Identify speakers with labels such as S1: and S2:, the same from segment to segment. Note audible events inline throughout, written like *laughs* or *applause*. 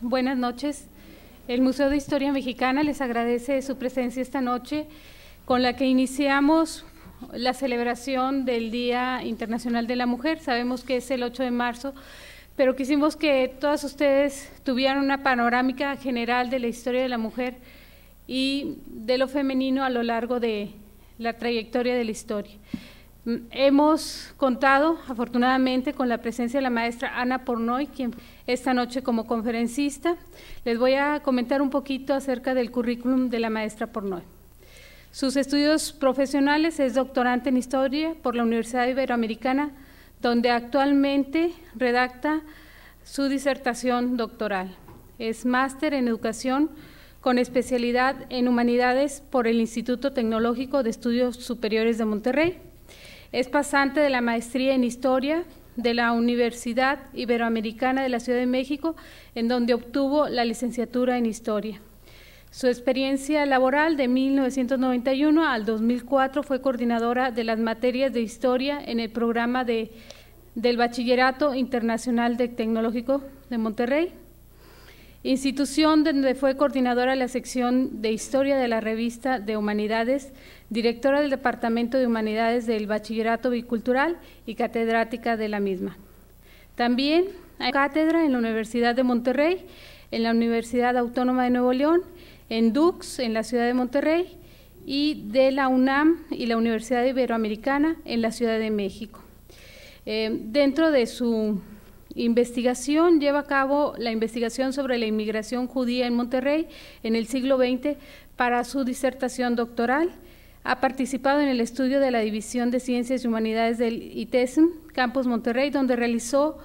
S1: buenas noches. El Museo de Historia Mexicana les agradece su presencia esta noche, con la que iniciamos la celebración del Día Internacional de la Mujer. Sabemos que es el 8 de marzo, pero quisimos que todas ustedes tuvieran una panorámica general de la historia de la mujer y de lo femenino a lo largo de la trayectoria de la historia. Mm, hemos contado, afortunadamente, con la presencia de la maestra Ana Pornoy, quien esta noche como conferencista. Les voy a comentar un poquito acerca del currículum de la maestra Pornoy. Sus estudios profesionales es doctorante en historia por la Universidad Iberoamericana, donde actualmente redacta su disertación doctoral. Es máster en educación con especialidad en humanidades por el Instituto Tecnológico de Estudios Superiores de Monterrey es pasante de la maestría en historia de la Universidad Iberoamericana de la Ciudad de México, en donde obtuvo la licenciatura en historia. Su experiencia laboral de 1991 al 2004 fue coordinadora de las materias de historia en el programa del Bachillerato Internacional de Tecnológico de Monterrey institución donde fue coordinadora de la sección de Historia de la revista de Humanidades, directora del Departamento de Humanidades del Bachillerato Bicultural y catedrática de la misma. También hay cátedra en la Universidad de Monterrey, en la Universidad Autónoma de Nuevo León, en Dux, en la ciudad de Monterrey, y de la UNAM y la Universidad Iberoamericana en la Ciudad de México. Eh, dentro de su investigación lleva a cabo la investigación sobre la inmigración judía en Monterrey en el siglo XX para su disertación doctoral. Ha participado en el estudio de la División de Ciencias y Humanidades del ITESM, Campus Monterrey, donde realizó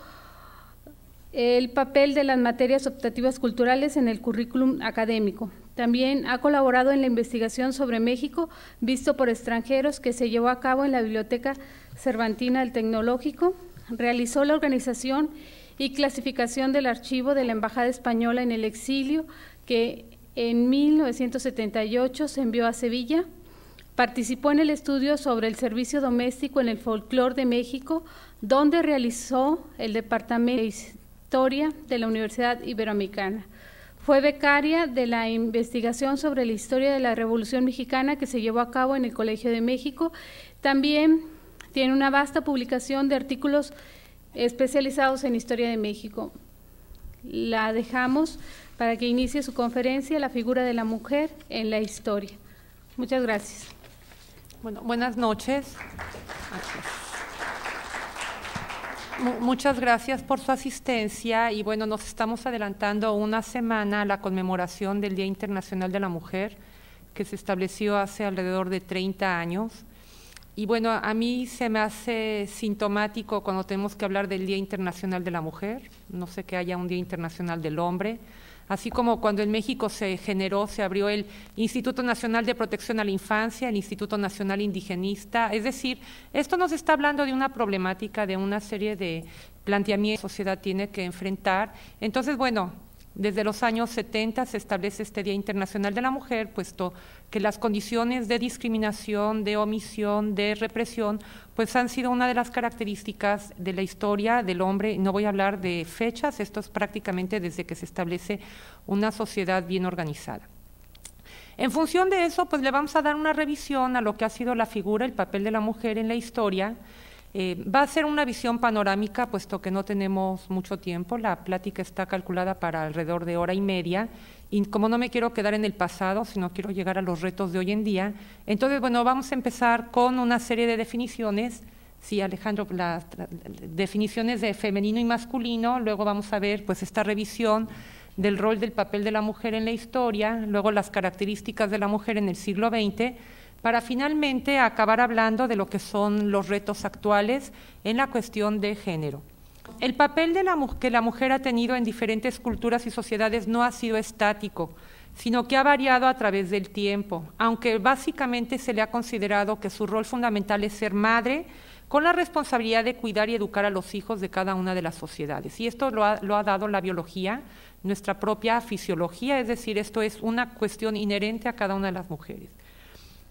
S1: el papel de las materias optativas culturales en el currículum académico. También ha colaborado en la investigación sobre México, visto por extranjeros, que se llevó a cabo en la Biblioteca Cervantina del Tecnológico realizó la organización y clasificación del archivo de la Embajada Española en el exilio que en 1978 se envió a Sevilla. Participó en el estudio sobre el servicio doméstico en el folclor de México, donde realizó el Departamento de Historia de la Universidad Iberoamericana. Fue becaria de la investigación sobre la historia de la Revolución Mexicana que se llevó a cabo en el Colegio de México. También tiene una vasta publicación de artículos especializados en Historia de México. La dejamos para que inicie su conferencia La figura de la mujer en la historia.
S2: Muchas gracias. Bueno, buenas noches. Muchas gracias por su asistencia y bueno, nos estamos adelantando una semana a la conmemoración del Día Internacional de la Mujer que se estableció hace alrededor de 30 años. Y bueno, a mí se me hace sintomático cuando tenemos que hablar del Día Internacional de la Mujer, no sé que haya un Día Internacional del Hombre, así como cuando en México se generó, se abrió el Instituto Nacional de Protección a la Infancia, el Instituto Nacional Indigenista, es decir, esto nos está hablando de una problemática, de una serie de planteamientos que la sociedad tiene que enfrentar. Entonces, bueno, desde los años 70 se establece este Día Internacional de la Mujer, puesto que las condiciones de discriminación, de omisión, de represión, pues han sido una de las características de la historia del hombre. No voy a hablar de fechas, esto es prácticamente desde que se establece una sociedad bien organizada. En función de eso, pues le vamos a dar una revisión a lo que ha sido la figura, el papel de la mujer en la historia. Eh, va a ser una visión panorámica, puesto que no tenemos mucho tiempo. La plática está calculada para alrededor de hora y media y como no me quiero quedar en el pasado, sino quiero llegar a los retos de hoy en día, entonces, bueno, vamos a empezar con una serie de definiciones. Sí, Alejandro, las definiciones de femenino y masculino, luego vamos a ver pues esta revisión del rol del papel de la mujer en la historia, luego las características de la mujer en el siglo XX, para finalmente acabar hablando de lo que son los retos actuales en la cuestión de género el papel que la mujer ha tenido en diferentes culturas y sociedades no ha sido estático, sino que ha variado a través del tiempo, aunque básicamente se le ha considerado que su rol fundamental es ser madre, con la responsabilidad de cuidar y educar a los hijos de cada una de las sociedades. Y esto lo ha dado la biología, nuestra propia fisiología, es decir, esto es una cuestión inherente a cada una de las mujeres.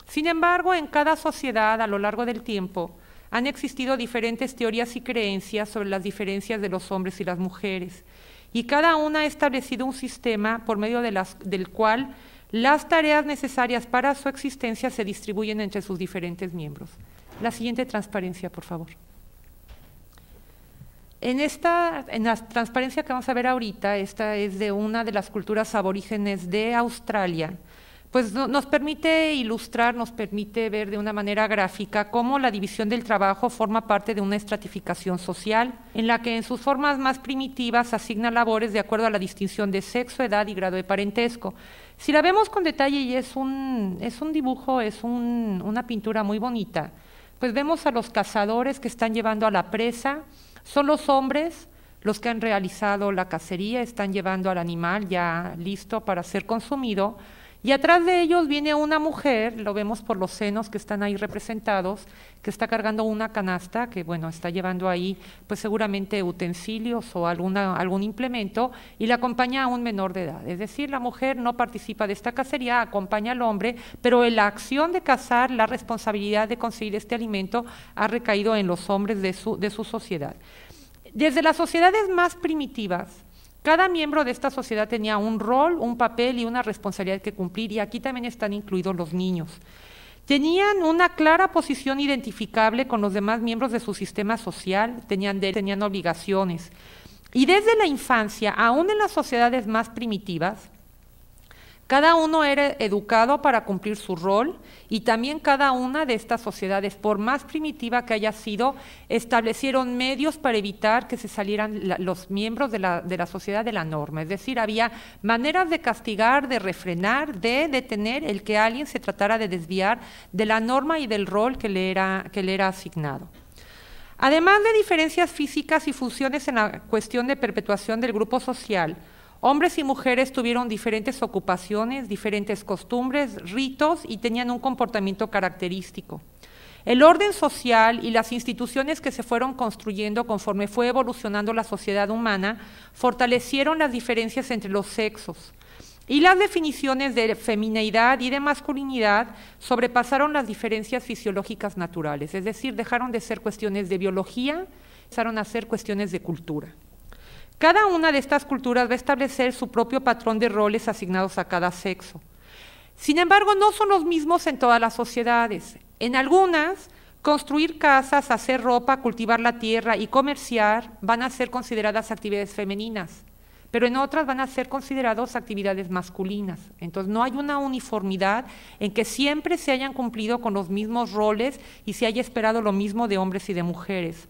S2: Sin embargo, en cada sociedad a lo largo del tiempo, han existido diferentes teorías y creencias sobre las diferencias de los hombres y las mujeres, y cada una ha establecido un sistema por medio del cual las tareas necesarias para su existencia se distribuyen entre sus diferentes miembros. La siguiente transparencia, por favor. En esta en la transparencia que vamos a ver ahorita, esta es de una de las culturas aborígenes de Australia, pues nos permite ilustrar, nos permite ver de una manera gráfica cómo la división del trabajo forma parte de una estratificación social, en la que en sus formas más primitivas asigna labores de acuerdo a la distinción de sexo, edad y grado de parentesco. Si la vemos con detalle y es un, es un dibujo, es una pintura muy bonita, pues vemos a los cazadores que están llevando a la presa, son los hombres los que han realizado la cacería, están llevando al animal ya listo para ser consumido, y atrás de ellos viene una mujer, lo vemos por los senos que están ahí representados, que está cargando una canasta, que bueno, está llevando ahí pues seguramente utensilios o algún implemento, y la acompaña a un menor de edad. Es decir, la mujer no participa de esta cacería, acompaña al hombre, pero en la acción de cazar, la responsabilidad de conseguir este alimento ha recaído en los hombres de su sociedad. Desde las sociedades más primitivas, cada miembro de esta sociedad tenía un rol, un papel y una responsabilidad que cumplir, y aquí también están incluidos los niños. Tenían una clara posición identificable con los demás miembros de su sistema social, tenían, tenían obligaciones. Y desde la infancia, aún en las sociedades más primitivas, cada uno era educado para cumplir su rol y también cada una de estas sociedades, por más primitiva que haya sido, establecieron medios para evitar que se salieran los miembros de la, sociedad de la norma. Es decir, había maneras de castigar, de refrenar, de detener el que alguien se tratara de desviar de la norma y del rol que le era, que le era asignado. Además de diferencias físicas y funciones en la cuestión de perpetuación del grupo social, Hombres y mujeres tuvieron diferentes ocupaciones, diferentes costumbres, ritos y tenían un comportamiento característico. El orden social y las instituciones que se fueron construyendo conforme fue evolucionando la sociedad humana fortalecieron las diferencias entre los sexos. Y las definiciones de femineidad y de masculinidad sobrepasaron las diferencias fisiológicas naturales, es decir, dejaron de ser cuestiones de biología, empezaron a ser cuestiones de cultura. Cada una de estas culturas va a establecer su propio patrón de roles asignados a cada sexo. Sin embargo, no son los mismos en todas las sociedades. En algunas, construir casas, hacer ropa, cultivar la tierra y comerciar van a ser consideradas actividades femeninas, pero en otras van a ser consideradas actividades masculinas. Entonces, no hay una uniformidad en que siempre se hayan cumplido con los mismos roles y se haya esperado lo mismo de hombres y de mujeres.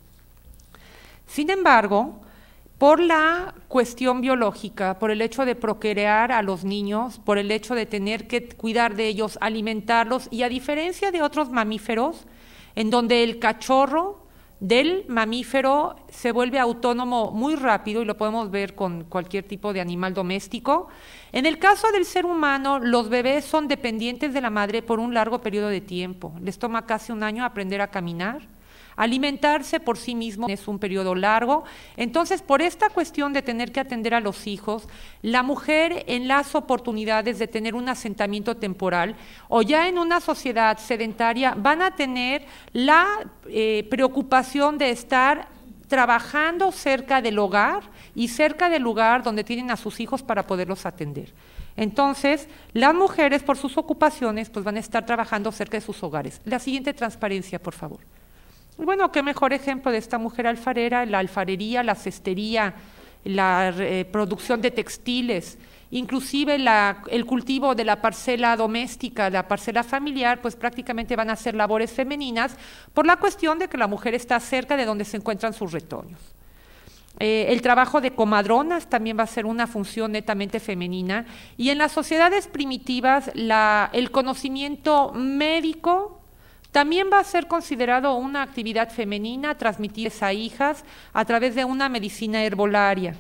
S2: Sin embargo, por la cuestión biológica, por el hecho de procrear a los niños, por el hecho de tener que cuidar de ellos, alimentarlos, y a diferencia de otros mamíferos, en donde el cachorro del mamífero se vuelve autónomo muy rápido y lo podemos ver con cualquier tipo de animal doméstico. En el caso del ser humano, los bebés son dependientes de la madre por un largo periodo de tiempo. Les toma casi un año aprender a caminar Alimentarse por sí mismo es un periodo largo. Entonces, por esta cuestión de tener que atender a los hijos, la mujer en las oportunidades de tener un asentamiento temporal o ya en una sociedad sedentaria van a tener la eh, preocupación de estar trabajando cerca del hogar y cerca del lugar donde tienen a sus hijos para poderlos atender. Entonces, las mujeres por sus ocupaciones pues van a estar trabajando cerca de sus hogares. La siguiente transparencia, por favor. Bueno, qué mejor ejemplo de esta mujer alfarera, la alfarería, la cestería, la eh, producción de textiles, inclusive el cultivo de la parcela doméstica, la parcela familiar, pues prácticamente van a ser labores femeninas por la cuestión de que la mujer está cerca de donde se encuentran sus retoños. Eh, el trabajo de comadronas también va a ser una función netamente femenina y en las sociedades primitivas el conocimiento médico también va a ser considerado una actividad femenina transmitir a hijas a través de una medicina herbolaria.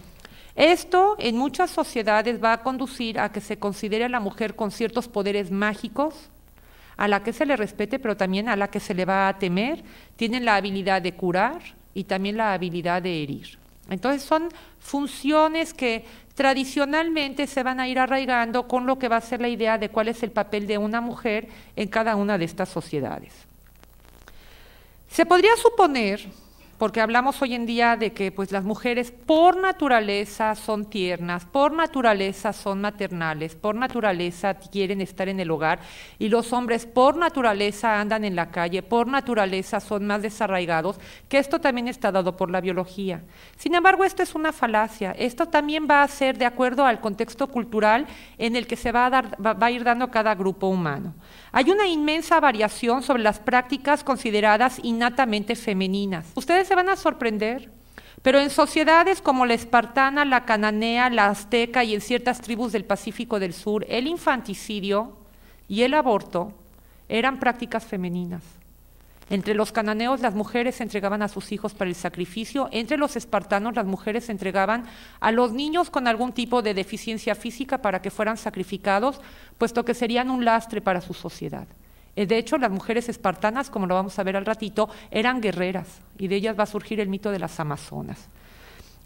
S2: Esto en muchas sociedades va a conducir a que se considere a la mujer con ciertos poderes mágicos, a la que se le respete, pero también a la que se le va a temer. Tienen la habilidad de curar y también la habilidad de herir. Entonces son funciones que tradicionalmente se van a ir arraigando con lo que va a ser la idea de cuál es el papel de una mujer en cada una de estas sociedades. Se podría suponer porque hablamos hoy en día de que pues las mujeres por naturaleza son tiernas, por naturaleza son maternales, por naturaleza quieren estar en el hogar y los hombres por naturaleza andan en la calle, por naturaleza son más desarraigados, que esto también está dado por la biología. Sin embargo, esto es una falacia. Esto también va a ser de acuerdo al contexto cultural en el que se va a, va a ir dando cada grupo humano. Hay una inmensa variación sobre las prácticas consideradas innatamente femeninas. Ustedes se van a sorprender pero en sociedades como la espartana, la cananea, la azteca y en ciertas tribus del Pacífico del Sur, el infanticidio y el aborto eran prácticas femeninas. Entre los cananeos las mujeres entregaban a sus hijos para el sacrificio, entre los espartanos las mujeres entregaban a los niños con algún tipo de deficiencia física para que fueran sacrificados, puesto que serían un lastre para su sociedad. Eh, de hecho, las mujeres espartanas, como lo vamos a ver al ratito, eran guerreras y de ellas va a surgir el mito de las amazonas.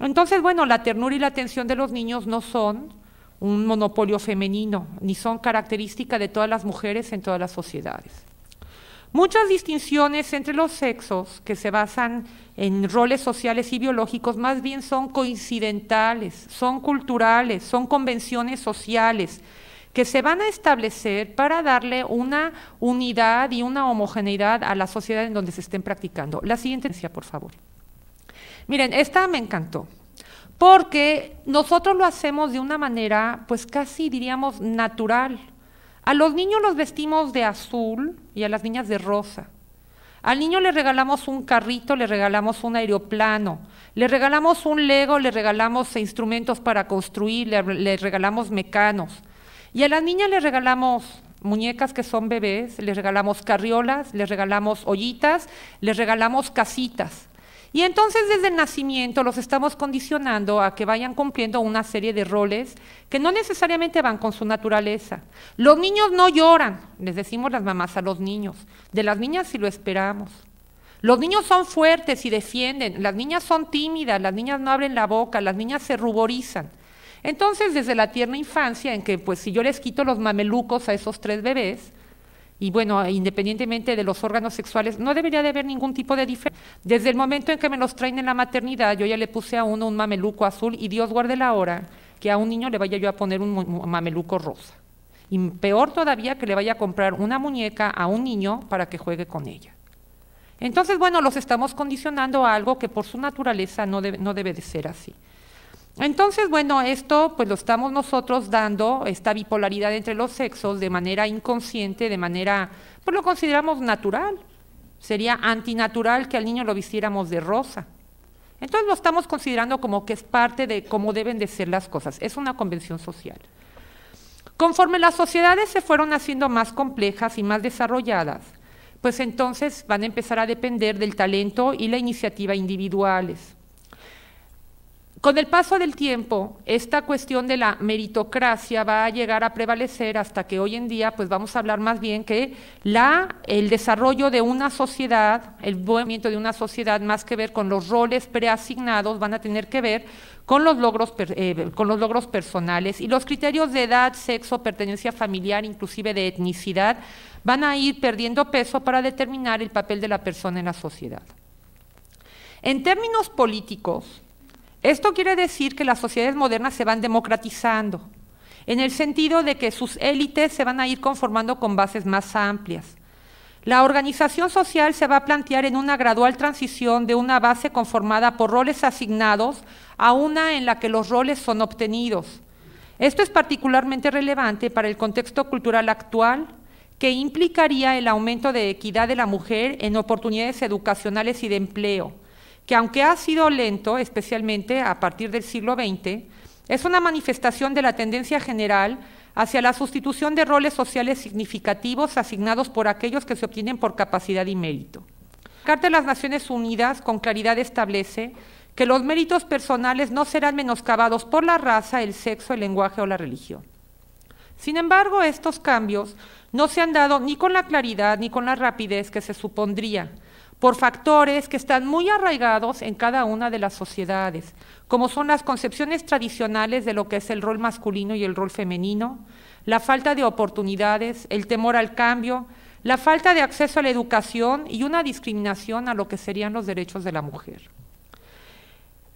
S2: Entonces, bueno, la ternura y la atención de los niños no son un monopolio femenino, ni son característica de todas las mujeres en todas las sociedades. Muchas distinciones entre los sexos que se basan en roles sociales y biológicos más bien son coincidentales, son culturales, son convenciones sociales que se van a establecer para darle una unidad y una homogeneidad a la sociedad en donde se estén practicando. La siguiente, por favor. Miren, esta me encantó porque nosotros lo hacemos de una manera, pues casi diríamos natural. A los niños los vestimos de azul y a las niñas de rosa. Al niño le regalamos un carrito, le regalamos un aeroplano, le regalamos un Lego, le regalamos instrumentos para construir, le, regalamos mecanos. Y a las niñas le regalamos muñecas que son bebés, le regalamos carriolas, le regalamos ollitas, le regalamos casitas. Y entonces desde el nacimiento los estamos condicionando a que vayan cumpliendo una serie de roles que no necesariamente van con su naturaleza. Los niños no lloran, les decimos las mamás a los niños, de las niñas sí lo esperamos. Los niños son fuertes y defienden, las niñas son tímidas, las niñas no abren la boca, las niñas se ruborizan. Entonces, desde la tierna infancia, en que pues si yo les quito los mamelucos a esos tres bebés, y bueno, independientemente de los órganos sexuales, no debería de haber ningún tipo de diferencia. Desde el momento en que me los traen en la maternidad, yo ya le puse a uno un mameluco azul y Dios guarde la hora que a un niño le vaya yo a poner un mameluco rosa. Y peor todavía que le vaya a comprar una muñeca a un niño para que juegue con ella. Entonces, bueno, los estamos condicionando a algo que por su naturaleza no, debe, no debe de ser así. Entonces, bueno, esto pues lo estamos nosotros dando, esta bipolaridad entre los sexos, de manera inconsciente, de manera, pues lo consideramos natural. Sería antinatural que al niño lo vistiéramos de rosa. Entonces lo estamos considerando como que es parte de cómo deben de ser las cosas. Es una convención social. Conforme las sociedades se fueron haciendo más complejas y más desarrolladas, pues entonces van a empezar a depender del talento y la iniciativa individuales. Con el paso del tiempo, esta cuestión de la meritocracia va a llegar a prevalecer hasta que hoy en día, pues vamos a hablar más bien que la, el desarrollo de una sociedad, el movimiento de una sociedad, más que ver con los roles preasignados, van a tener que ver con los logros, eh, con los logros personales y los criterios de edad, sexo, pertenencia familiar, inclusive de etnicidad, van a ir perdiendo peso para determinar el papel de la persona en la sociedad. En términos políticos, esto quiere decir que las sociedades modernas se van democratizando, en el sentido de que sus élites se van a ir conformando con bases más amplias. La organización social se va a plantear en una gradual transición de una base conformada por roles asignados a una en la que los roles son obtenidos. Esto es particularmente relevante para el contexto cultural actual, que implicaría el aumento de equidad de la mujer en oportunidades educacionales y de empleo, que aunque ha sido lento, especialmente a partir del siglo XX, es una manifestación de la tendencia general hacia la sustitución de roles sociales significativos asignados por aquellos que se obtienen por capacidad y mérito. La Carta de las Naciones Unidas con claridad establece que los méritos personales no serán menoscabados por la raza, el sexo, el lenguaje o la religión. Sin embargo, estos cambios no se han dado ni con la claridad ni con la rapidez que se supondría, por factores que están muy arraigados en cada una de las sociedades, como son las concepciones tradicionales de lo que es el rol masculino y el rol femenino, la falta de oportunidades, el temor al cambio, la falta de acceso a la educación y una discriminación a lo que serían los derechos de la mujer.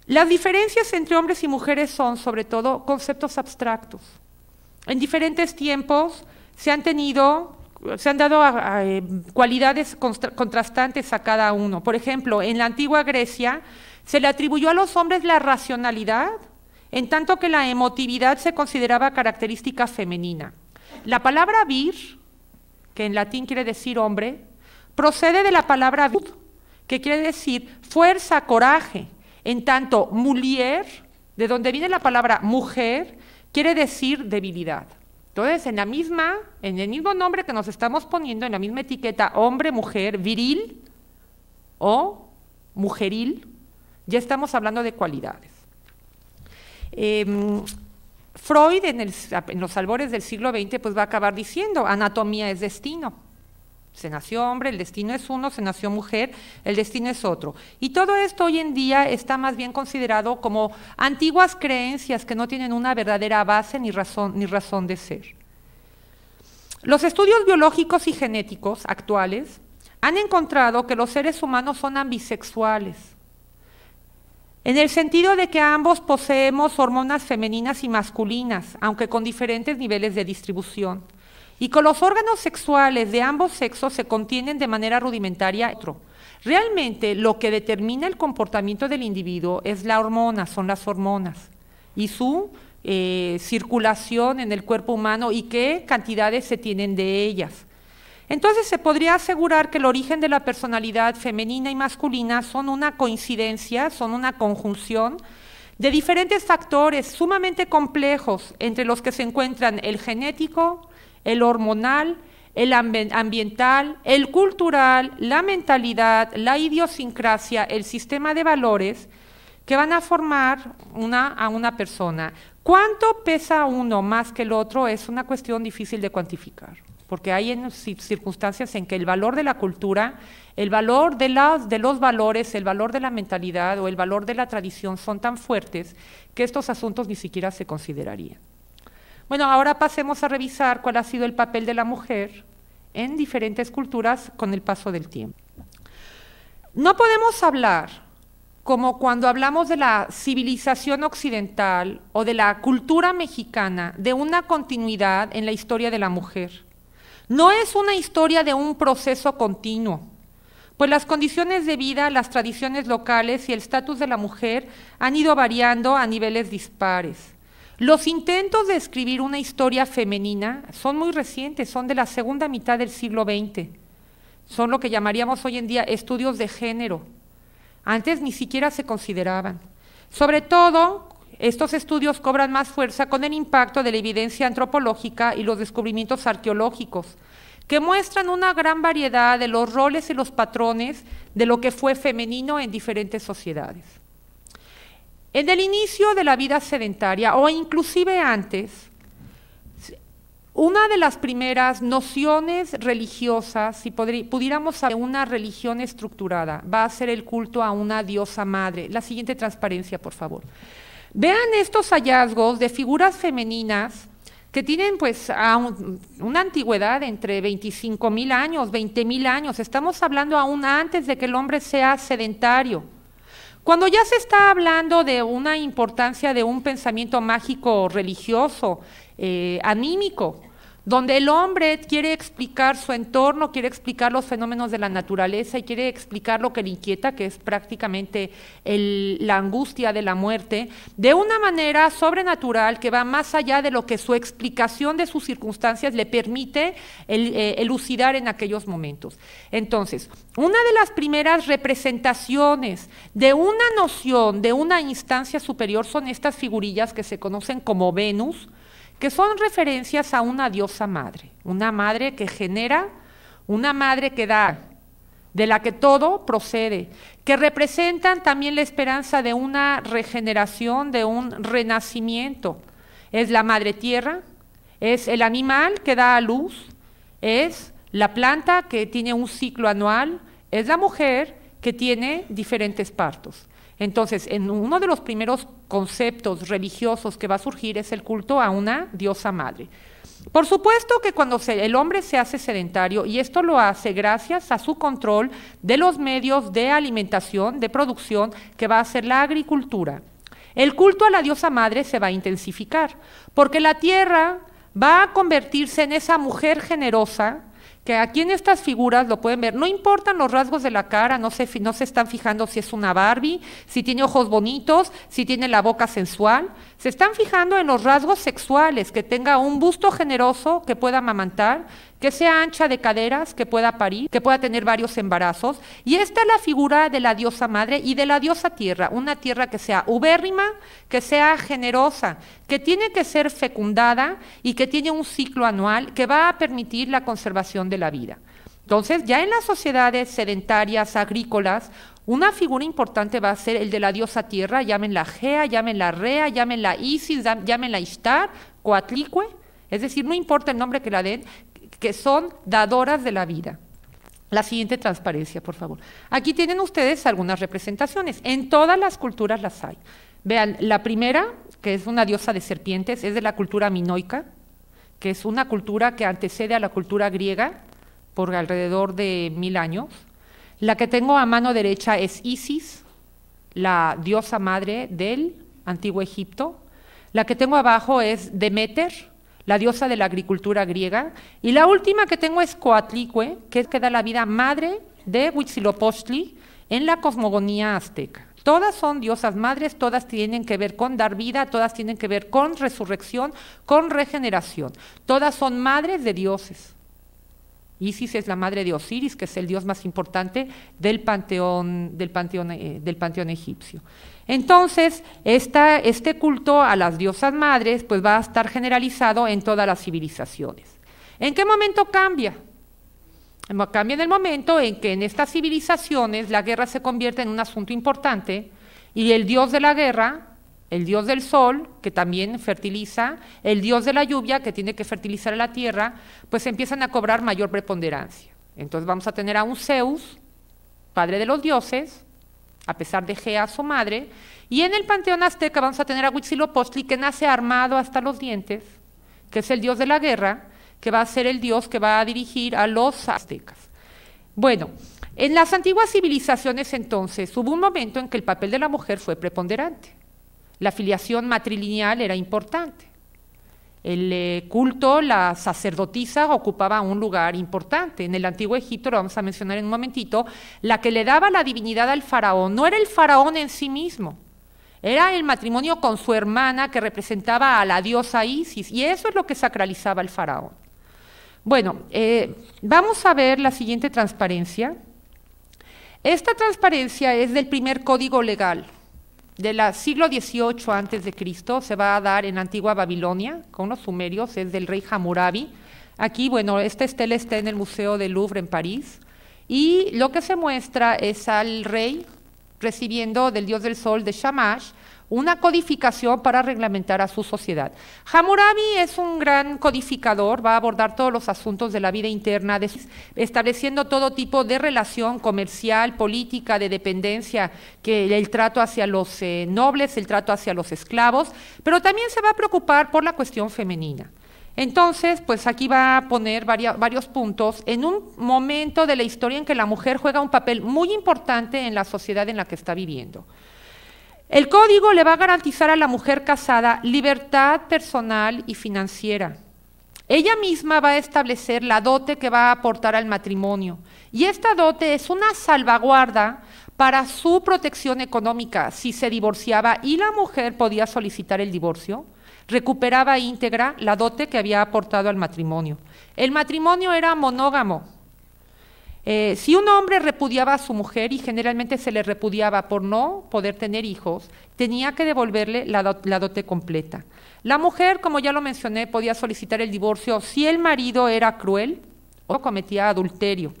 S2: Las diferencias entre hombres y mujeres son, sobre todo, conceptos abstractos. En diferentes tiempos se han tenido se han dado eh, cualidades contrastantes a cada uno. Por ejemplo, en la antigua Grecia se le atribuyó a los hombres la racionalidad, en tanto que la emotividad se consideraba característica femenina. La palabra vir, que en latín quiere decir hombre, procede de la palabra vir, que quiere decir fuerza, coraje, en tanto mulier, de donde viene la palabra mujer, quiere decir debilidad. Entonces, en la misma, en el mismo nombre que nos estamos poniendo, en la misma etiqueta hombre, mujer, viril o mujeril, ya estamos hablando de cualidades. Em, Freud en, en, los albores del siglo XX pues va a acabar diciendo, anatomía es destino. Se nació hombre, el destino es uno, se nació mujer, el destino es otro. Y todo esto hoy en día está más bien considerado como antiguas creencias que no tienen una verdadera base ni razón, ni razón de ser. Los estudios biológicos y genéticos actuales han encontrado que los seres humanos son ambisexuales, en el sentido de que ambos poseemos hormonas femeninas y masculinas, aunque con diferentes niveles de distribución y con los órganos sexuales de ambos sexos se contienen de manera rudimentaria. Realmente lo que determina el comportamiento del individuo es la hormona, son las hormonas y su eh, circulación en el cuerpo humano y qué cantidades se tienen de ellas. Entonces se podría asegurar que el origen de la personalidad femenina y masculina son una coincidencia, son una conjunción de diferentes factores sumamente complejos, entre los que se encuentran el genético, el hormonal, el ambiental, el cultural, la mentalidad, la idiosincrasia, el sistema de valores que van a formar una, a una persona. ¿Cuánto pesa uno más que el otro? Es una cuestión difícil de cuantificar, porque hay circunstancias en que el valor de la cultura, el valor de los valores, el valor de la mentalidad o el valor de la tradición son tan fuertes que estos asuntos ni siquiera se considerarían. Bueno, ahora pasemos a revisar cuál ha sido el papel de la mujer en diferentes culturas con el paso del tiempo. No podemos hablar, como cuando hablamos de la civilización occidental o de la cultura mexicana, de una continuidad en la historia de la mujer. No es una historia de un proceso continuo, pues las condiciones de vida, las tradiciones locales y el estatus de la mujer han ido variando a niveles dispares. Los intentos de escribir una historia femenina son muy recientes, son de la segunda mitad del siglo XX. Son lo que llamaríamos hoy en día estudios de género. Antes ni siquiera se consideraban. Sobre todo, estos estudios cobran más fuerza con el impacto de la evidencia antropológica y los descubrimientos arqueológicos, que muestran una gran variedad de los roles y los patrones de lo que fue femenino en diferentes sociedades. En el inicio de la vida sedentaria o inclusive antes, una de las primeras nociones religiosas, si pudiéramos de una religión estructurada, va a ser el culto a una diosa madre. La siguiente transparencia, por favor. Vean estos hallazgos de figuras femeninas que tienen pues una antigüedad entre 25 mil años, 20 mil años. Estamos hablando aún antes de que el hombre sea sedentario. Cuando ya se está hablando de una importancia de un pensamiento mágico religioso, eh, anímico, donde el hombre quiere explicar su entorno, quiere explicar los fenómenos de la naturaleza y quiere explicar lo que le inquieta, que es prácticamente la angustia de la muerte, de una manera sobrenatural que va más allá de lo que su explicación de sus circunstancias le permite eh, elucidar en aquellos momentos. Entonces, una de las primeras representaciones de una noción, de una instancia superior, son estas figurillas que se conocen como Venus, que son referencias a una diosa madre, una madre que genera, una madre que da, de la que todo procede, que representan también la esperanza de una regeneración, de un renacimiento. Es la madre tierra, es el animal que da a luz, es la planta que tiene un ciclo anual, es la mujer que tiene diferentes partos. Entonces, en uno de los primeros conceptos religiosos que va a surgir es el culto a una diosa madre. Por supuesto que cuando el hombre se hace sedentario, y esto lo hace gracias a su control de los medios de alimentación, de producción, que va a ser la agricultura, el culto a la diosa madre se va a intensificar, porque la tierra va a convertirse en esa mujer generosa que aquí en estas figuras lo pueden ver, no importan los rasgos de la cara, no se, no se están fijando si es una Barbie, si tiene ojos bonitos, si tiene la boca sensual, se están fijando en los rasgos sexuales, que tenga un busto generoso, que pueda amamantar, que sea ancha de caderas, que pueda parir, que pueda tener varios embarazos. Y esta es la figura de la diosa madre y de la diosa tierra, una tierra que sea ubérrima, que sea generosa, que tiene que ser fecundada y que tiene un ciclo anual que va a permitir la conservación de la vida. Entonces, ya en las sociedades sedentarias, agrícolas, una figura importante va a ser el de la diosa tierra, llámenla Gea, llámenla Rea, llámenla Isis, llámenla Ishtar, Coatlicue, es decir, no importa el nombre que la den, que son dadoras de la vida. La siguiente transparencia, por favor. Aquí tienen ustedes algunas representaciones. En todas las culturas las hay. Vean, la primera, que es una diosa de serpientes, es de la cultura minoica, que es una cultura que antecede a la cultura griega por alrededor de mil años. La que tengo a mano derecha es Isis, la diosa madre del antiguo Egipto. La que tengo abajo es Demeter, la diosa de la agricultura griega. Y la última que tengo es Coatlicue, que es que da la vida madre de Huitzilopochtli en la cosmogonía azteca. Todas son diosas madres, todas tienen que ver con dar vida, todas tienen que ver con resurrección, con regeneración. Todas son madres de dioses. Isis es la madre de Osiris, que es el dios más importante del panteón, del panteón, eh, del panteón egipcio. Entonces, este culto a las diosas madres pues va a estar generalizado en todas las civilizaciones. ¿En qué momento cambia? Cambia en el momento en que en estas civilizaciones la guerra se convierte en un asunto importante y el dios de la guerra, el dios del sol, que también fertiliza, el dios de la lluvia, que tiene que fertilizar la tierra, pues empiezan a cobrar mayor preponderancia. Entonces vamos a tener a un Zeus, padre de los dioses, a pesar de Gea, su madre, y en el panteón azteca vamos a tener a Huitzilopochtli, que nace armado hasta los dientes, que es el dios de la guerra, que va a ser el dios que va a dirigir a los aztecas. Bueno, en las antiguas civilizaciones entonces hubo un momento en que el papel de la mujer fue preponderante. La filiación matrilineal era importante. El eh, culto, la sacerdotisa ocupaba un lugar importante. En el antiguo Egipto, lo vamos a mencionar en un momentito, la que le daba la divinidad al faraón no era el faraón en sí mismo, era el matrimonio con su hermana que representaba a la diosa Isis, y eso es lo que sacralizaba al faraón. Bueno, eh, vamos a ver la siguiente transparencia. Esta transparencia es del primer código legal, del siglo XVIII antes de Cristo se va a dar en antigua Babilonia con los sumerios, es del rey Hammurabi. Aquí, bueno, esta estela está en el Museo del Louvre en París y lo que se muestra es al rey recibiendo del dios del sol de Shamash una codificación para reglamentar a su sociedad. Hammurabi es un gran codificador, va a abordar todos los asuntos de la vida interna, estableciendo todo tipo de relación comercial, política, de dependencia, que el trato hacia los eh, nobles, el trato hacia los esclavos, pero también se va a preocupar por la cuestión femenina. Entonces, pues aquí va a poner varios puntos en un momento de la historia en que la mujer juega un papel muy importante en la sociedad en la que está viviendo. El código le va a garantizar a la mujer casada libertad personal y financiera. Ella misma va a establecer la dote que va a aportar al matrimonio. Y esta dote es una salvaguarda para su protección económica. Si se divorciaba y la mujer podía solicitar el divorcio, recuperaba íntegra la dote que había aportado al matrimonio. El matrimonio era monógamo, eh, si un hombre repudiaba a su mujer y generalmente se le repudiaba por no poder tener hijos, tenía que devolverle la, la, dote completa. La mujer, como ya lo mencioné, podía solicitar el divorcio si el marido era cruel o cometía adulterio.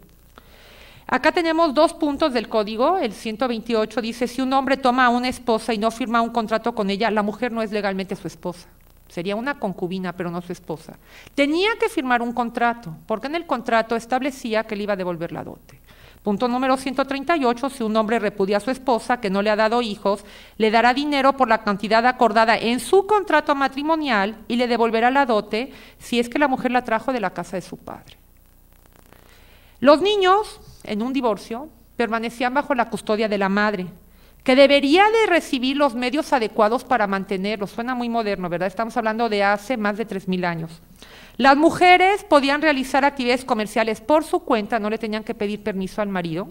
S2: Acá tenemos dos puntos del código. El 128 dice, si un hombre toma a una esposa y no firma un contrato con ella, la mujer no es legalmente su esposa sería una concubina, pero no su esposa, tenía que firmar un contrato, porque en el contrato establecía que le iba a devolver la dote. Punto número 138, si un hombre repudia a su esposa que no le ha dado hijos, le dará dinero por la cantidad acordada en su contrato matrimonial y le devolverá la dote si es que la mujer la trajo de la casa de su padre. Los niños, en un divorcio, permanecían bajo la custodia de la madre, que debería de recibir los medios adecuados para mantenerlo. Suena muy moderno, ¿verdad? Estamos hablando de hace más de 3.000 años. Las mujeres podían realizar actividades comerciales por su cuenta, no le tenían que pedir permiso al marido.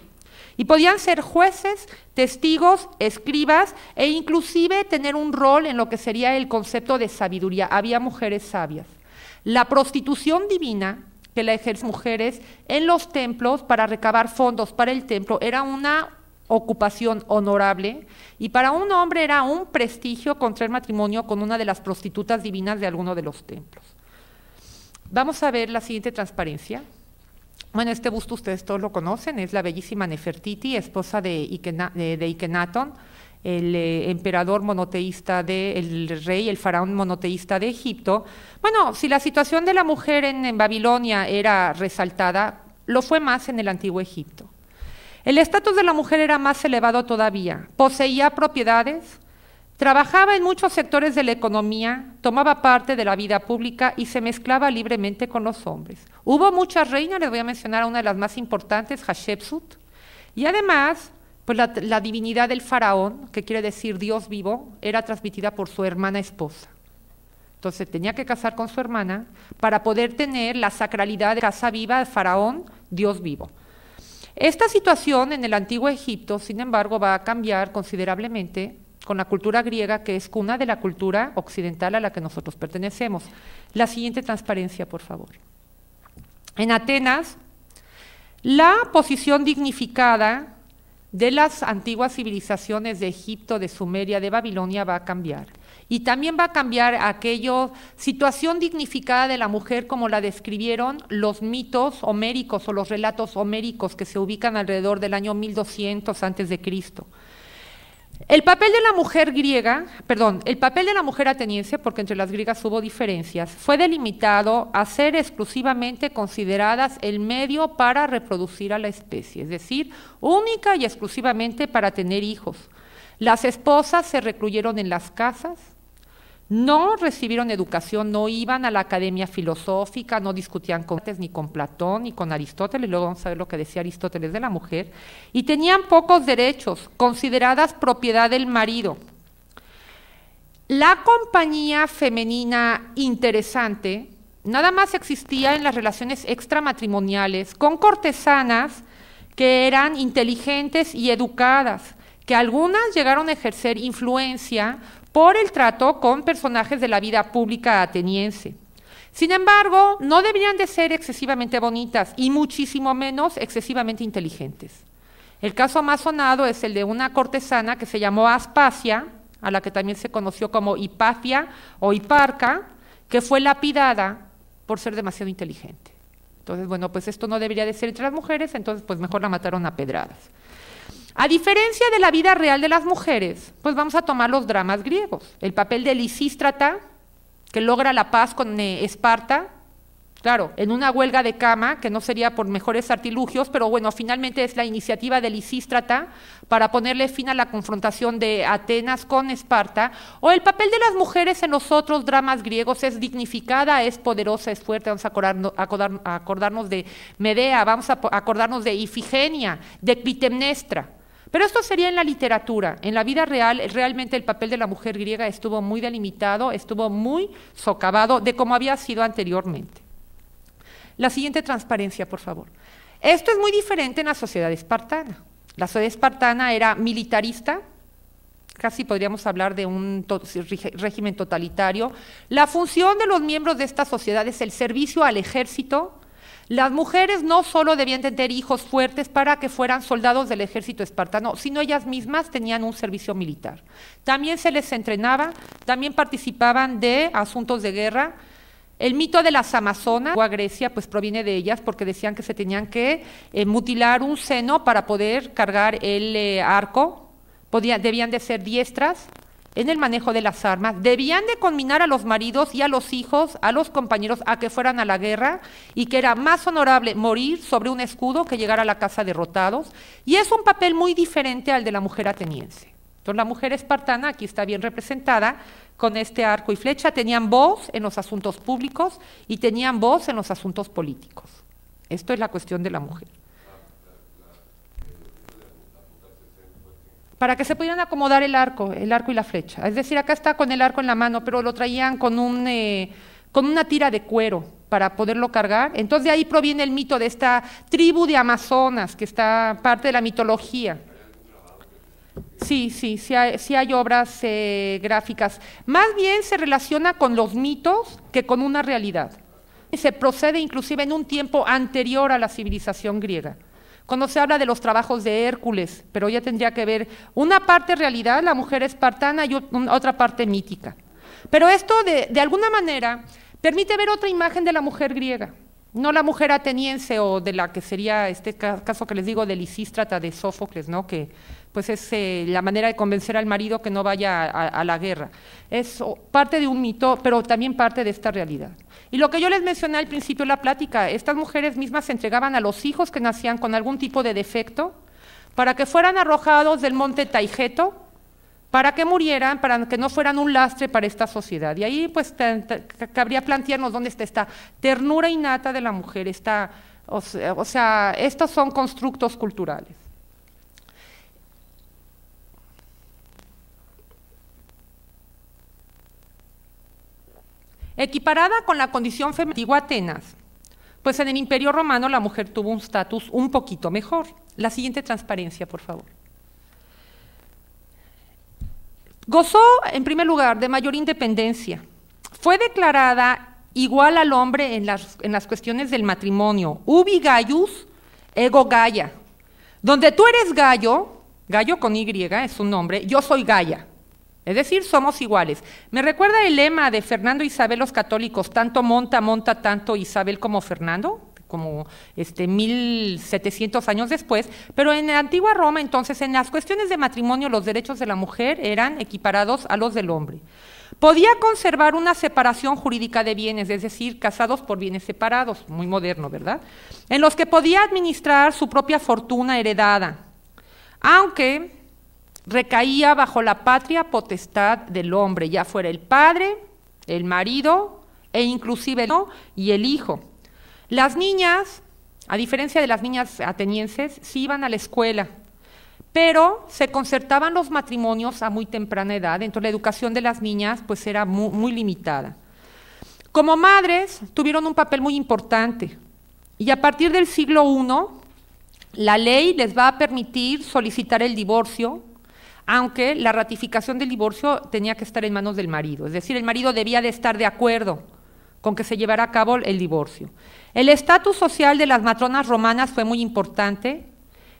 S2: Y podían ser jueces, testigos, escribas e inclusive tener un rol en lo que sería el concepto de sabiduría. Había mujeres sabias. La prostitución divina que la ejercen mujeres en los templos para recabar fondos para el templo era una ocupación honorable, y para un hombre era un prestigio contraer matrimonio con una de las prostitutas divinas de alguno de los templos. Vamos a ver la siguiente transparencia. Bueno, este busto ustedes todos lo conocen, es la bellísima Nefertiti, esposa de, Ikenaton, el eh, emperador monoteísta de, el rey, el faraón monoteísta de Egipto. Bueno, si la situación de la mujer en Babilonia era resaltada, lo fue más en el antiguo Egipto. El estatus de la mujer era más elevado todavía. Poseía propiedades, trabajaba en muchos sectores de la economía, tomaba parte de la vida pública y se mezclaba libremente con los hombres. Hubo muchas reinas, les voy a mencionar una de las más importantes, Hatshepsut, y además pues la, divinidad del faraón, que quiere decir Dios vivo, era transmitida por su hermana esposa. Entonces tenía que casar con su hermana para poder tener la sacralidad de casa viva de faraón, Dios vivo. Esta situación en el antiguo Egipto, sin embargo, va a cambiar considerablemente con la cultura griega, que es cuna de la cultura occidental a la que nosotros pertenecemos. La siguiente transparencia, por favor. En Atenas, la posición dignificada de las antiguas civilizaciones de Egipto, de Sumeria, de Babilonia va a cambiar. Y también va a cambiar aquello, situación dignificada de la mujer como la describieron los mitos homéricos o los relatos homéricos que se ubican alrededor del año 1200 antes de Cristo. El papel de la mujer griega, perdón, el papel de la mujer ateniense, porque entre las griegas hubo diferencias, fue delimitado a ser exclusivamente consideradas el medio para reproducir a la especie, es decir, única y exclusivamente para tener hijos. Las esposas se recluyeron en las casas, no recibieron educación, no iban a la academia filosófica, no discutían con ni con Platón ni con Aristóteles, luego vamos a ver lo que decía Aristóteles de la mujer, y tenían pocos derechos, consideradas propiedad del marido. La compañía femenina interesante nada más existía en las relaciones extramatrimoniales con cortesanas que eran inteligentes y educadas, que algunas llegaron a ejercer influencia por el trato con personajes de la vida pública ateniense. Sin embargo, no deberían de ser excesivamente bonitas y muchísimo menos excesivamente inteligentes. El caso más sonado es el de una cortesana que se llamó Aspasia, a la que también se conoció como Hipafia o Hiparca, que fue lapidada por ser demasiado inteligente. Entonces, bueno, pues esto no debería de ser entre las mujeres, entonces pues mejor la mataron a pedradas. A diferencia de la vida real de las mujeres, pues vamos a tomar los dramas griegos. El papel de Lisístrata, que logra la paz con eh, Esparta, claro, en una huelga de cama, que no sería por mejores artilugios, pero bueno, finalmente es la iniciativa de Lisístrata para ponerle fin a la confrontación de Atenas con Esparta. O el papel de las mujeres en los otros dramas griegos es dignificada, es poderosa, es fuerte. Vamos a acordarnos, acordarnos de Medea, vamos a acordarnos de Ifigenia, de Clitemnestra. Pero esto sería en la literatura. En la vida real, realmente el papel de la mujer griega estuvo muy delimitado, estuvo muy socavado de como había sido anteriormente. La siguiente transparencia, por favor. Esto es muy diferente en la sociedad espartana. La sociedad espartana era militarista, casi podríamos hablar de un régimen totalitario. La función de los miembros de esta sociedad es el servicio al ejército, las mujeres no solo debían tener hijos fuertes para que fueran soldados del ejército espartano, sino ellas mismas tenían un servicio militar. También se les entrenaba, también participaban de asuntos de guerra. El mito de las Amazonas o a Grecia pues proviene de ellas porque decían que se tenían que eh, mutilar un seno para poder cargar el eh, arco, debían de ser diestras en el manejo de las armas, debían de conminar a los maridos y a los hijos, a los compañeros, a que fueran a la guerra y que era más honorable morir sobre un escudo que llegar a la casa derrotados. Y es un papel muy diferente al de la mujer ateniense. Entonces la mujer espartana aquí está bien representada con este arco y flecha, tenían voz en los asuntos públicos y tenían voz en los asuntos políticos. Esto es la cuestión de la mujer. para que se pudieran acomodar el arco, el arco y la flecha. Es decir, acá está con el arco en la mano, pero lo traían con, un, eh, con una tira de cuero para poderlo cargar. Entonces de ahí proviene el mito de esta tribu de Amazonas, que está parte de la mitología. Sí, sí, sí hay, obras eh, gráficas. Más bien se relaciona con los mitos que con una realidad. Se procede inclusive en un tiempo anterior a la civilización griega cuando se habla de los trabajos de Hércules, pero ya tendría que ver una parte realidad, la mujer espartana, y otra parte mítica. Pero esto, de, alguna manera, permite ver otra imagen de la mujer griega, no la mujer ateniense o de la que sería este caso que les digo de Lisístrata de Sófocles, ¿no? que pues es eh, la manera de convencer al marido que no vaya a, la guerra. Es parte de un mito, pero también parte de esta realidad. Y lo que yo les mencioné al principio de la plática, estas mujeres mismas se entregaban a los hijos que nacían con algún tipo de defecto para que fueran arrojados del monte Taijeto, para que murieran, para que no fueran un lastre para esta sociedad. Y ahí pues cabría plantearnos dónde está esta ternura innata de la mujer, o sea, estos son constructos culturales. Equiparada con la condición femenina Atenas, pues en el Imperio Romano la mujer tuvo un estatus un poquito mejor. La siguiente transparencia, por favor. Gozó, en primer lugar, de mayor independencia. Fue declarada igual al hombre en las, cuestiones del matrimonio. Ubi gallus, ego gaia. Donde tú eres gallo, gallo con Y eh, es un nombre, yo soy gaya. Es decir, somos iguales. Me recuerda el lema de Fernando Isabel los católicos, tanto monta, monta tanto Isabel como Fernando, como este 1700 años después, pero en la antigua Roma entonces en las cuestiones de matrimonio los derechos de la mujer eran equiparados a los del hombre. Podía conservar una separación jurídica de bienes, es decir, casados por bienes separados, muy moderno, ¿verdad? En los que podía administrar su propia fortuna heredada. Aunque recaía bajo la patria potestad del hombre, ya fuera el padre, el marido e inclusive el hijo y el hijo. Las niñas, a diferencia de las niñas atenienses, sí iban a la escuela, pero se concertaban los matrimonios a muy temprana edad, entonces la educación de las niñas pues era muy, muy limitada. Como madres tuvieron un papel muy importante y a partir del siglo I la ley les va a permitir solicitar el divorcio aunque la ratificación del divorcio tenía que estar en manos del marido, es decir, el marido debía de estar de acuerdo con que se llevara a cabo el divorcio. El estatus social de las matronas romanas fue muy importante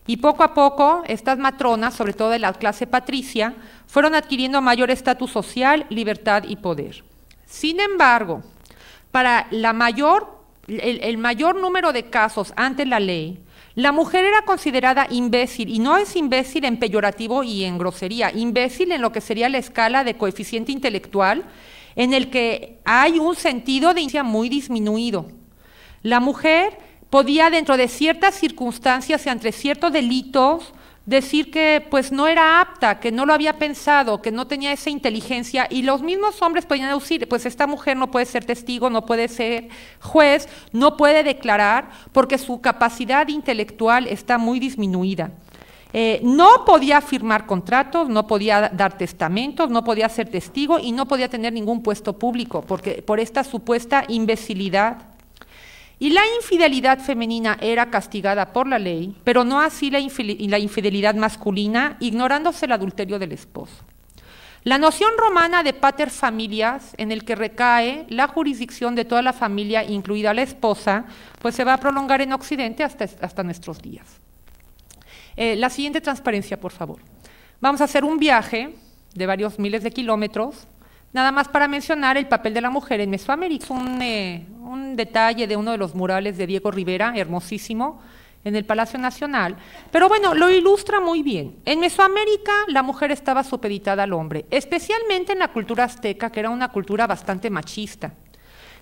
S2: y poco a poco estas matronas, sobre todo de la clase patricia, fueron adquiriendo mayor estatus social, libertad y poder. Sin embargo, para el mayor número de casos ante la ley, la mujer era considerada imbécil, y no es imbécil en peyorativo y en grosería, imbécil en lo que sería la escala de coeficiente intelectual, en el que hay un sentido de inicia muy disminuido. La mujer podía, dentro de ciertas circunstancias y ante ciertos delitos, decir que pues no era apta, que no lo había pensado, que no tenía esa inteligencia y los mismos hombres podían decir, pues esta mujer no puede ser testigo, no puede ser juez, no puede declarar porque su capacidad intelectual está muy disminuida. Eh, no podía firmar contratos, no podía dar testamentos, no podía ser testigo y no podía tener ningún puesto público porque, por esta supuesta imbecilidad y la infidelidad femenina era castigada por la ley, pero no así la, infidelidad masculina, ignorándose el adulterio del esposo. La noción romana de pater familias, en el que recae la jurisdicción de toda la familia, incluida la esposa, pues se va a prolongar en Occidente hasta, nuestros días. Eh, la siguiente transparencia, por favor. Vamos a hacer un viaje de varios miles de kilómetros Nada más para mencionar el papel de la mujer en Mesoamérica, un, eh, un detalle de uno de los murales de Diego Rivera, hermosísimo, en el Palacio Nacional. Pero bueno, lo ilustra muy bien. En Mesoamérica la mujer estaba supeditada al hombre, especialmente en la cultura azteca, que era una cultura bastante machista.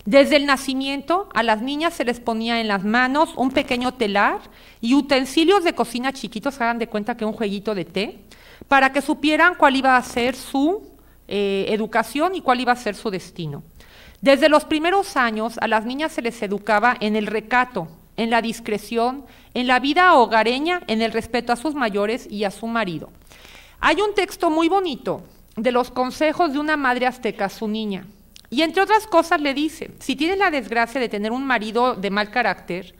S2: Desde el nacimiento a las niñas se les ponía en las manos un pequeño telar y utensilios de cocina chiquitos, hagan de cuenta que un jueguito de té, para que supieran cuál iba a ser su eh, educación y cuál iba a ser su destino. Desde los primeros años a las niñas se les educaba en el recato, en la discreción, en la vida hogareña, en el respeto a sus mayores y a su marido. Hay un texto muy bonito de los consejos de una madre azteca a su niña. Y entre otras cosas le dice, si tienes la desgracia de tener un marido de mal carácter,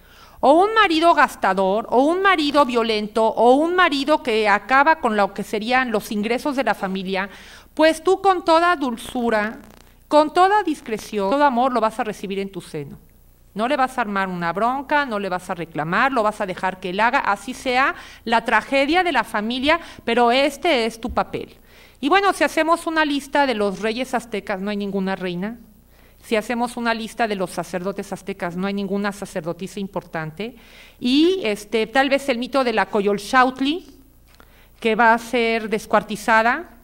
S2: o un marido gastador, o un marido violento, o un marido que acaba con lo que serían los ingresos de la familia, pues tú con toda dulzura, con toda discreción, todo amor lo vas a recibir en tu seno. No le vas a armar una bronca, no le vas a reclamar, lo vas a dejar que él haga, así sea la tragedia de la familia, pero este es tu papel. Y bueno, si hacemos una lista de los reyes aztecas, no hay ninguna reina. Si hacemos una lista de los sacerdotes aztecas, no hay ninguna sacerdotisa importante. Y este, tal vez el mito de la Coyolxautli, que va a ser descuartizada,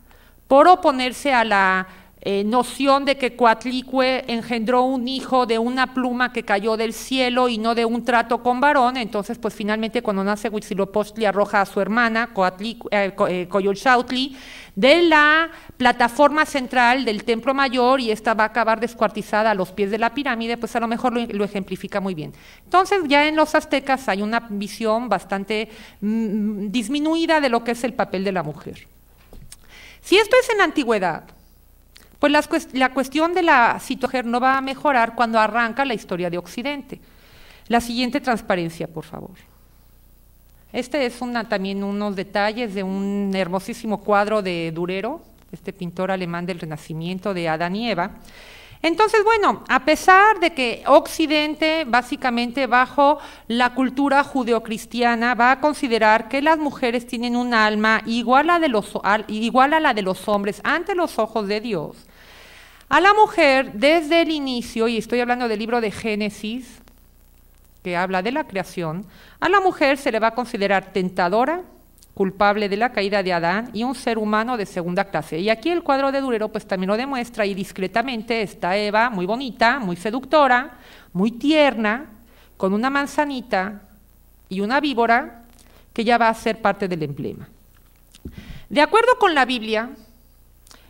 S2: por oponerse a la eh, noción de que Coatlicue engendró un hijo de una pluma que cayó del cielo y no de un trato con varón, entonces pues finalmente cuando nace Huitzilopochtli arroja a su hermana Coatlicue, eh, eh, de la plataforma central del templo mayor y esta va a acabar descuartizada a los pies de la pirámide, pues a lo mejor lo, ejemplifica muy bien. Entonces ya en los aztecas hay una visión bastante mm, disminuida de lo que es el papel de la mujer. Si esto es en antigüedad, pues la cuestión de la situación no va a mejorar cuando arranca la historia de Occidente. La siguiente transparencia, por favor. Este es también unos detalles de un hermosísimo cuadro de Durero, este pintor alemán del Renacimiento de Adán y Eva, entonces, bueno, a pesar de que Occidente, básicamente bajo la cultura judeocristiana, va a considerar que las mujeres tienen un alma igual a, igual a la de los hombres ante los ojos de Dios, a la mujer desde el inicio, y estoy hablando del libro de Génesis, que habla de la creación, a la mujer se le va a considerar tentadora, culpable de la caída de Adán y un ser humano de segunda clase. Y aquí el cuadro de Durero pues también lo demuestra y discretamente está Eva, muy bonita, muy seductora, muy tierna, con una manzanita y una víbora que ya va a ser parte del emblema. De acuerdo con la Biblia,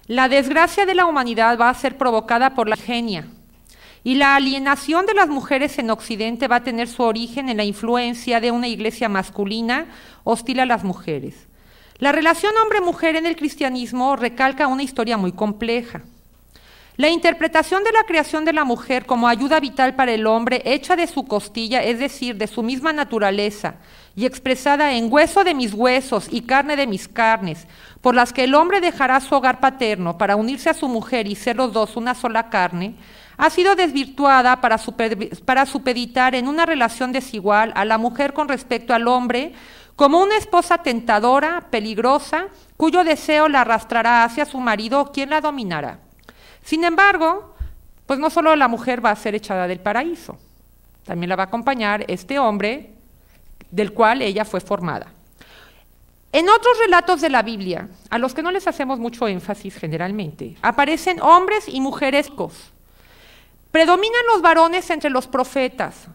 S2: la desgracia de la humanidad va a ser provocada por la genia, y la alienación de las mujeres en Occidente va a tener su origen en la influencia de una iglesia masculina hostil a las mujeres. La relación hombre-mujer en el cristianismo recalca una historia muy compleja. La interpretación de la creación de la mujer como ayuda vital para el hombre hecha de su costilla, es decir, de su misma naturaleza, y expresada en hueso de mis huesos y carne de mis carnes, por las que el hombre dejará su hogar paterno para unirse a su mujer y ser los dos una sola carne, ha sido desvirtuada para, supeditar en una relación desigual a la mujer con respecto al hombre como una esposa tentadora, peligrosa, cuyo deseo la arrastrará hacia su marido, quien la dominará. Sin embargo, pues no solo la mujer va a ser echada del paraíso, también la va a acompañar este hombre del cual ella fue formada. En otros relatos de la Biblia, a los que no les hacemos mucho énfasis generalmente, aparecen hombres y mujeres Predominan los varones entre los profetas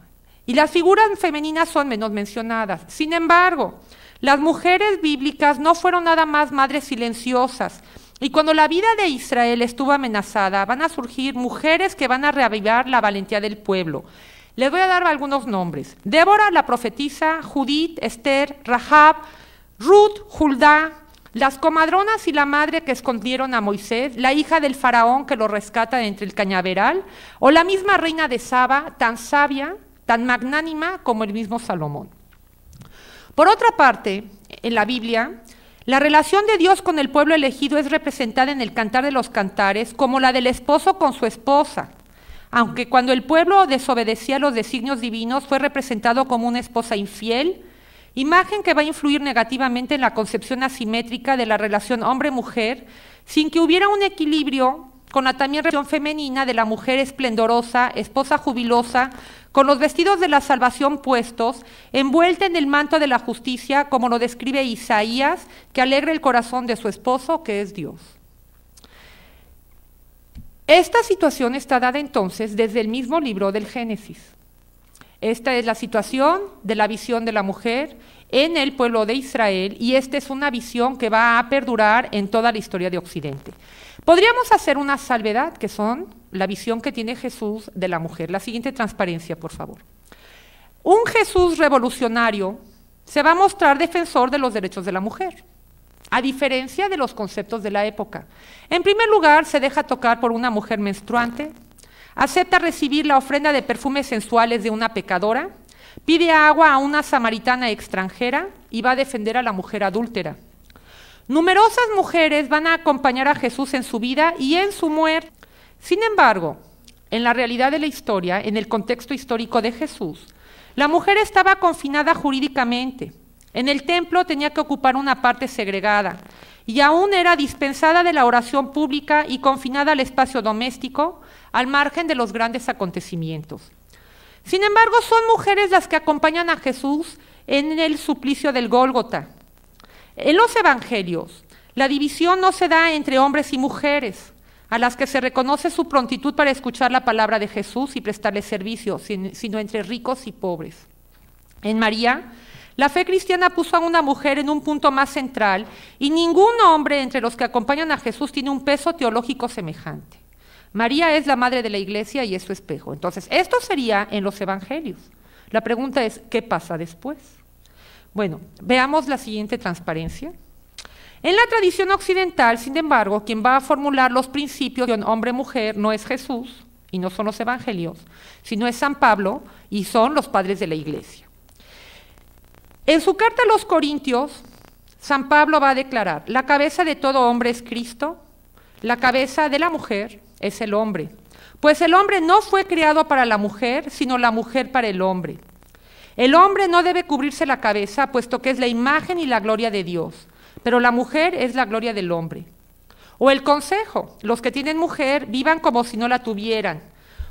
S2: y las figuras femeninas son menos mencionadas. Sin embargo, las mujeres bíblicas no fueron nada más madres silenciosas. Y cuando la vida de Israel estuvo amenazada, van a surgir mujeres que van a reavivar la valentía del pueblo. Les voy a dar algunos nombres. Débora, la profetisa, Judith, Esther, Rahab, Ruth, Huldah, las comadronas y la madre que escondieron a Moisés, la hija del faraón que lo rescata entre el cañaveral, o la misma reina de Saba, tan sabia, tan magnánima como el mismo Salomón. Por otra parte, en la Biblia, la relación de Dios con el pueblo elegido es representada en el Cantar de los Cantares como la del esposo con su esposa, aunque cuando el pueblo desobedecía los designios divinos fue representado como una esposa infiel, imagen que va a influir negativamente en la concepción asimétrica de la relación hombre-mujer, sin que hubiera un equilibrio con la también relación femenina de la mujer esplendorosa, esposa jubilosa, con los vestidos de la salvación puestos, envuelta en el manto de la justicia, como lo describe Isaías, que alegra el corazón de su esposo, que es Dios. Esta situación está dada entonces desde el mismo libro del Génesis. Esta es la situación de la visión de la mujer en el pueblo de Israel y esta es una visión que va a perdurar en toda la historia de Occidente. Podríamos hacer una salvedad, que son la visión que tiene Jesús de la mujer. La siguiente transparencia, por favor. Un Jesús revolucionario se va a mostrar defensor de los derechos de la mujer, a diferencia de los conceptos de la época. En primer lugar, se deja tocar por una mujer menstruante, Acepta recibir la ofrenda de perfumes sensuales de una pecadora, pide agua a una samaritana extranjera y va a defender a la mujer adúltera. Numerosas mujeres van a acompañar a Jesús en su vida y en su muerte. Sin embargo, en la realidad de la historia, en el contexto histórico de Jesús, la mujer estaba confinada jurídicamente. En el templo tenía que ocupar una parte segregada y aún era dispensada de la oración pública y confinada al espacio doméstico, al margen de los grandes acontecimientos. Sin embargo, son mujeres las que acompañan a Jesús en el suplicio del Gólgota. En los evangelios, la división no se da entre hombres y mujeres, a las que se reconoce su prontitud para escuchar la palabra de Jesús y prestarle servicio, sino entre ricos y pobres. En María, la fe cristiana puso a una mujer en un punto más central y ningún hombre entre los que acompañan a Jesús tiene un peso teológico semejante. María es la madre de la iglesia y es su espejo. Entonces, esto sería en los evangelios. La pregunta es, ¿qué pasa después? Bueno, veamos la siguiente transparencia. En la tradición occidental, sin embargo, quien va a formular los principios de hombre-mujer no es Jesús y no son los evangelios, sino es San Pablo y son los padres de la iglesia. En su carta a los Corintios, San Pablo va a declarar, la cabeza de todo hombre es Cristo, la cabeza de la mujer es el hombre. Pues el hombre no fue creado para la mujer, sino la mujer para el hombre. El hombre no debe cubrirse la cabeza, puesto que es la imagen y la gloria de Dios, pero la mujer es la gloria del hombre. O el consejo, los que tienen mujer vivan como si no la tuvieran.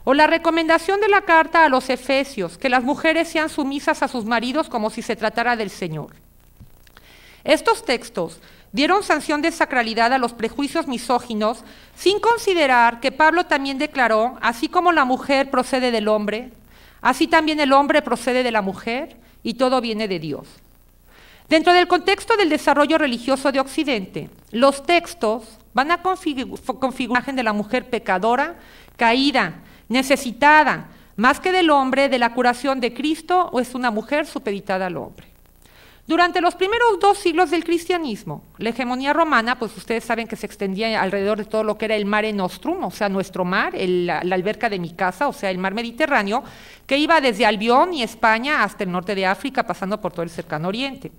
S2: O la recomendación de la carta a los efesios, que las mujeres sean sumisas a sus maridos como si se tratara del Señor. Estos textos dieron sanción de sacralidad a los prejuicios misóginos, sin considerar que Pablo también declaró, así como la mujer procede del hombre, así también el hombre procede de la mujer y todo viene de Dios. Dentro del contexto del desarrollo religioso de Occidente, los textos van a configurar la imagen de la mujer pecadora, caída, necesitada, más que del hombre, de la curación de Cristo, o es una mujer supeditada al hombre. Durante los primeros dos siglos del cristianismo, la hegemonía romana, pues ustedes saben que se extendía alrededor de todo lo que era el mare nostrum, o sea, nuestro mar, la, alberca de mi casa, o sea, el mar Mediterráneo, que iba desde Albión y España hasta el norte de África, pasando por todo el cercano oriente.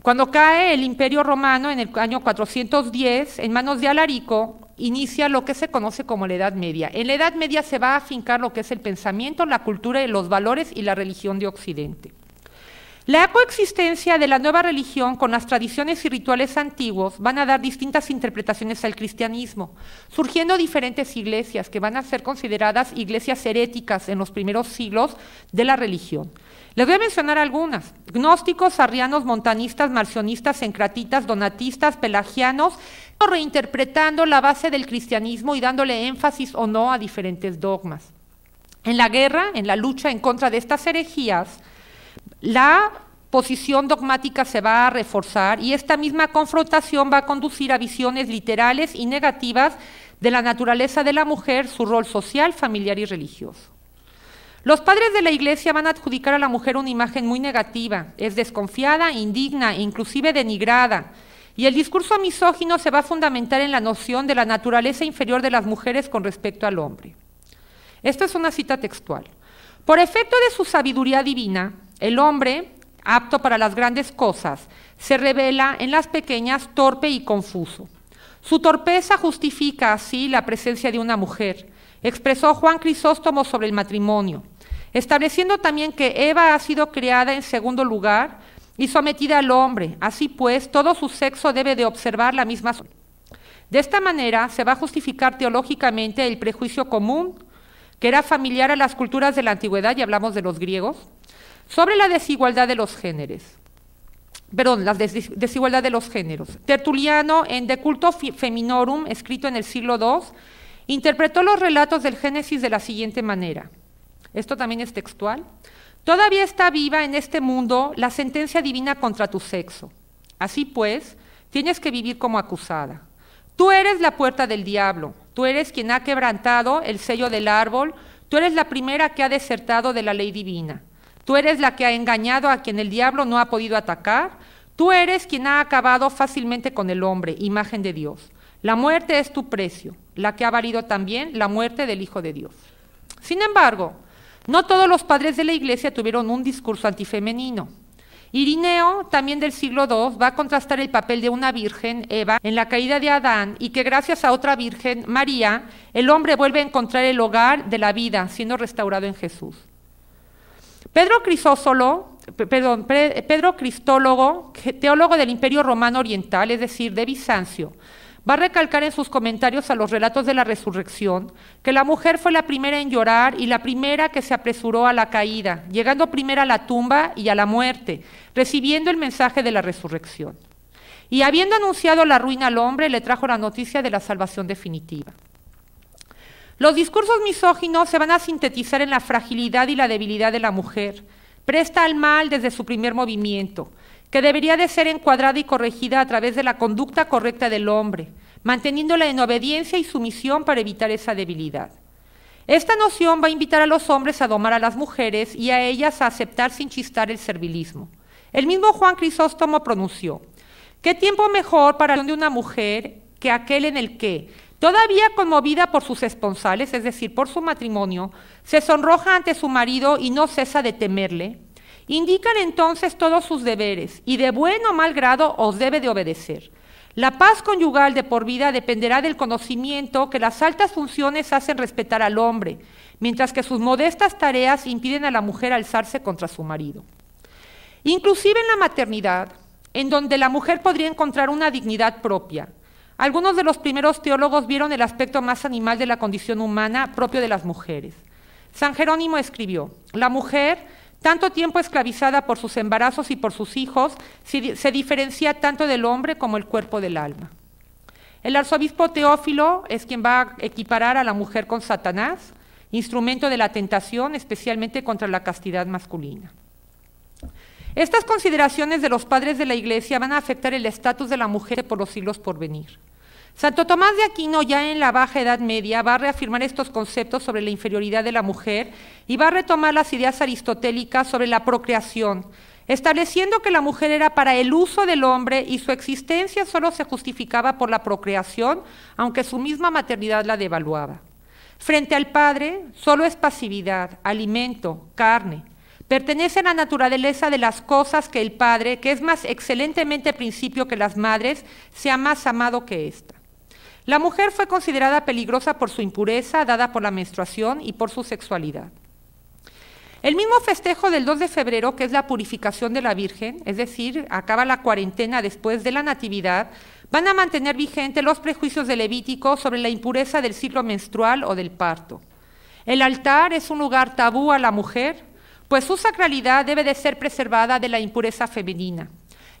S2: Cuando cae el imperio romano en el año 410, en manos de Alarico, inicia lo que se conoce como la Edad Media. En la Edad Media se va a afincar lo que es el pensamiento, la cultura, los valores y la religión de Occidente. La coexistencia de la nueva religión con las tradiciones y rituales antiguos van a dar distintas interpretaciones al cristianismo, surgiendo diferentes iglesias que van a ser consideradas iglesias heréticas en los primeros siglos de la religión. Les voy a mencionar algunas. Gnósticos, sarrianos, montanistas, marcionistas, encratitas, donatistas, pelagianos, reinterpretando la base del cristianismo y dándole énfasis o no a diferentes dogmas. En la guerra, en la lucha en contra de estas herejías, la posición dogmática se va a reforzar y esta misma confrontación va a conducir a visiones literales y negativas de la naturaleza de la mujer, su rol social, familiar y religioso. Los padres de la Iglesia van a adjudicar a la mujer una imagen muy negativa, es desconfiada, indigna e inclusive denigrada. Y el discurso misógino se va a fundamentar en la noción de la naturaleza inferior de las mujeres con respecto al hombre. Esta es una cita textual. Por efecto de su sabiduría divina, el hombre, apto para las grandes cosas, se revela en las pequeñas torpe y confuso. Su torpeza justifica así la presencia de una mujer, expresó Juan Crisóstomo sobre el matrimonio, estableciendo también que Eva ha sido creada en segundo lugar y sometida al hombre. Así pues, todo su sexo debe de observar la misma. De esta manera se va a justificar teológicamente el prejuicio común que era familiar a las culturas de la antigüedad, y hablamos de los griegos, sobre la desigualdad de los géneros. la desigualdad de los géneros. Tertuliano, en De Culto Feminorum, escrito en el siglo II, interpretó los relatos del Génesis de la siguiente manera. Esto también es textual. Todavía está viva en este mundo la sentencia divina contra tu sexo. Así pues, tienes que vivir como acusada. Tú eres la puerta del diablo, tú eres quien ha quebrantado el sello del árbol, tú eres la primera que ha desertado de la ley divina. Tú eres la que ha engañado a quien el diablo no ha podido atacar. Tú eres quien ha acabado fácilmente con el hombre, imagen de Dios. La muerte es tu precio, la que ha valido también la muerte del Hijo de Dios. Sin embargo, no todos los padres de la Iglesia tuvieron un discurso antifemenino. Irineo, también del siglo II, va a contrastar el papel de una virgen, Eva, en la caída de Adán y que gracias a otra virgen, María, el hombre vuelve a encontrar el hogar de la vida, siendo restaurado en Jesús. Pedro Cristólogo, teólogo del Imperio Romano Oriental, es decir, de Bizancio, va a recalcar en sus comentarios a los relatos de la resurrección que la mujer fue la primera en llorar y la primera que se apresuró a la caída, llegando primero a la tumba y a la muerte, recibiendo el mensaje de la resurrección. Y habiendo anunciado la ruina al hombre, le trajo la noticia de la salvación definitiva. Los discursos misóginos se van a sintetizar en la fragilidad y la debilidad de la mujer, presta al mal desde su primer movimiento, que debería de ser encuadrada y corregida a través de la conducta correcta del hombre, manteniéndola en obediencia y sumisión para evitar esa debilidad. Esta noción va a invitar a los hombres a domar a las mujeres y a ellas a aceptar sin chistar el servilismo. El mismo Juan Crisóstomo pronunció, ¿qué tiempo mejor para la de una mujer que aquel en el que, Todavía conmovida por sus esponsales, es decir, por su matrimonio, se sonroja ante su marido y no cesa de temerle. Indican entonces todos sus deberes y de buen o mal grado os debe de obedecer. La paz conyugal de por vida dependerá del conocimiento que las altas funciones hacen respetar al hombre, mientras que sus modestas tareas impiden a la mujer alzarse contra su marido. Inclusive en la maternidad, en donde la mujer podría encontrar una dignidad propia, algunos de los primeros teólogos vieron el aspecto más animal de la condición humana propio de las mujeres. San Jerónimo escribió, la mujer, tanto tiempo esclavizada por sus embarazos y por sus hijos, se diferencia tanto del hombre como el cuerpo del alma. El arzobispo Teófilo es quien va a equiparar a la mujer con Satanás, instrumento de la tentación, especialmente contra la castidad masculina. Estas consideraciones de los padres de la Iglesia van a afectar el estatus de la mujer por los siglos por venir. Santo Tomás de Aquino ya en la Baja Edad Media va a reafirmar estos conceptos sobre la inferioridad de la mujer y va a retomar las ideas aristotélicas sobre la procreación, estableciendo que la mujer era para el uso del hombre y su existencia solo se justificaba por la procreación, aunque su misma maternidad la devaluaba. Frente al padre, solo es pasividad, alimento, carne, Pertenece a la naturaleza de las cosas que el Padre, que es más excelentemente principio que las madres, sea más amado que ésta. La mujer fue considerada peligrosa por su impureza, dada por la menstruación y por su sexualidad. El mismo festejo del 2 de febrero, que es la purificación de la Virgen, es decir, acaba la cuarentena después de la Natividad, van a mantener vigente los prejuicios de Levítico sobre la impureza del ciclo menstrual o del parto. El altar es un lugar tabú a la mujer, pues su sacralidad debe de ser preservada de la impureza femenina.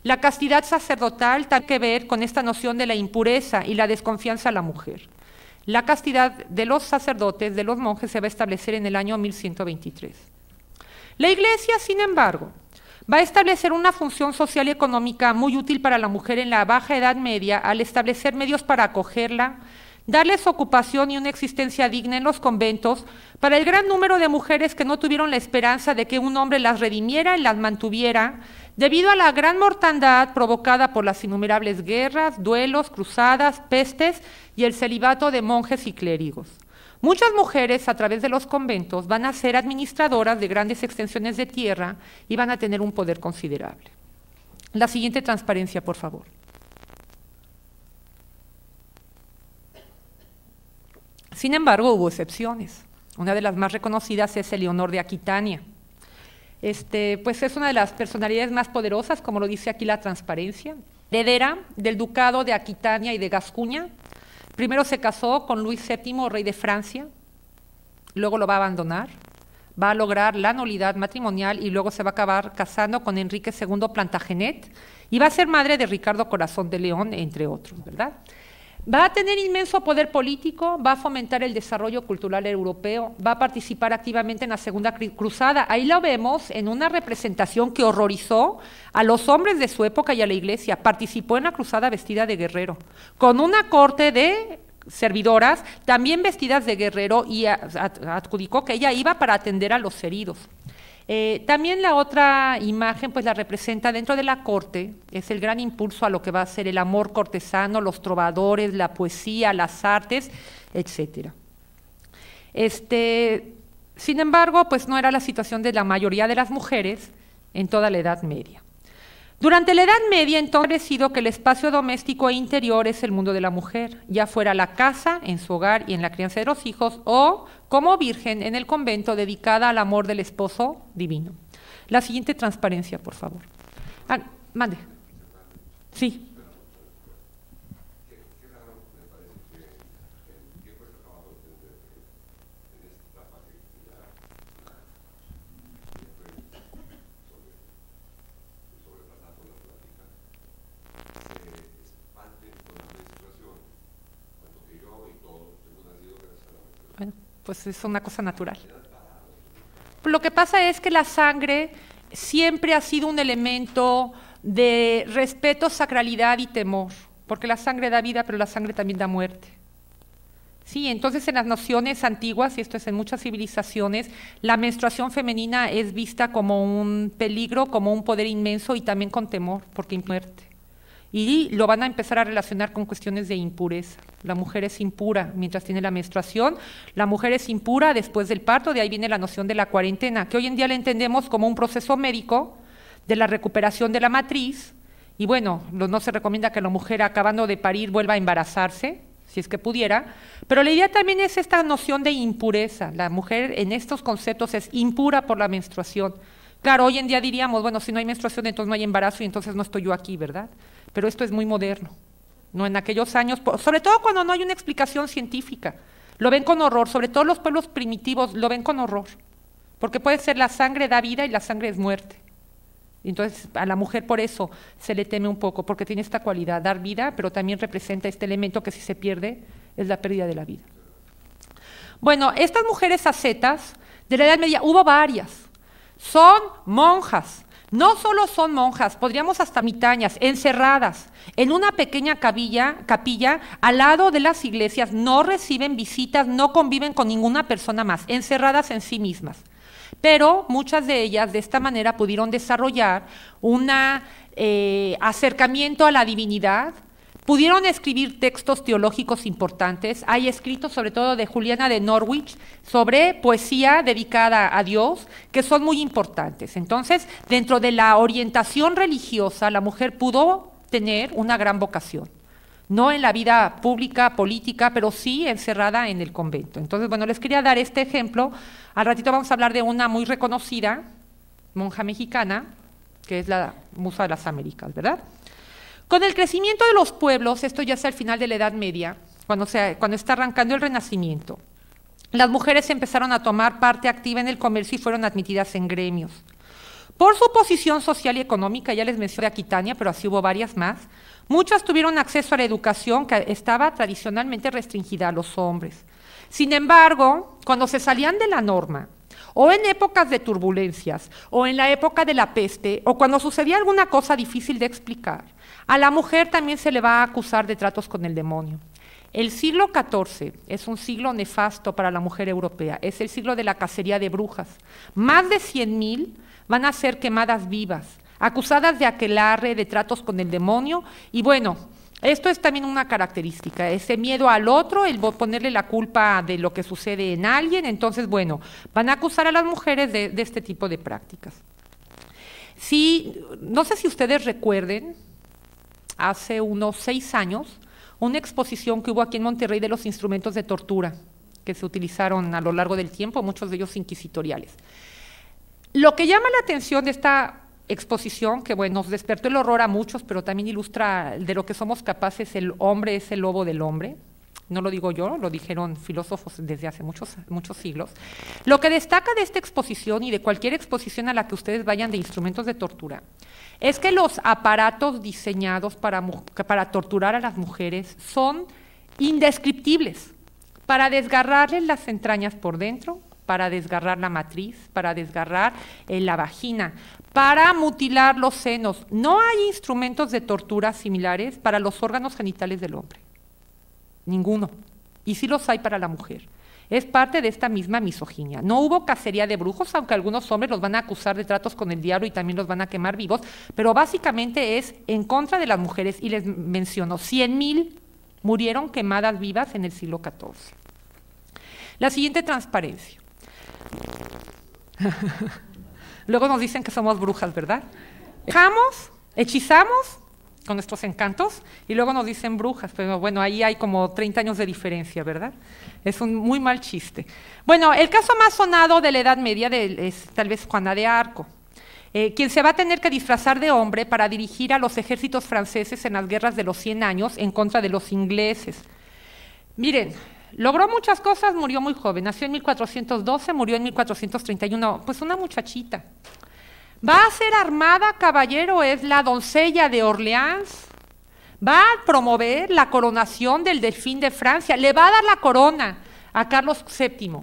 S2: La castidad sacerdotal tiene que ver con esta noción de la impureza y la desconfianza a la mujer. La castidad de los sacerdotes, de los monjes, se va a establecer en el año 1123. La Iglesia, sin embargo, va a establecer una función social y económica muy útil para la mujer en la Baja Edad Media al establecer medios para acogerla, darles ocupación y una existencia digna en los conventos para el gran número de mujeres que no tuvieron la esperanza de que un hombre las redimiera y las mantuviera, debido a la gran mortandad provocada por las innumerables guerras, duelos, cruzadas, pestes y el celibato de monjes y clérigos. Muchas mujeres a través de los conventos van a ser administradoras de grandes extensiones de tierra y van a tener un poder considerable. La siguiente transparencia, por favor. Sin embargo, hubo excepciones. Una de las más reconocidas es Eleonor de Aquitania. Este, pues es una de las personalidades más poderosas, como lo dice aquí la transparencia. Heredera del ducado de Aquitania y de Gascuña. Primero se casó con Luis VII, rey de Francia. Luego lo va a abandonar. Va a lograr la nulidad matrimonial y luego se va a acabar casando con Enrique II Plantagenet y va a ser madre de Ricardo Corazón de León, entre otros, ¿verdad? Va a tener inmenso poder político, va a fomentar el desarrollo cultural europeo, va a participar activamente en la Segunda Cruzada. Ahí lo vemos en una representación que horrorizó a los hombres de su época y a la iglesia. Participó en la Cruzada vestida de guerrero, con una corte de servidoras, también vestidas de guerrero, y adjudicó que ella iba para atender a los heridos. Eh, también la otra imagen pues la representa dentro de la corte, es el gran impulso a lo que va a ser el amor cortesano, los trovadores, la poesía, las artes, etcétera. Este, sin embargo, pues no era la situación de la mayoría de las mujeres en toda la Edad Media. Durante la Edad Media, entonces, ha crecido que el espacio doméstico e interior es el mundo de la mujer, ya fuera la casa, en su hogar y en la crianza de los hijos, o como virgen en el convento dedicada al amor del esposo divino. La siguiente transparencia, por favor. Ah, mande. Sí. pues es una cosa natural. Lo que pasa es que la sangre siempre ha sido un elemento de respeto, sacralidad y temor, porque la sangre da vida, pero la sangre también da muerte. Sí, entonces en las nociones antiguas, y esto es en muchas civilizaciones, la menstruación femenina es vista como un peligro, como un poder inmenso y también con temor, porque muerte y lo van a empezar a relacionar con cuestiones de impureza. La mujer es impura mientras tiene la menstruación, la mujer es impura después del parto, de ahí viene la noción de la cuarentena, que hoy en día la entendemos como un proceso médico de la recuperación de la matriz, y bueno, no se recomienda que la mujer acabando de parir vuelva a embarazarse, si es que pudiera, pero la idea también es esta noción de impureza. La mujer en estos conceptos es impura por la menstruación. Claro, hoy en día diríamos, bueno, si no hay menstruación, entonces no hay embarazo y entonces no estoy yo aquí, ¿verdad? pero esto es muy moderno. No en aquellos años, sobre todo cuando no hay una explicación científica. Lo ven con horror, sobre todo los pueblos primitivos lo ven con horror, porque puede ser la sangre da vida y la sangre es muerte. Entonces, a la mujer por eso se le teme un poco, porque tiene esta cualidad, dar vida, pero también representa este elemento que si se pierde es la pérdida de la vida. Bueno, estas mujeres ascetas de la Edad Media, hubo varias, son monjas, no solo son monjas, podríamos hasta mitañas, encerradas en una pequeña capilla al lado de las iglesias, no reciben visitas, no conviven con ninguna persona más, encerradas en sí mismas. Pero muchas de ellas de esta manera pudieron desarrollar un eh, acercamiento a la divinidad Pudieron escribir textos teológicos importantes. Hay escritos, sobre todo de Juliana de Norwich, sobre poesía dedicada a Dios, que son muy importantes. Entonces, dentro de la orientación religiosa, la mujer pudo tener una gran vocación no en la vida pública, política, pero sí encerrada en el convento. Entonces, bueno, les quería dar este ejemplo. Al ratito vamos a hablar de una muy reconocida, monja mexicana, que es la Musa de las Américas, ¿verdad? Con el crecimiento de los pueblos, esto ya es al final de la Edad Media, cuando, está arrancando el Renacimiento, las mujeres empezaron a tomar parte activa en el comercio y fueron admitidas en gremios. Por su posición social y económica, ya les mencioné a Aquitania, pero así hubo varias más, muchas tuvieron acceso a la educación que estaba tradicionalmente restringida a los hombres. Sin embargo, cuando se salían de la norma, o en épocas de turbulencias, o en la época de la peste, o cuando sucedía alguna cosa difícil de explicar, a la mujer también se le va a acusar de tratos con el demonio. El siglo XIV es un siglo nefasto para la mujer europea, es el siglo de la cacería de brujas. Más de 100.000 van a ser quemadas vivas, acusadas de aquelarre, de tratos con el demonio, y bueno, esto es también una característica, ese miedo al otro, el ponerle la culpa de lo que sucede en alguien, entonces bueno, van a acusar a las mujeres de, de este tipo de prácticas. Si, no sé si ustedes recuerden, hace unos seis años una exposición que hubo aquí en Monterrey de los instrumentos de tortura que se utilizaron a lo largo del tiempo, muchos de ellos inquisitoriales. Lo que llama la atención de esta exposición, que bueno, nos despertó el horror a muchos, pero también ilustra de lo que somos capaces, el hombre es el lobo del hombre, no lo digo yo, lo dijeron filósofos desde hace muchos, muchos siglos. Lo que destaca de esta exposición y de cualquier exposición a la que ustedes vayan de instrumentos de tortura es que los aparatos diseñados para, para torturar a las mujeres son indescriptibles, para desgarrarles las entrañas por dentro, para desgarrar la matriz, para desgarrar eh, la vagina, para mutilar los senos. No hay instrumentos de tortura similares para los órganos genitales del hombre. Ninguno. Y sí los hay para la mujer. Es parte de esta misma misoginia. No hubo cacería de brujos, aunque algunos hombres los van a acusar de tratos con el diablo y también los van a quemar vivos, pero básicamente es en contra de las mujeres y les menciono, 100.000 murieron quemadas vivas en el siglo XIV. La siguiente transparencia. *laughs* Luego nos dicen que somos brujas, ¿verdad? Dejamos, hechizamos con nuestros encantos y luego nos dicen brujas, pero bueno, ahí hay como 30 años de diferencia, ¿verdad? Es un muy mal chiste. Bueno, el caso más sonado de la Edad Media es tal vez Juana de Arco, eh, quien se va a tener que disfrazar de hombre para dirigir a los ejércitos franceses en las guerras de los 100 años en contra de los ingleses. Miren, logró muchas cosas, murió muy joven, nació en 1412, murió en 1431, pues una muchachita. Va a ser armada, caballero, es la doncella de Orleans, va a promover la coronación del delfín de Francia, le va a dar la corona a Carlos VII.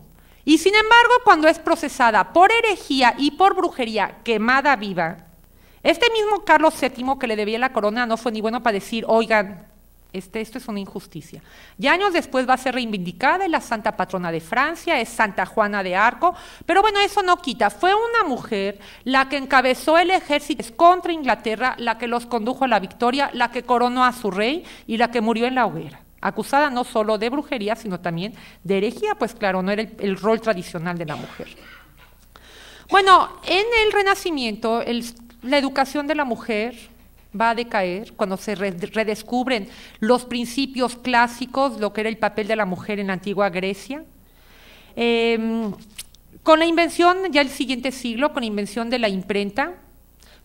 S2: Y sin embargo, cuando es procesada por herejía y por brujería quemada viva, este mismo Carlos VII que le debía la corona no fue ni bueno para decir, oigan, este, esto es una injusticia. Y años después va a ser reivindicada, es la santa patrona de Francia, es Santa Juana de Arco, pero bueno, eso no quita. Fue una mujer la que encabezó el ejército contra Inglaterra, la que los condujo a la victoria, la que coronó a su rey y la que murió en la hoguera acusada no solo de brujería, sino también de herejía, pues claro, no era el, rol tradicional de la mujer. Bueno, en el Renacimiento, la educación de la mujer va a decaer cuando se redescubren los principios clásicos, lo que era el papel de la mujer en la antigua Grecia. Em, con la invención, ya el siguiente siglo, con la invención de la imprenta,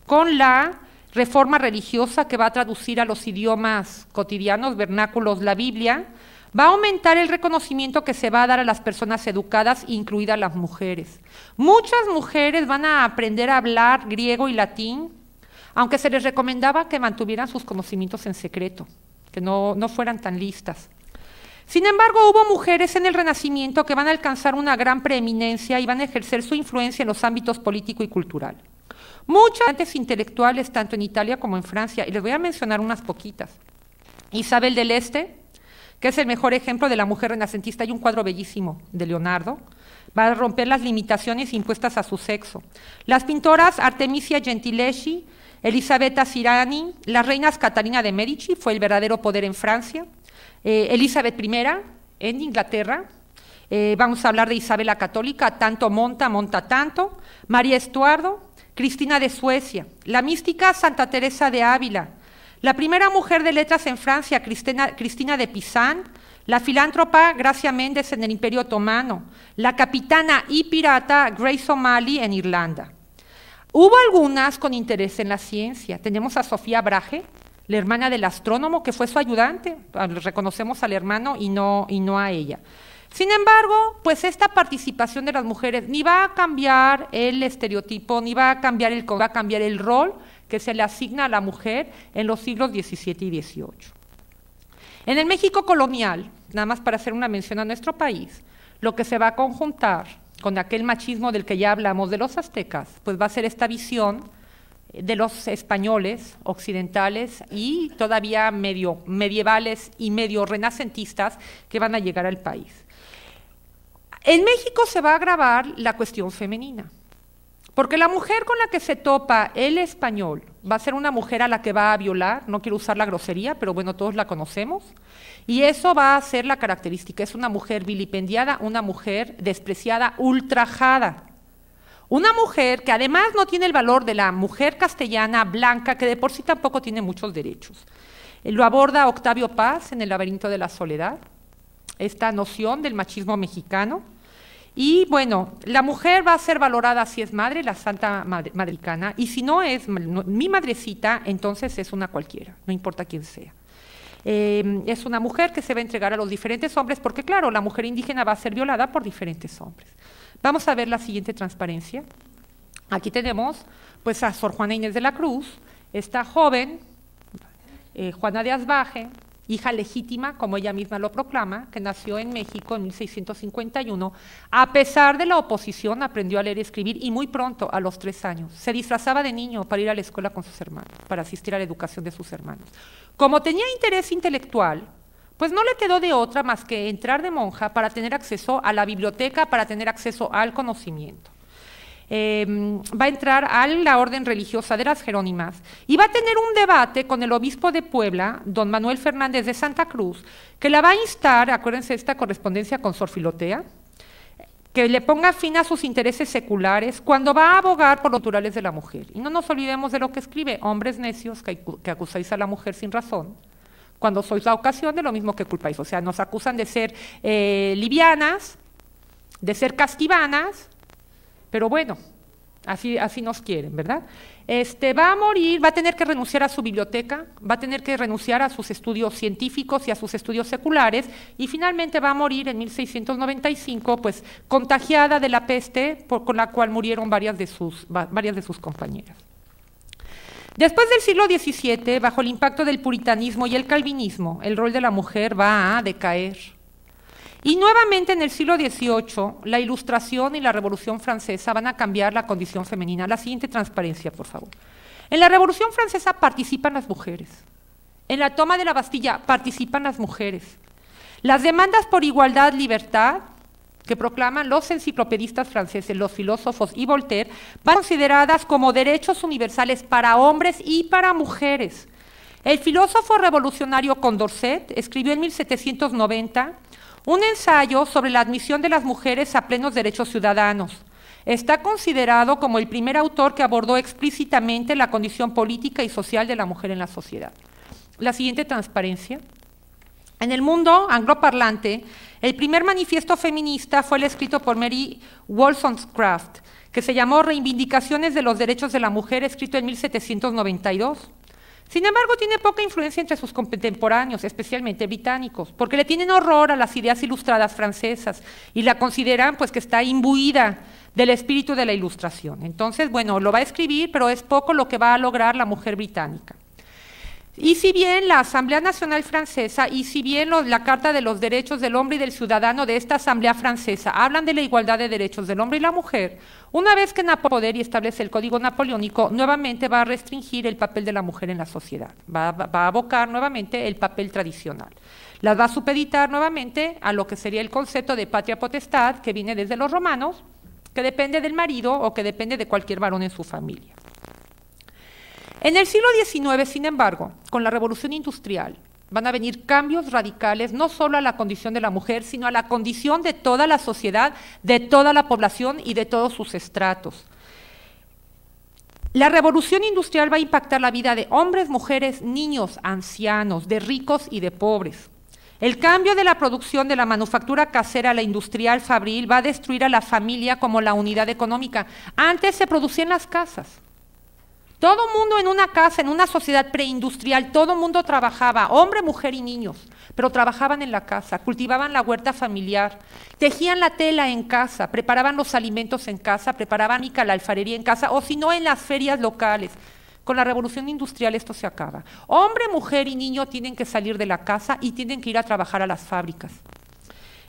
S2: con la reforma religiosa que va a traducir a los idiomas cotidianos, vernáculos, la Biblia, va a aumentar el reconocimiento que se va a dar a las personas educadas, incluidas las mujeres. Muchas mujeres van a aprender a hablar griego y latín aunque se les recomendaba que mantuvieran sus conocimientos en secreto, que no, fueran tan listas. Sin embargo, hubo mujeres en el Renacimiento que van a alcanzar una gran preeminencia y van a ejercer su influencia en los ámbitos político y cultural. Muchas intelectuales, tanto en Italia como en Francia, y les voy a mencionar unas poquitas. Isabel del Este, que es el mejor ejemplo de la mujer renacentista, hay un cuadro bellísimo de Leonardo, va a romper las limitaciones impuestas a su sexo. Las pintoras Artemisia Gentileschi, Elisabetta Sirani, las reinas Catalina de Medici, fue el verdadero poder en Francia. Eh, Elizabeth I, en Inglaterra. Eh, vamos a hablar de Isabel la Católica, tanto monta, monta tanto. María Estuardo, Cristina de Suecia. La mística Santa Teresa de Ávila. La primera mujer de letras en Francia, Cristina, de Pizán. La filántropa Gracia Méndez en el Imperio Otomano. La capitana y pirata Grace O'Malley en Irlanda. Hubo algunas con interés en la ciencia. Tenemos a Sofía Braje, la hermana del astrónomo, que fue su ayudante. Ah, reconocemos al hermano y no, a ella. Sin embargo, pues esta participación de las mujeres ni va a cambiar el estereotipo, ni va a cambiar el, va a cambiar el rol que se le asigna a la mujer en los siglos XVII y XVIII. En el México colonial, nada más para hacer una mención a nuestro país, lo que se va a conjuntar con aquel machismo del que ya hablamos de los aztecas, pues va a ser esta visión eh, de los españoles occidentales y todavía medio medievales y medio renacentistas que van a llegar al país. En México se va a agravar la cuestión femenina, porque la mujer con la que se topa el español va a ser una mujer a la que va a violar, no quiero usar la grosería, pero bueno, todos la conocemos, y eso va a ser la característica. Es una mujer vilipendiada, una mujer despreciada, ultrajada. Una mujer que además no tiene el valor de la mujer castellana blanca, que de por sí tampoco tiene muchos derechos. Eh, lo aborda Octavio Paz en El laberinto de la soledad, esta noción del machismo mexicano. Y bueno, la mujer va a ser valorada si es madre, la santa madricana, y si no es mi madrecita, entonces es una cualquiera, no importa quién sea. Em, es una mujer que se va a entregar a los diferentes hombres porque, claro, la mujer indígena va a ser violada por diferentes hombres. Vamos a ver la siguiente transparencia. Aquí tenemos pues, a Sor Juana Inés de la Cruz, esta joven, eh, Juana de Asbaje, hija legítima, como ella misma lo proclama, que nació en México en 1651, a pesar de la oposición aprendió a leer y escribir y muy pronto, a los tres años, se disfrazaba de niño para ir a la escuela con sus hermanos, para asistir a la educación de sus hermanos. Como tenía interés intelectual, pues no le quedó de otra más que entrar de monja para tener acceso a la biblioteca, para tener acceso al conocimiento. Em, va a entrar a la orden religiosa de las Jerónimas y va a tener un debate con el obispo de Puebla, don Manuel Fernández de Santa Cruz, que la va a instar, acuérdense esta correspondencia con Sor Filotea, que le ponga fin a sus intereses seculares cuando va a abogar por los naturales de la mujer. Y no nos olvidemos de lo que escribe, hombres necios que, acusáis a la mujer sin razón, cuando sois la ocasión de lo mismo que culpáis. O sea, nos acusan de ser eh, livianas, de ser castivanas, pero bueno, así, nos quieren, ¿verdad? Este, va a morir, va a tener que renunciar a su biblioteca, va a tener que renunciar a sus estudios científicos y a sus estudios seculares, y finalmente va a morir en 1695, pues contagiada de la peste con la cual murieron varias de sus, varias de sus compañeras. Después del siglo XVII, bajo el impacto del puritanismo y el calvinismo, el rol de la mujer va a decaer. Y nuevamente en el siglo XVIII, la Ilustración y la Revolución Francesa van a cambiar la condición femenina. La siguiente transparencia, por favor. En la Revolución Francesa participan las mujeres. En la toma de la Bastilla participan las mujeres. Las demandas por igualdad, libertad, que proclaman los enciclopedistas franceses, los filósofos y Voltaire, van consideradas como derechos universales para hombres y para mujeres. El filósofo revolucionario Condorcet escribió en 1790 un ensayo sobre la admisión de las mujeres a plenos derechos ciudadanos. Está considerado como el primer autor que abordó explícitamente la condición política y social de la mujer en la sociedad. La siguiente transparencia. En el mundo angloparlante, el primer manifiesto feminista fue el escrito por Mary Wollstonecraft, que se llamó Reivindicaciones de los Derechos de la Mujer, escrito en 1792. Sin embargo, tiene poca influencia entre sus contemporáneos, especialmente británicos, porque le tienen horror a las ideas ilustradas francesas y la consideran pues que está imbuida del espíritu de la ilustración. Entonces, bueno, lo va a escribir, pero es poco lo que va a lograr la mujer británica. Y si bien la Asamblea Nacional Francesa y si bien la Carta de los Derechos del Hombre y del Ciudadano de esta Asamblea Francesa hablan de la igualdad de derechos del hombre y la mujer, una vez que Napoleón y establece el Código Napoleónico, nuevamente va a restringir el papel de la mujer en la sociedad, va, va a abocar nuevamente el papel tradicional. Las va a supeditar nuevamente a lo que sería el concepto de patria potestad que viene desde los romanos, que depende del marido o que depende de cualquier varón en su familia. En el siglo XIX, sin embargo, con la revolución industrial, van a venir cambios radicales no solo a la condición de la mujer, sino a la condición de toda la sociedad, de toda la población y de todos sus estratos. La revolución industrial va a impactar la vida de hombres, mujeres, niños, ancianos, de ricos y de pobres. El cambio de la producción de la manufactura casera a la industrial fabril va a destruir a la familia como la unidad económica. Antes se producían las casas. Todo mundo en una casa, en una sociedad preindustrial, todo mundo trabajaba, hombre, mujer y niños, pero trabajaban en la casa, cultivaban la huerta familiar, tejían la tela en casa, preparaban los alimentos en casa, preparaban la alfarería en casa, o si no, en las ferias locales. Con la revolución industrial esto se acaba. Hombre, mujer y niño tienen que salir de la casa y tienen que ir a trabajar a las fábricas.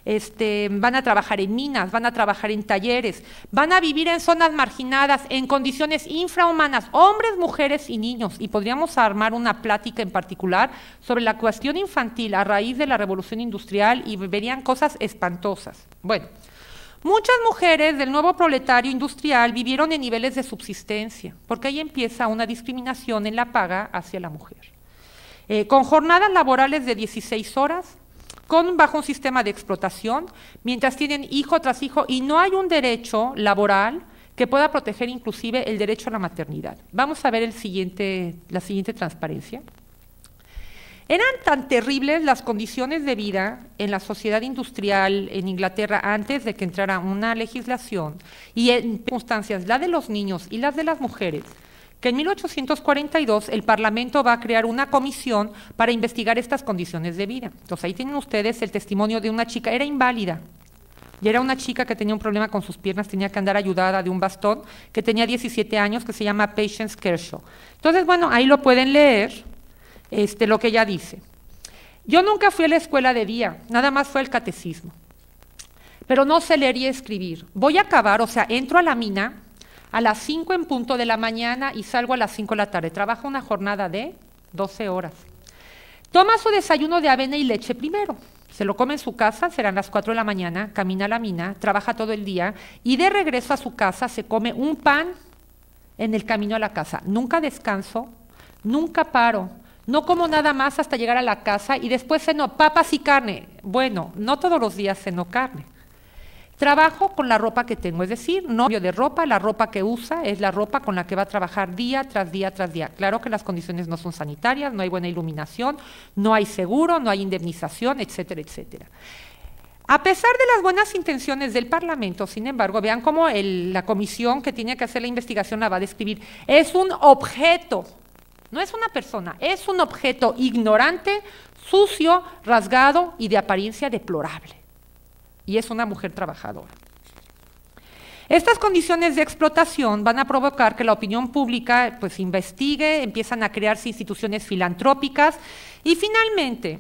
S2: Este, van a trabajar en minas, van a trabajar en talleres, van a vivir en zonas marginadas, en condiciones infrahumanas, hombres, mujeres y niños. Y podríamos armar una plática en particular sobre la cuestión infantil a raíz de la revolución industrial y verían cosas espantosas. Bueno, muchas mujeres del nuevo proletario industrial vivieron en niveles de subsistencia, porque ahí empieza una discriminación en la paga hacia la mujer. Eh, con jornadas laborales de 16 horas, con, bajo un sistema de explotación, mientras tienen hijo tras hijo y no hay un derecho laboral que pueda proteger inclusive el derecho a la maternidad. Vamos a ver el siguiente, la siguiente transparencia. Eran tan terribles las condiciones de vida en la sociedad industrial en Inglaterra antes de que entrara una legislación y en circunstancias la de los niños y las de las mujeres que en 1842 el Parlamento va a crear una comisión para investigar estas condiciones de vida. Entonces ahí tienen ustedes el testimonio de una chica, era inválida, y era una chica que tenía un problema con sus piernas, tenía que andar ayudada de un bastón, que tenía 17 años, que se llama Patience Kershaw. Entonces, bueno, ahí lo pueden leer, este, lo que ella dice. Yo nunca fui a la escuela de día, nada más fue el catecismo. Pero no sé leer y escribir. Voy a acabar, o sea, entro a la mina a las 5 en punto de la mañana y salgo a las 5 de la tarde. Trabajo una jornada de 12 horas. Toma su desayuno de avena y leche primero. Se lo come en su casa, serán las 4 de la mañana, camina a la mina, trabaja todo el día y de regreso a su casa se come un pan en el camino a la casa. Nunca descanso, nunca paro, no como nada más hasta llegar a la casa y después ceno papas y carne. Bueno, no todos los días ceno carne. Trabajo con la ropa que tengo, es decir, no de ropa, la ropa que usa es la ropa con la que va a trabajar día tras día tras día. Claro que las condiciones no son sanitarias, no hay buena iluminación, no hay seguro, no hay indemnización, etcétera, etcétera. A pesar de las buenas intenciones del Parlamento, sin embargo, vean cómo la comisión que tiene que hacer la investigación la va a describir. Es un objeto, no es una persona, es un objeto ignorante, sucio, rasgado y de apariencia deplorable y es una mujer trabajadora. Estas condiciones de explotación van a provocar que la opinión pública pues investigue, empiezan a crearse instituciones filantrópicas y finalmente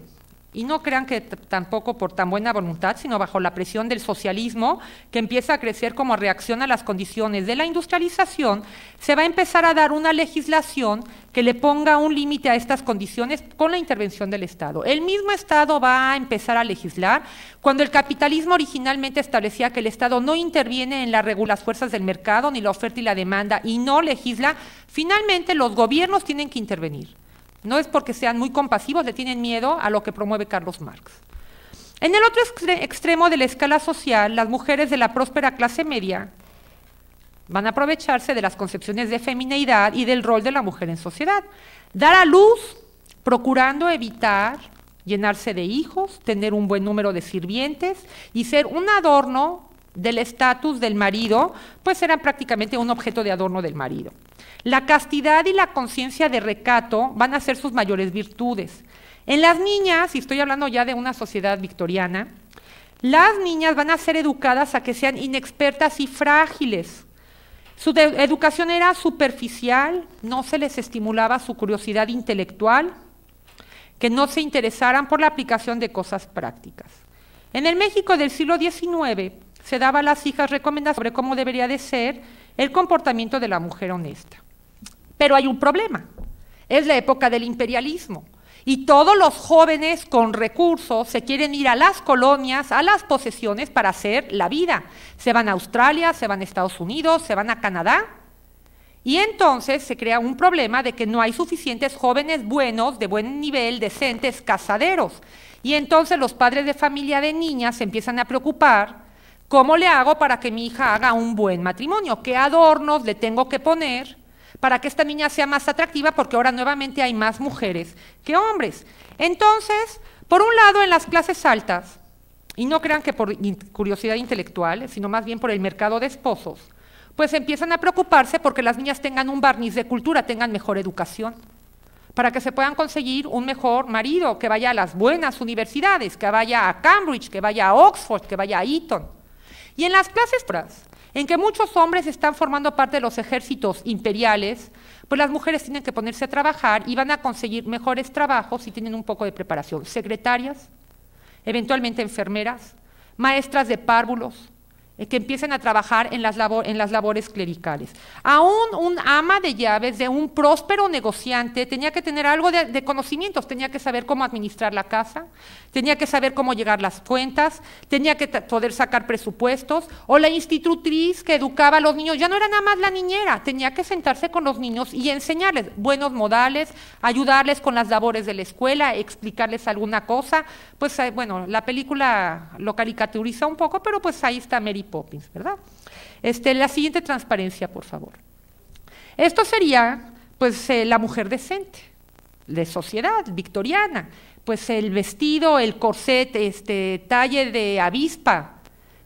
S2: y no crean que tampoco por tan buena voluntad, sino bajo la presión del socialismo, que empieza a crecer como reacción a las condiciones de la industrialización, se va a empezar a dar una legislación que le ponga un límite a estas condiciones con la intervención del Estado. El mismo Estado va a empezar a legislar cuando el capitalismo originalmente establecía que el Estado no interviene en las regula las fuerzas del mercado, ni la oferta y la demanda, y no legisla, finalmente los gobiernos tienen que intervenir. No es porque sean muy compasivos, le tienen miedo a lo que promueve Carlos Marx. En el otro extremo de la escala social, las mujeres de la próspera clase media van a aprovecharse de las concepciones de femineidad y del rol de la mujer en sociedad. Dar a luz procurando evitar llenarse de hijos, tener un buen número de sirvientes y ser un adorno del estatus del marido, pues eran prácticamente un objeto de adorno del marido. La castidad y la conciencia de recato van a ser sus mayores virtudes. En las niñas, y estoy hablando ya de una sociedad victoriana, las niñas van a ser educadas a que sean inexpertas y frágiles. Su educación era superficial, no se les estimulaba su curiosidad intelectual, que no se interesaran por la aplicación de cosas prácticas. En el México del siglo XIX, se daba a las hijas recomendaciones sobre cómo debería de ser el comportamiento de la mujer honesta. Pero hay un problema. Es la época del imperialismo. Y todos los jóvenes con recursos se quieren ir a las colonias, a las posesiones para hacer la vida. Se van a Australia, se van a Estados Unidos, se van a Canadá. Y entonces se crea un problema de que no hay suficientes jóvenes buenos, de buen nivel, decentes, casaderos. Y entonces los padres de familia de niñas se empiezan a preocupar ¿Cómo le hago para que mi hija haga un buen matrimonio? ¿Qué adornos le tengo que poner para que esta niña sea más atractiva? Porque ahora nuevamente hay más mujeres que hombres. Entonces, por un lado, en las clases altas, y no crean que por curiosidad intelectual, sino más bien por el mercado de esposos, pues empiezan a preocuparse porque las niñas tengan un barniz de cultura, tengan mejor educación, para que se puedan conseguir un mejor marido, que vaya a las buenas universidades, que vaya a Cambridge, que vaya a Oxford, que vaya a Eton. Y en las clases en que muchos hombres están formando parte de los ejércitos imperiales, pues las mujeres tienen que ponerse a trabajar y van a conseguir mejores trabajos si tienen un poco de preparación. Secretarias, eventualmente enfermeras, maestras de párvulos, eh, que empiecen a trabajar en las, labores clericales. Aún un ama de llaves de un próspero negociante tenía que tener algo de, conocimientos, tenía que saber cómo administrar la casa, tenía que saber cómo llegar las cuentas, tenía que poder sacar presupuestos, o la institutriz que educaba a los niños, ya no era nada más la niñera, tenía que sentarse con los niños y enseñarles buenos modales, ayudarles con las labores de la escuela, explicarles alguna cosa. Pues eh, bueno, la película lo caricaturiza un poco, pero pues ahí está Mary Poppins, ¿verdad? Este, la siguiente transparencia, por favor. Esto sería, pues, eh, la mujer decente, de sociedad, victoriana, pues el vestido, el corset, este talle de avispa,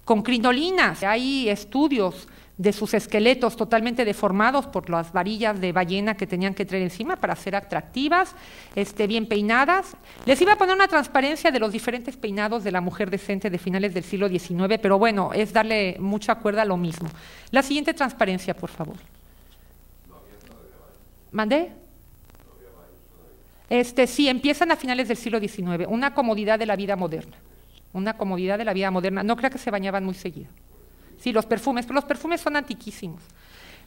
S2: con crinolinas. Hay estudios de sus esqueletos totalmente deformados por las varillas de ballena que tenían que traer encima para ser atractivas, este, bien peinadas. Les iba a poner una transparencia de los diferentes peinados de la mujer decente de finales del siglo XIX, pero bueno, es darle mucha cuerda a lo mismo. La siguiente transparencia, por favor. ¿Mandé? Este, sí, empiezan a finales del siglo XIX, una comodidad de la vida moderna. Una comodidad de la vida moderna. No creo que se bañaban muy seguido. Sí, los perfumes, pero los perfumes son antiquísimos.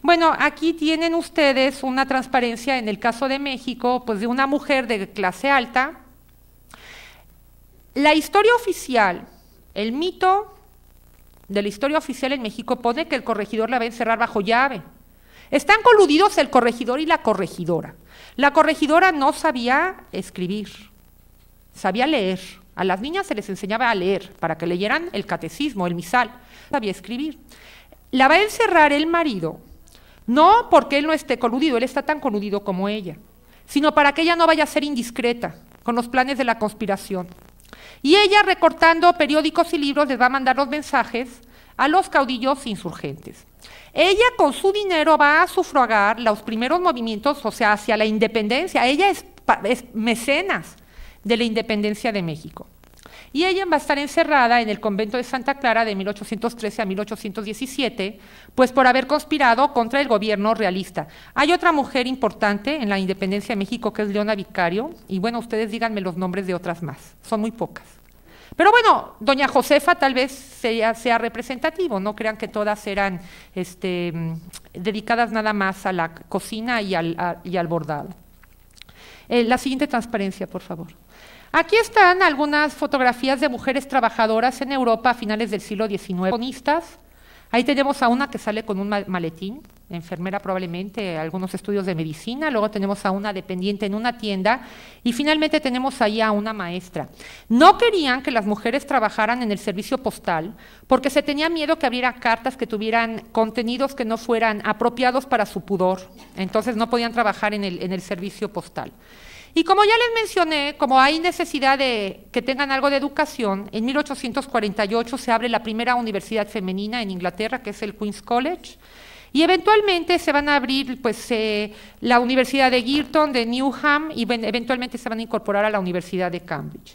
S2: Bueno, aquí tienen ustedes una transparencia en el caso de México, pues de una mujer de clase alta. La historia oficial, el mito de la historia oficial en México pone que el corregidor la va a encerrar bajo llave. Están coludidos el corregidor y la corregidora. La corregidora no sabía escribir, sabía leer. A las niñas se les enseñaba a leer para que leyeran el catecismo, el misal sabía escribir. La va a encerrar el marido, no porque él no esté coludido, él está tan coludido como ella, sino para que ella no vaya a ser indiscreta con los planes de la conspiración. Y ella, recortando periódicos y libros, les va a mandar los mensajes a los caudillos insurgentes. Ella con su dinero va a sufragar los primeros movimientos, o sea, hacia la independencia. Ella es, es mecenas de la independencia de México y ella va a estar encerrada en el convento de Santa Clara de 1813 a 1817, pues por haber conspirado contra el gobierno realista. Hay otra mujer importante en la independencia de México que es Leona Vicario, y bueno, ustedes díganme los nombres de otras más, son muy pocas. Pero bueno, doña Josefa tal vez sea, representativa, representativo, no crean que todas eran este, dedicadas nada más a la cocina y al, bordado. Eh, la siguiente transparencia, por favor. Aquí están algunas fotografías de mujeres trabajadoras en Europa a finales del siglo XIX. Ahí tenemos a una que sale con un maletín, enfermera probablemente, algunos estudios de medicina, luego tenemos a una dependiente en una tienda y finalmente tenemos ahí a una maestra. No querían que las mujeres trabajaran en el servicio postal porque se tenía miedo que abriera cartas que tuvieran contenidos que no fueran apropiados para su pudor, entonces no podían trabajar en el, en el servicio postal. Y como ya les mencioné, como hay necesidad de que tengan algo de educación, en 1848 se abre la primera universidad femenina en Inglaterra, que es el Queen's College, y eventualmente se van a abrir pues, eh, la Universidad de Girton, de Newham, y eventualmente se van a incorporar a la Universidad de Cambridge.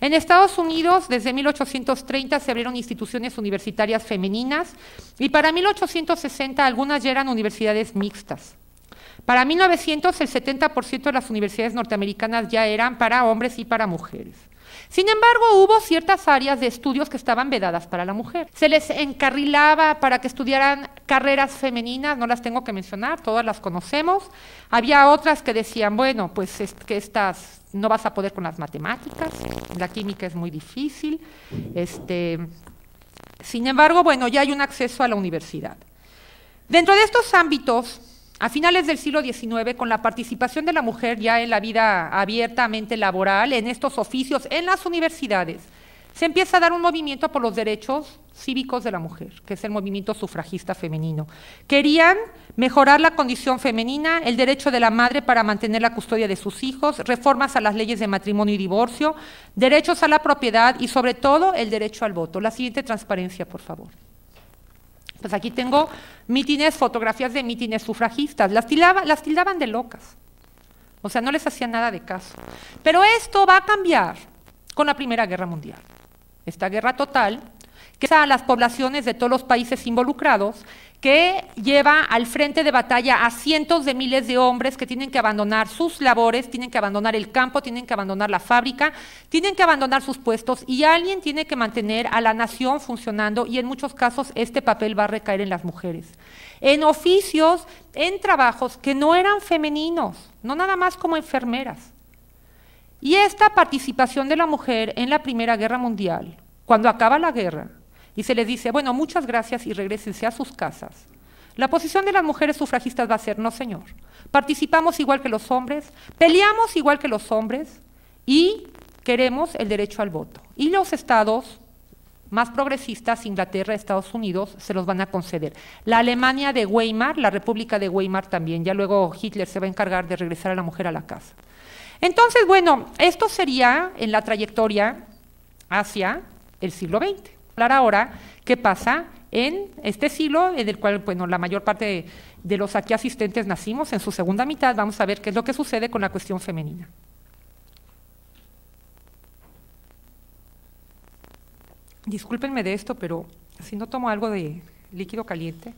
S2: En Estados Unidos, desde 1830 se abrieron instituciones universitarias femeninas y para 1860 algunas ya eran universidades mixtas. Para 1900, el 70% de las universidades norteamericanas ya eran para hombres y para mujeres. Sin embargo, hubo ciertas áreas de estudios que estaban vedadas para la mujer. Se les encarrilaba para que estudiaran carreras femeninas, no las tengo que mencionar, todas las conocemos. Había otras que decían, bueno, pues que estas no vas a poder con las matemáticas, la química es muy difícil. Este, sin embargo, bueno, ya hay un acceso a la universidad. Dentro de estos ámbitos, a finales del siglo XIX, con la participación de la mujer ya en la vida abiertamente laboral, en estos oficios, en las universidades, se empieza a dar un movimiento por los derechos cívicos de la mujer, que es el movimiento sufragista femenino. Querían mejorar la condición femenina, el derecho de la madre para mantener la custodia de sus hijos, reformas a las leyes de matrimonio y divorcio, derechos a la propiedad y sobre todo el derecho al voto. La siguiente transparencia, por favor. Pues aquí tengo mítines, fotografías de mítines sufragistas. Las, las tildaban de locas. O sea, no les hacían nada de caso. Pero esto va a cambiar con la Primera Guerra Mundial. Esta guerra total, que es a las poblaciones de todos los países involucrados, que lleva al frente de batalla a cientos de miles de hombres que tienen que abandonar sus labores, tienen que abandonar el campo, tienen que abandonar la fábrica, tienen que abandonar sus puestos y alguien tiene que mantener a la nación funcionando y en muchos casos este papel va a recaer en las mujeres. En oficios, en trabajos que no eran femeninos, no nada más como enfermeras. Y esta participación de la mujer en la Primera Guerra Mundial, cuando acaba la guerra, y se les dice, bueno, muchas gracias y regresense a sus casas. La posición de las mujeres sufragistas va a ser, no señor, participamos igual que los hombres, peleamos igual que los hombres y queremos el derecho al voto. Y los estados más progresistas, Inglaterra, Estados Unidos, se los van a conceder. La Alemania de Weimar, la República de Weimar también, ya luego Hitler se va a encargar de regresar a la mujer a la casa. Entonces, bueno, esto sería en la trayectoria hacia el siglo XX hablar ahora qué pasa en este siglo, en el cual bueno, la mayor parte de, de los aquí asistentes nacimos, en su segunda mitad vamos a ver qué es lo que sucede con la cuestión femenina. Discúlpenme de esto, pero si no tomo algo de líquido caliente,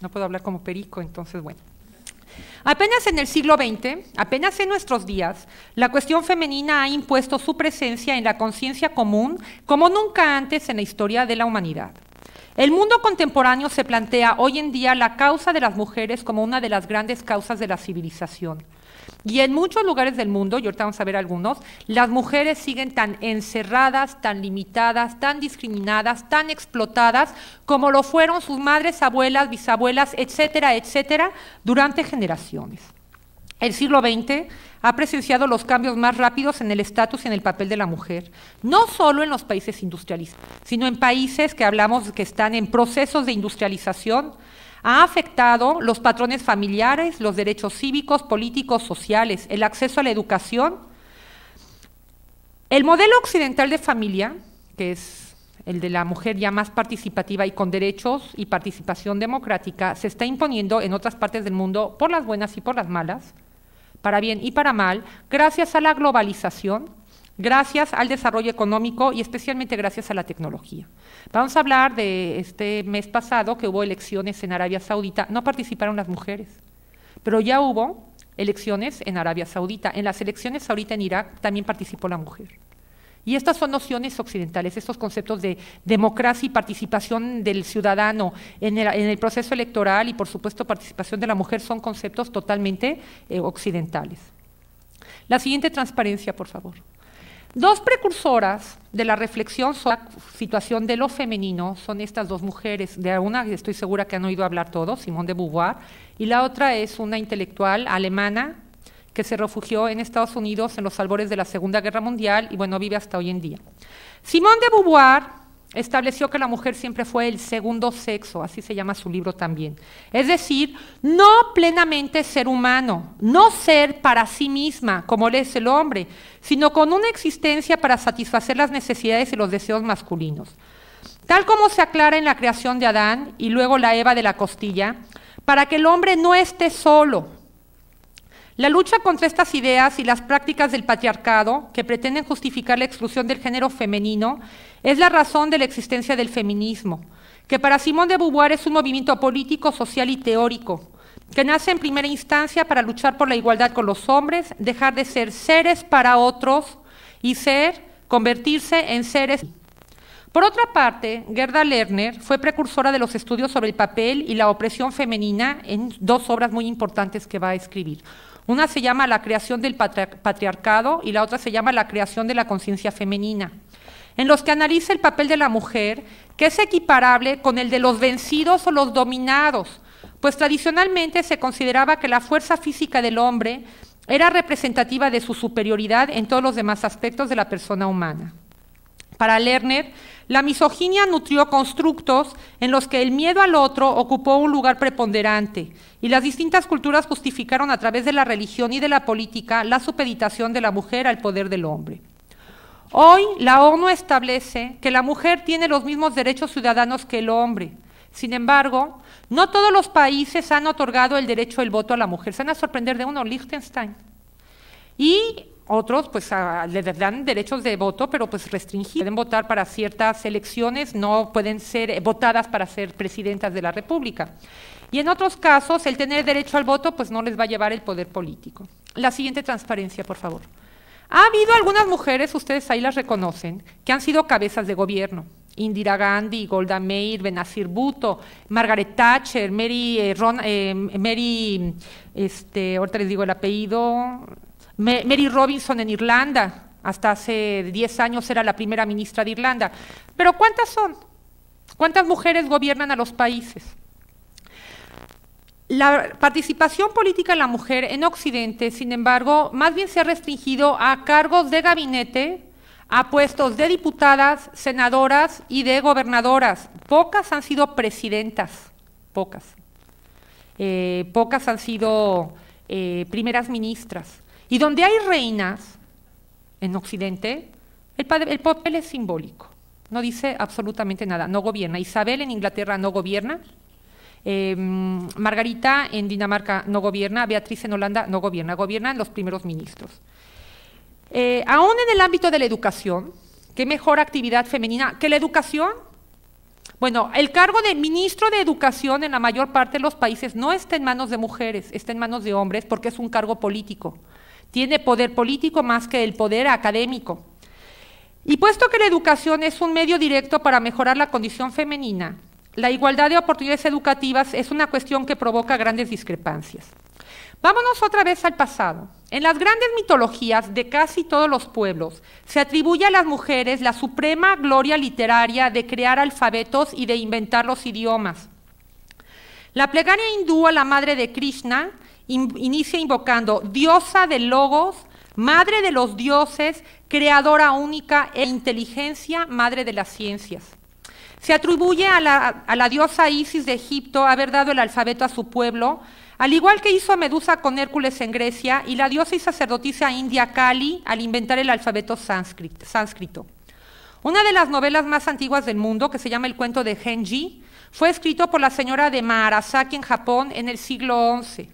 S2: no puedo hablar como perico, entonces bueno. Apenas en el siglo XX, apenas en nuestros días, la cuestión femenina ha impuesto su presencia en la conciencia común como nunca antes en la historia de la humanidad. El mundo contemporáneo se plantea hoy en día la causa de las mujeres como una de las grandes causas de la civilización. Y en muchos lugares del mundo, y ahorita vamos a ver algunos, las mujeres siguen tan encerradas, tan limitadas, tan discriminadas, tan explotadas, como lo fueron sus madres, abuelas, bisabuelas, etcétera, etcétera, durante generaciones. El siglo XX ha presenciado los cambios más rápidos en el estatus y en el papel de la mujer, no solo en los países industrializados, sino en países que hablamos que están en procesos de industrialización, ha afectado los patrones familiares, los derechos cívicos, políticos, sociales, el acceso a la educación. El modelo occidental de familia, que es el de la mujer ya más participativa y con derechos y participación democrática, se está imponiendo en otras partes del mundo por las buenas y por las malas, para bien y para mal, gracias a la globalización, gracias al desarrollo económico y especialmente gracias a la tecnología. Vamos a hablar de este mes pasado que hubo elecciones en Arabia Saudita. No participaron las mujeres, pero ya hubo elecciones en Arabia Saudita. En las elecciones ahorita en Irak también participó la mujer. Y estas son nociones occidentales, estos conceptos de democracia y participación del ciudadano en el, proceso electoral y, por supuesto, participación de la mujer son conceptos totalmente eh, occidentales. La siguiente transparencia, por favor. Dos precursoras de la reflexión sobre la situación de lo femenino son estas dos mujeres. De una estoy segura que han oído hablar todos, Simone de Beauvoir, y la otra es una intelectual alemana que se refugió en Estados Unidos en los albores de la Segunda Guerra Mundial y bueno, vive hasta hoy en día. Simone de Beauvoir estableció que la mujer siempre fue el segundo sexo, así se llama su libro también. Es decir, no plenamente ser humano, no ser para sí misma, como le es el hombre, sino con una existencia para satisfacer las necesidades y los deseos masculinos. Tal como se aclara en la creación de Adán y luego la Eva de la costilla, para que el hombre no esté solo, la lucha contra estas ideas y las prácticas del patriarcado, que pretenden justificar la exclusión del género femenino, es la razón de la existencia del feminismo, que para Simón de Beauvoir es un movimiento político, social y teórico, que nace en primera instancia para luchar por la igualdad con los hombres, dejar de ser seres para otros y ser, convertirse en seres. Por otra parte, Gerda Lerner fue precursora de los estudios sobre el papel y la opresión femenina en dos obras muy importantes que va a escribir. Una se llama la creación del patriarcado y la otra se llama la creación de la conciencia femenina, en los que analiza el papel de la mujer, que es equiparable con el de los vencidos o los dominados, pues tradicionalmente se consideraba que la fuerza física del hombre era representativa de su superioridad en todos los demás aspectos de la persona humana. Para Lerner, la misoginia nutrió constructos en los que el miedo al otro ocupó un lugar preponderante y las distintas culturas justificaron a través de la religión y de la política la supeditación de la mujer al poder del hombre. Hoy la ONU establece que la mujer tiene los mismos derechos ciudadanos que el hombre. Sin embargo, no todos los países han otorgado el derecho del voto a la mujer. Se van a sorprender de uno, Liechtenstein. Y otros pues les dan derechos de voto, pero pues restringidos. Pueden votar para ciertas elecciones, no pueden ser eh, votadas para ser presidentas de la República. Y en otros casos, el tener derecho al voto pues no les va a llevar el poder político. La siguiente transparencia, por favor. Ha habido algunas mujeres, ustedes ahí las reconocen, que han sido cabezas de gobierno. Indira Gandhi, Golda Meir, Benazir Bhutto, Margaret Thatcher, Mary, eh, eh, Mary este, ahorita les digo el apellido, Mary Robinson en Irlanda, hasta hace 10 años era la primera ministra de Irlanda. Pero ¿cuántas son? ¿Cuántas mujeres gobiernan a los países? La participación política de la mujer en Occidente, sin embargo, más bien se ha restringido a cargos de gabinete, a puestos de diputadas, senadoras y de gobernadoras. Pocas han sido presidentas, pocas. Eh, pocas han sido eh, primeras ministras. Y donde hay reinas, en Occidente, el, papel es simbólico. No dice absolutamente nada, no gobierna. Isabel en Inglaterra no gobierna, em, Margarita en Dinamarca no gobierna, Beatriz en Holanda no gobierna, gobiernan los primeros ministros. Eh, aún en el ámbito de la educación, ¿qué mejor actividad femenina que la educación? Bueno, el cargo de ministro de educación en la mayor parte de los países no está en manos de mujeres, está en manos de hombres porque es un cargo político tiene poder político más que el poder académico. Y puesto que la educación es un medio directo para mejorar la condición femenina, la igualdad de oportunidades educativas es una cuestión que provoca grandes discrepancias. Vámonos otra vez al pasado. En las grandes mitologías de casi todos los pueblos se atribuye a las mujeres la suprema gloria literaria de crear alfabetos y de inventar los idiomas. La plegaria hindú a la madre de Krishna inicia invocando diosa de logos, madre de los dioses, creadora única e inteligencia, madre de las ciencias. Se atribuye a la, a la diosa Isis de Egipto haber dado el alfabeto a su pueblo, al igual que hizo Medusa con Hércules en Grecia y la diosa y sacerdotisa india Kali al inventar el alfabeto sánscrito. Una de las novelas más antiguas del mundo, que se llama El cuento de Genji, fue escrito por la señora de Maharasaki en Japón en el siglo XI.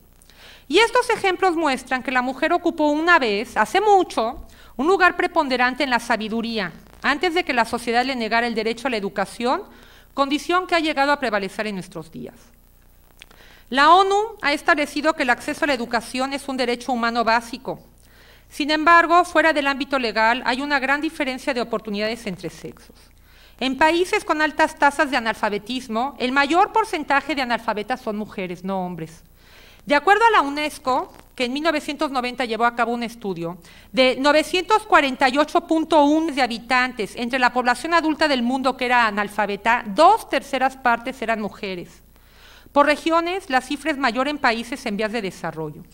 S2: Y estos ejemplos muestran que la mujer ocupó una vez, hace mucho, un lugar preponderante en la sabiduría, antes de que la sociedad le negara el derecho a la educación, condición que ha llegado a prevalecer en nuestros días. La ONU ha establecido que el acceso a la educación es un derecho humano básico. Sin embargo, fuera del ámbito legal hay una gran diferencia de oportunidades entre sexos. En países con altas tasas de analfabetismo, el mayor porcentaje de analfabetas son mujeres, no hombres. De acuerdo a la UNESCO, que en 1990 llevó a cabo un estudio, de 948.1 de habitantes entre la población adulta del mundo que era analfabeta, dos terceras partes eran mujeres. Por regiones, la cifra es mayor en países en vías de desarrollo.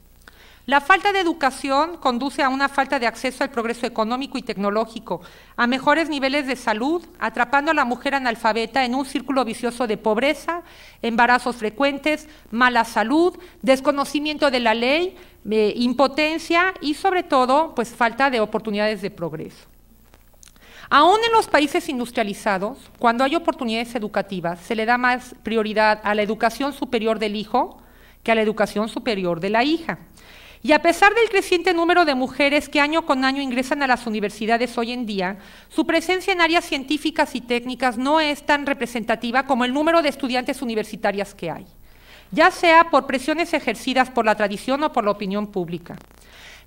S2: La falta de educación conduce a una falta de acceso al progreso económico y tecnológico, a mejores niveles de salud, atrapando a la mujer analfabeta en un círculo vicioso de pobreza, embarazos frecuentes, mala salud, desconocimiento de la ley, eh, impotencia y sobre todo pues falta de oportunidades de progreso. Aún en los países industrializados, cuando hay oportunidades educativas, se le da más prioridad a la educación superior del hijo que a la educación superior de la hija. Y a pesar del creciente número de mujeres que año con año ingresan a las universidades hoy en día, su presencia en áreas científicas y técnicas no es tan representativa como el número de estudiantes universitarias que hay, ya sea por presiones ejercidas por la tradición o por la opinión pública.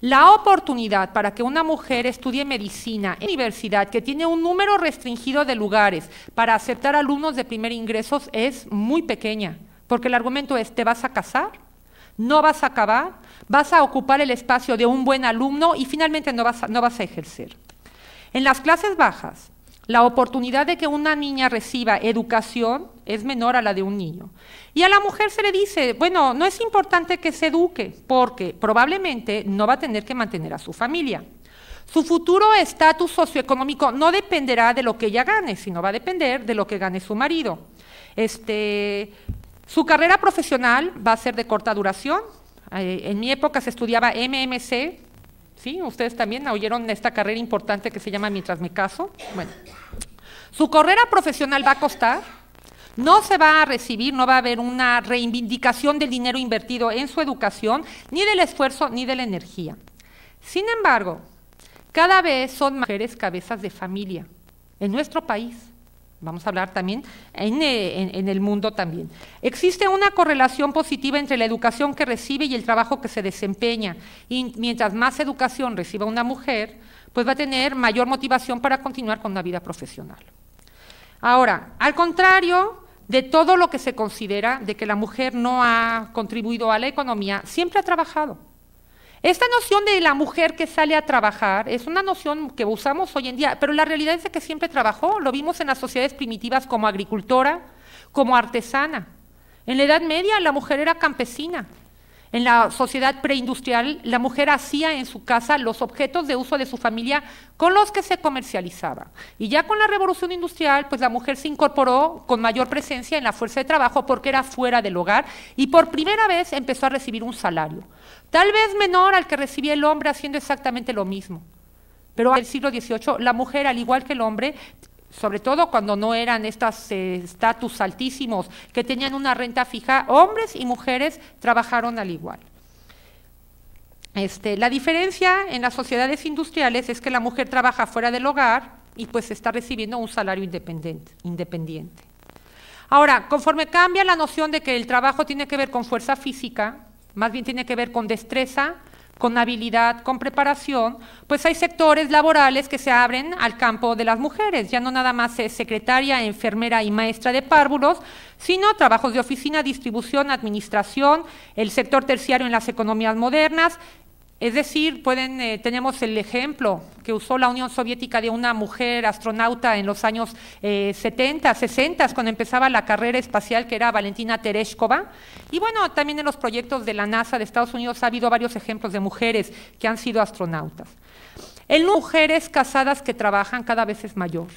S2: La oportunidad para que una mujer estudie medicina en universidad que tiene un número restringido de lugares para aceptar alumnos de primer ingreso es muy pequeña, porque el argumento es, ¿te vas a casar? no vas a acabar, vas a ocupar el espacio de un buen alumno y finalmente no vas a, ejercer. En las clases bajas, la oportunidad de que una niña reciba educación es menor a la de un niño. Y a la mujer se le dice, bueno, no es importante que se eduque, porque probablemente no va a tener que mantener a su familia. Su futuro estatus socioeconómico no dependerá de lo que ella gane, sino va a depender de lo que gane su marido. Este, su carrera profesional va a ser de corta duración. Eh, en mi época se estudiaba MMC, ¿sí? Ustedes también oyeron esta carrera importante que se llama Mientras me caso. Bueno, su carrera profesional va a costar, no se va a recibir, no va a haber una reivindicación del dinero invertido en su educación, ni del esfuerzo, ni de la energía. Sin embargo, cada vez son mujeres cabezas de familia en nuestro país. Vamos a hablar también eh, en, el mundo también. Existe una correlación positiva entre la educación que recibe y el trabajo que se desempeña. Y mientras más educación reciba una mujer, pues va a tener mayor motivación para continuar con la vida profesional. Ahora, al contrario de todo lo que se considera de que la mujer no ha contribuido a la economía, siempre ha trabajado. Esta noción de la mujer que sale a trabajar es una noción que usamos hoy en día, pero la realidad es que siempre trabajó. Lo vimos en las sociedades primitivas como agricultora, como artesana. En la Edad Media la mujer era campesina, en la sociedad preindustrial, la mujer hacía en su casa los objetos de uso de su familia con los que se comercializaba. Y ya con la revolución industrial, pues la mujer se incorporó con mayor presencia en la fuerza de trabajo porque era fuera del hogar y por primera vez empezó a recibir un salario, tal vez menor al que recibía el hombre haciendo exactamente lo mismo. Pero en el siglo XVIII, la mujer, al igual que el hombre, sobre todo cuando no eran estos eh, estatus altísimos, que tenían una renta fija, hombres y mujeres trabajaron al igual. Este, la diferencia en las sociedades industriales es que la mujer trabaja fuera del hogar y pues está recibiendo un salario independiente. Ahora, conforme cambia la noción de que el trabajo tiene que ver con fuerza física, más bien tiene que ver con destreza, con habilidad, con preparación, pues hay sectores laborales que se abren al campo de las mujeres. Ya no nada más es secretaria, enfermera y maestra de párvulos, sino trabajos de oficina, distribución, administración, el sector terciario en las economías modernas, es decir, eh, tenemos el ejemplo que usó la Unión Soviética de una mujer astronauta en los años 70, eh, 60, cuando empezaba la carrera espacial, que era Valentina Tereshkova. Y bueno, también en los proyectos de la NASA de Estados Unidos ha habido varios ejemplos de mujeres que han sido astronautas. En mujeres casadas que trabajan cada vez es mayor.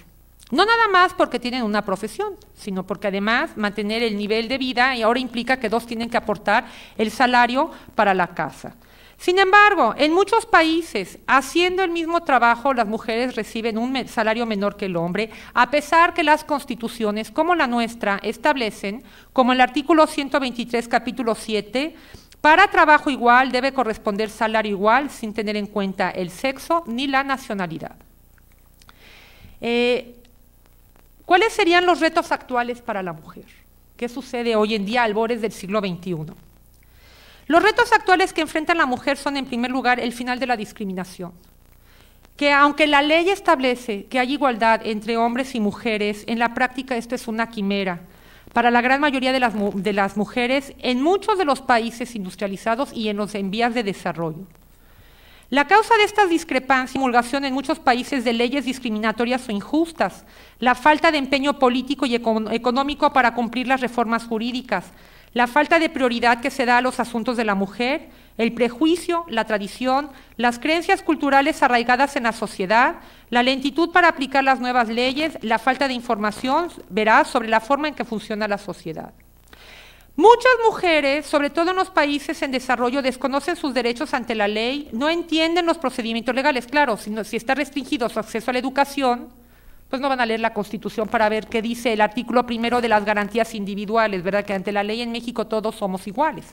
S2: No nada más porque tienen una profesión, sino porque además mantener el nivel de vida y ahora implica que dos tienen que aportar el salario para la casa. Sin embargo, en muchos países, haciendo el mismo trabajo, las mujeres reciben un salario menor que el hombre, a pesar que las constituciones, como la nuestra, establecen, como el artículo 123, capítulo 7, para trabajo igual debe corresponder salario igual sin tener en cuenta el sexo ni la nacionalidad. Eh, ¿Cuáles serían los retos actuales para la mujer? ¿Qué sucede hoy en día albores del siglo XXI? Los retos actuales que enfrenta la mujer son, en primer lugar, el final de la discriminación. Que aunque la ley establece que hay igualdad entre hombres y mujeres, en la práctica esto es una quimera. Para la gran mayoría de las, mujeres, en muchos de los países industrializados y en los en vías de desarrollo. La causa de estas discrepancias y mulgación en muchos países de leyes discriminatorias o injustas, la falta de empeño político y económico para cumplir las reformas jurídicas, la falta de prioridad que se da a los asuntos de la mujer, el prejuicio, la tradición, las creencias culturales arraigadas en la sociedad, la lentitud para aplicar las nuevas leyes, la falta de información verás, sobre la forma en que funciona la sociedad. Muchas mujeres, sobre todo en los países en desarrollo, desconocen sus derechos ante la ley, no entienden los procedimientos legales, claro, sino si está restringido su acceso a la educación, pues no van a leer la Constitución para ver qué dice el artículo primero de las garantías individuales, ¿verdad? Que ante la ley en México todos somos iguales.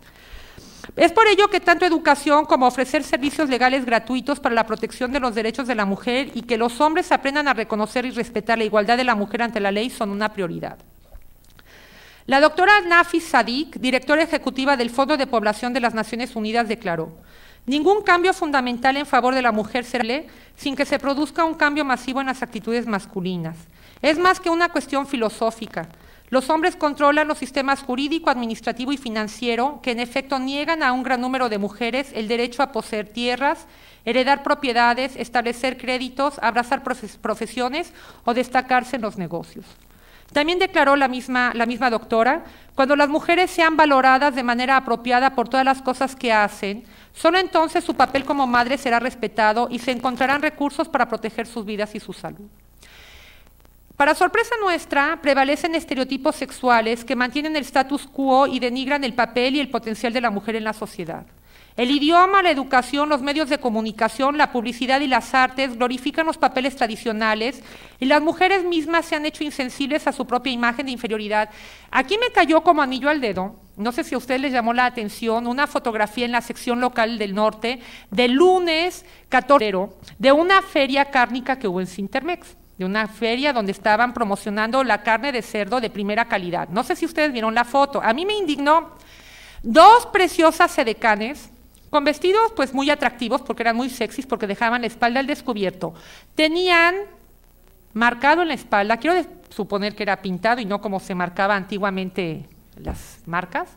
S2: Es por ello que tanto educación como ofrecer servicios legales gratuitos para la protección de los derechos de la mujer y que los hombres aprendan a reconocer y respetar la igualdad de la mujer ante la ley son una prioridad. La doctora Nafi Sadik, directora ejecutiva del Fondo de Población de las Naciones Unidas, declaró, Ningún cambio fundamental en favor de la mujer será sin que se produzca un cambio masivo en las actitudes masculinas. Es más que una cuestión filosófica. Los hombres controlan los sistemas jurídico, administrativo y financiero que en efecto niegan a un gran número de mujeres el derecho a poseer tierras, heredar propiedades, establecer créditos, abrazar profesiones o destacarse en los negocios. También declaró la misma, doctora, cuando las mujeres sean valoradas de manera apropiada por todas las cosas que hacen, solo entonces su papel como madre será respetado y se encontrarán recursos para proteger sus vidas y su salud. Para sorpresa nuestra, prevalecen estereotipos sexuales que mantienen el status quo y denigran el papel y el potencial de la mujer en la sociedad. El idioma, la educación, los medios de comunicación, la publicidad y las artes glorifican los papeles tradicionales y las mujeres mismas se han hecho insensibles a su propia imagen de inferioridad. Aquí me cayó como anillo al dedo, no sé si a ustedes les llamó la atención, una fotografía en la sección local del norte del lunes 14 de una feria cárnica que hubo en Sintermex, de una feria donde estaban promocionando la carne de cerdo de primera calidad. No sé si ustedes vieron la foto. A mí me indignó dos preciosas sedecanes con vestidos pues muy atractivos porque eran muy sexys, porque dejaban la espalda al descubierto. Tenían marcado en la espalda, quiero suponer que era pintado y no como se marcaba antiguamente las marcas,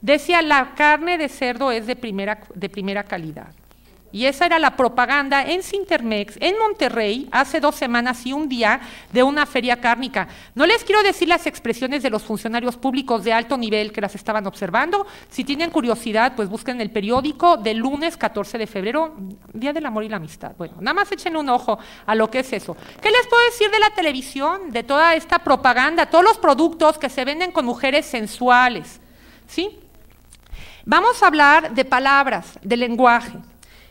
S2: decía la carne de cerdo es de primera, de primera calidad. Y esa era la propaganda en Cintermex, en Monterrey, hace dos semanas y un día, de una feria cárnica. No les quiero decir las expresiones de los funcionarios públicos de alto nivel que las estaban observando. Si tienen curiosidad, pues busquen el periódico del lunes 14 de febrero, Día del Amor y la Amistad. Bueno, nada más echen un ojo a lo que es eso. ¿Qué les puedo decir de la televisión, de toda esta propaganda, todos los productos que se venden con mujeres sensuales? ¿Sí? Vamos a hablar de palabras, de lenguaje.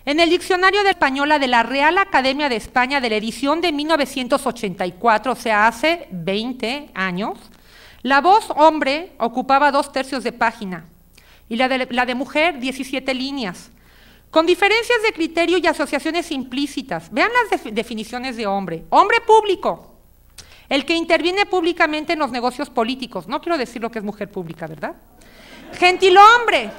S2: En el diccionario de española de la Real Academia de España de la edición de 1984, o sea, hace 20 años, la voz hombre ocupaba dos tercios de página y la de, mujer 17 líneas, con diferencias de criterio y asociaciones implícitas. Vean las definiciones de hombre. Hombre público, el que interviene públicamente en los negocios políticos. No quiero decir lo que es mujer pública, ¿verdad? Gentilhombre,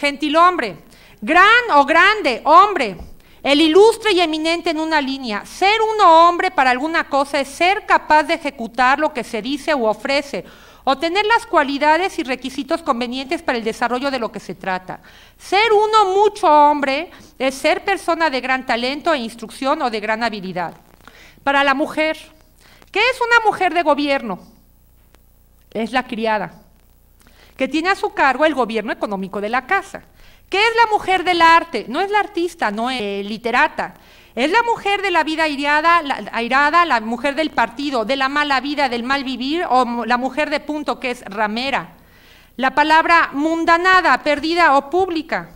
S2: gentilhombre, Gran o grande, hombre, el ilustre y eminente en una línea. Ser uno hombre para alguna cosa es ser capaz de ejecutar lo que se dice u ofrece o tener las cualidades y requisitos convenientes para el desarrollo de lo que se trata. Ser uno mucho hombre es ser persona de gran talento e instrucción o de gran habilidad. Para la mujer, ¿qué es una mujer de gobierno? Es la criada, que tiene a su cargo el gobierno económico de la casa ¿Qué es la mujer del arte? No es la artista, no es eh, literata. Es la mujer de la vida la, airada, la mujer del partido, de la mala vida, del mal vivir, o la mujer de punto que es ramera. La palabra mundanada, perdida o pública.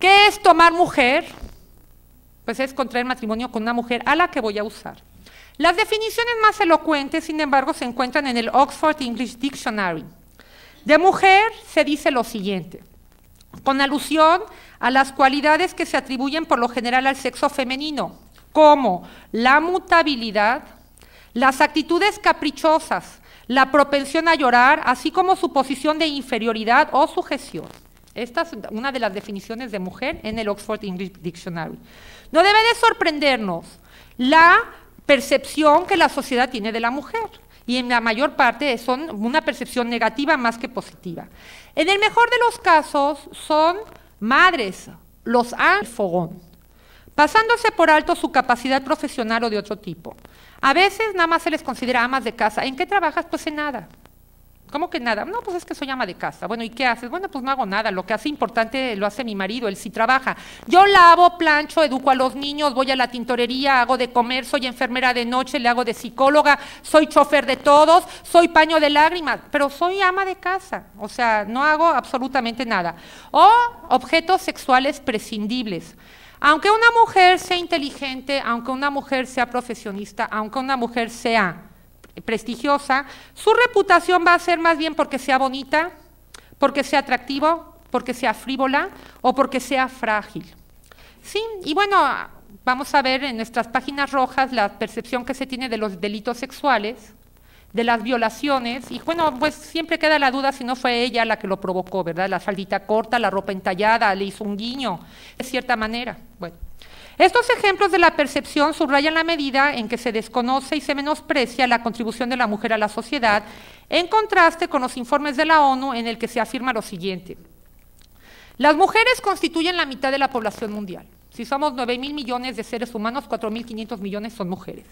S2: ¿Qué es tomar mujer? Pues es contraer matrimonio con una mujer a la que voy a usar. Las definiciones más elocuentes, sin embargo, se encuentran en el Oxford English Dictionary. De mujer se dice lo siguiente con alusión a las cualidades que se atribuyen por lo general al sexo femenino, como la mutabilidad, las actitudes caprichosas, la propensión a llorar, así como su posición de inferioridad o sujeción. Esta es una de las definiciones de mujer en el Oxford English Dictionary. No debe de sorprendernos la percepción que la sociedad tiene de la mujer y en la mayor parte son una percepción negativa más que positiva. En el mejor de los casos son madres, los han fogón, pasándose por alto su capacidad profesional o de otro tipo. A veces nada más se les considera amas de casa. ¿En qué trabajas? Pues en nada. ¿Cómo que nada? No, pues es que soy ama de casa. Bueno, ¿y qué haces? Bueno, pues no hago nada. Lo que hace importante lo hace mi marido, él sí trabaja. Yo lavo, plancho, educo a los niños, voy a la tintorería, hago de comer, soy enfermera de noche, le hago de psicóloga, soy chofer de todos, soy paño de lágrimas, pero soy ama de casa. O sea, no hago absolutamente nada. O objetos sexuales prescindibles. Aunque una mujer sea inteligente, aunque una mujer sea profesionista, aunque una mujer sea prestigiosa, su reputación va a ser más bien porque sea bonita, porque sea atractivo, porque sea frívola o porque sea frágil. Sí, y bueno, vamos a ver en nuestras páginas rojas la percepción que se tiene de los delitos sexuales, de las violaciones, y bueno, pues siempre queda la duda si no fue ella la que lo provocó, ¿verdad? La faldita corta, la ropa entallada, le hizo un guiño, de cierta manera. Bueno. Estos ejemplos de la percepción subrayan la medida en que se desconoce y se menosprecia la contribución de la mujer a la sociedad, en contraste con los informes de la ONU en el que se afirma lo siguiente. Las mujeres constituyen la mitad de la población mundial. Si somos 9 mil millones de seres humanos, 4.500 millones son mujeres.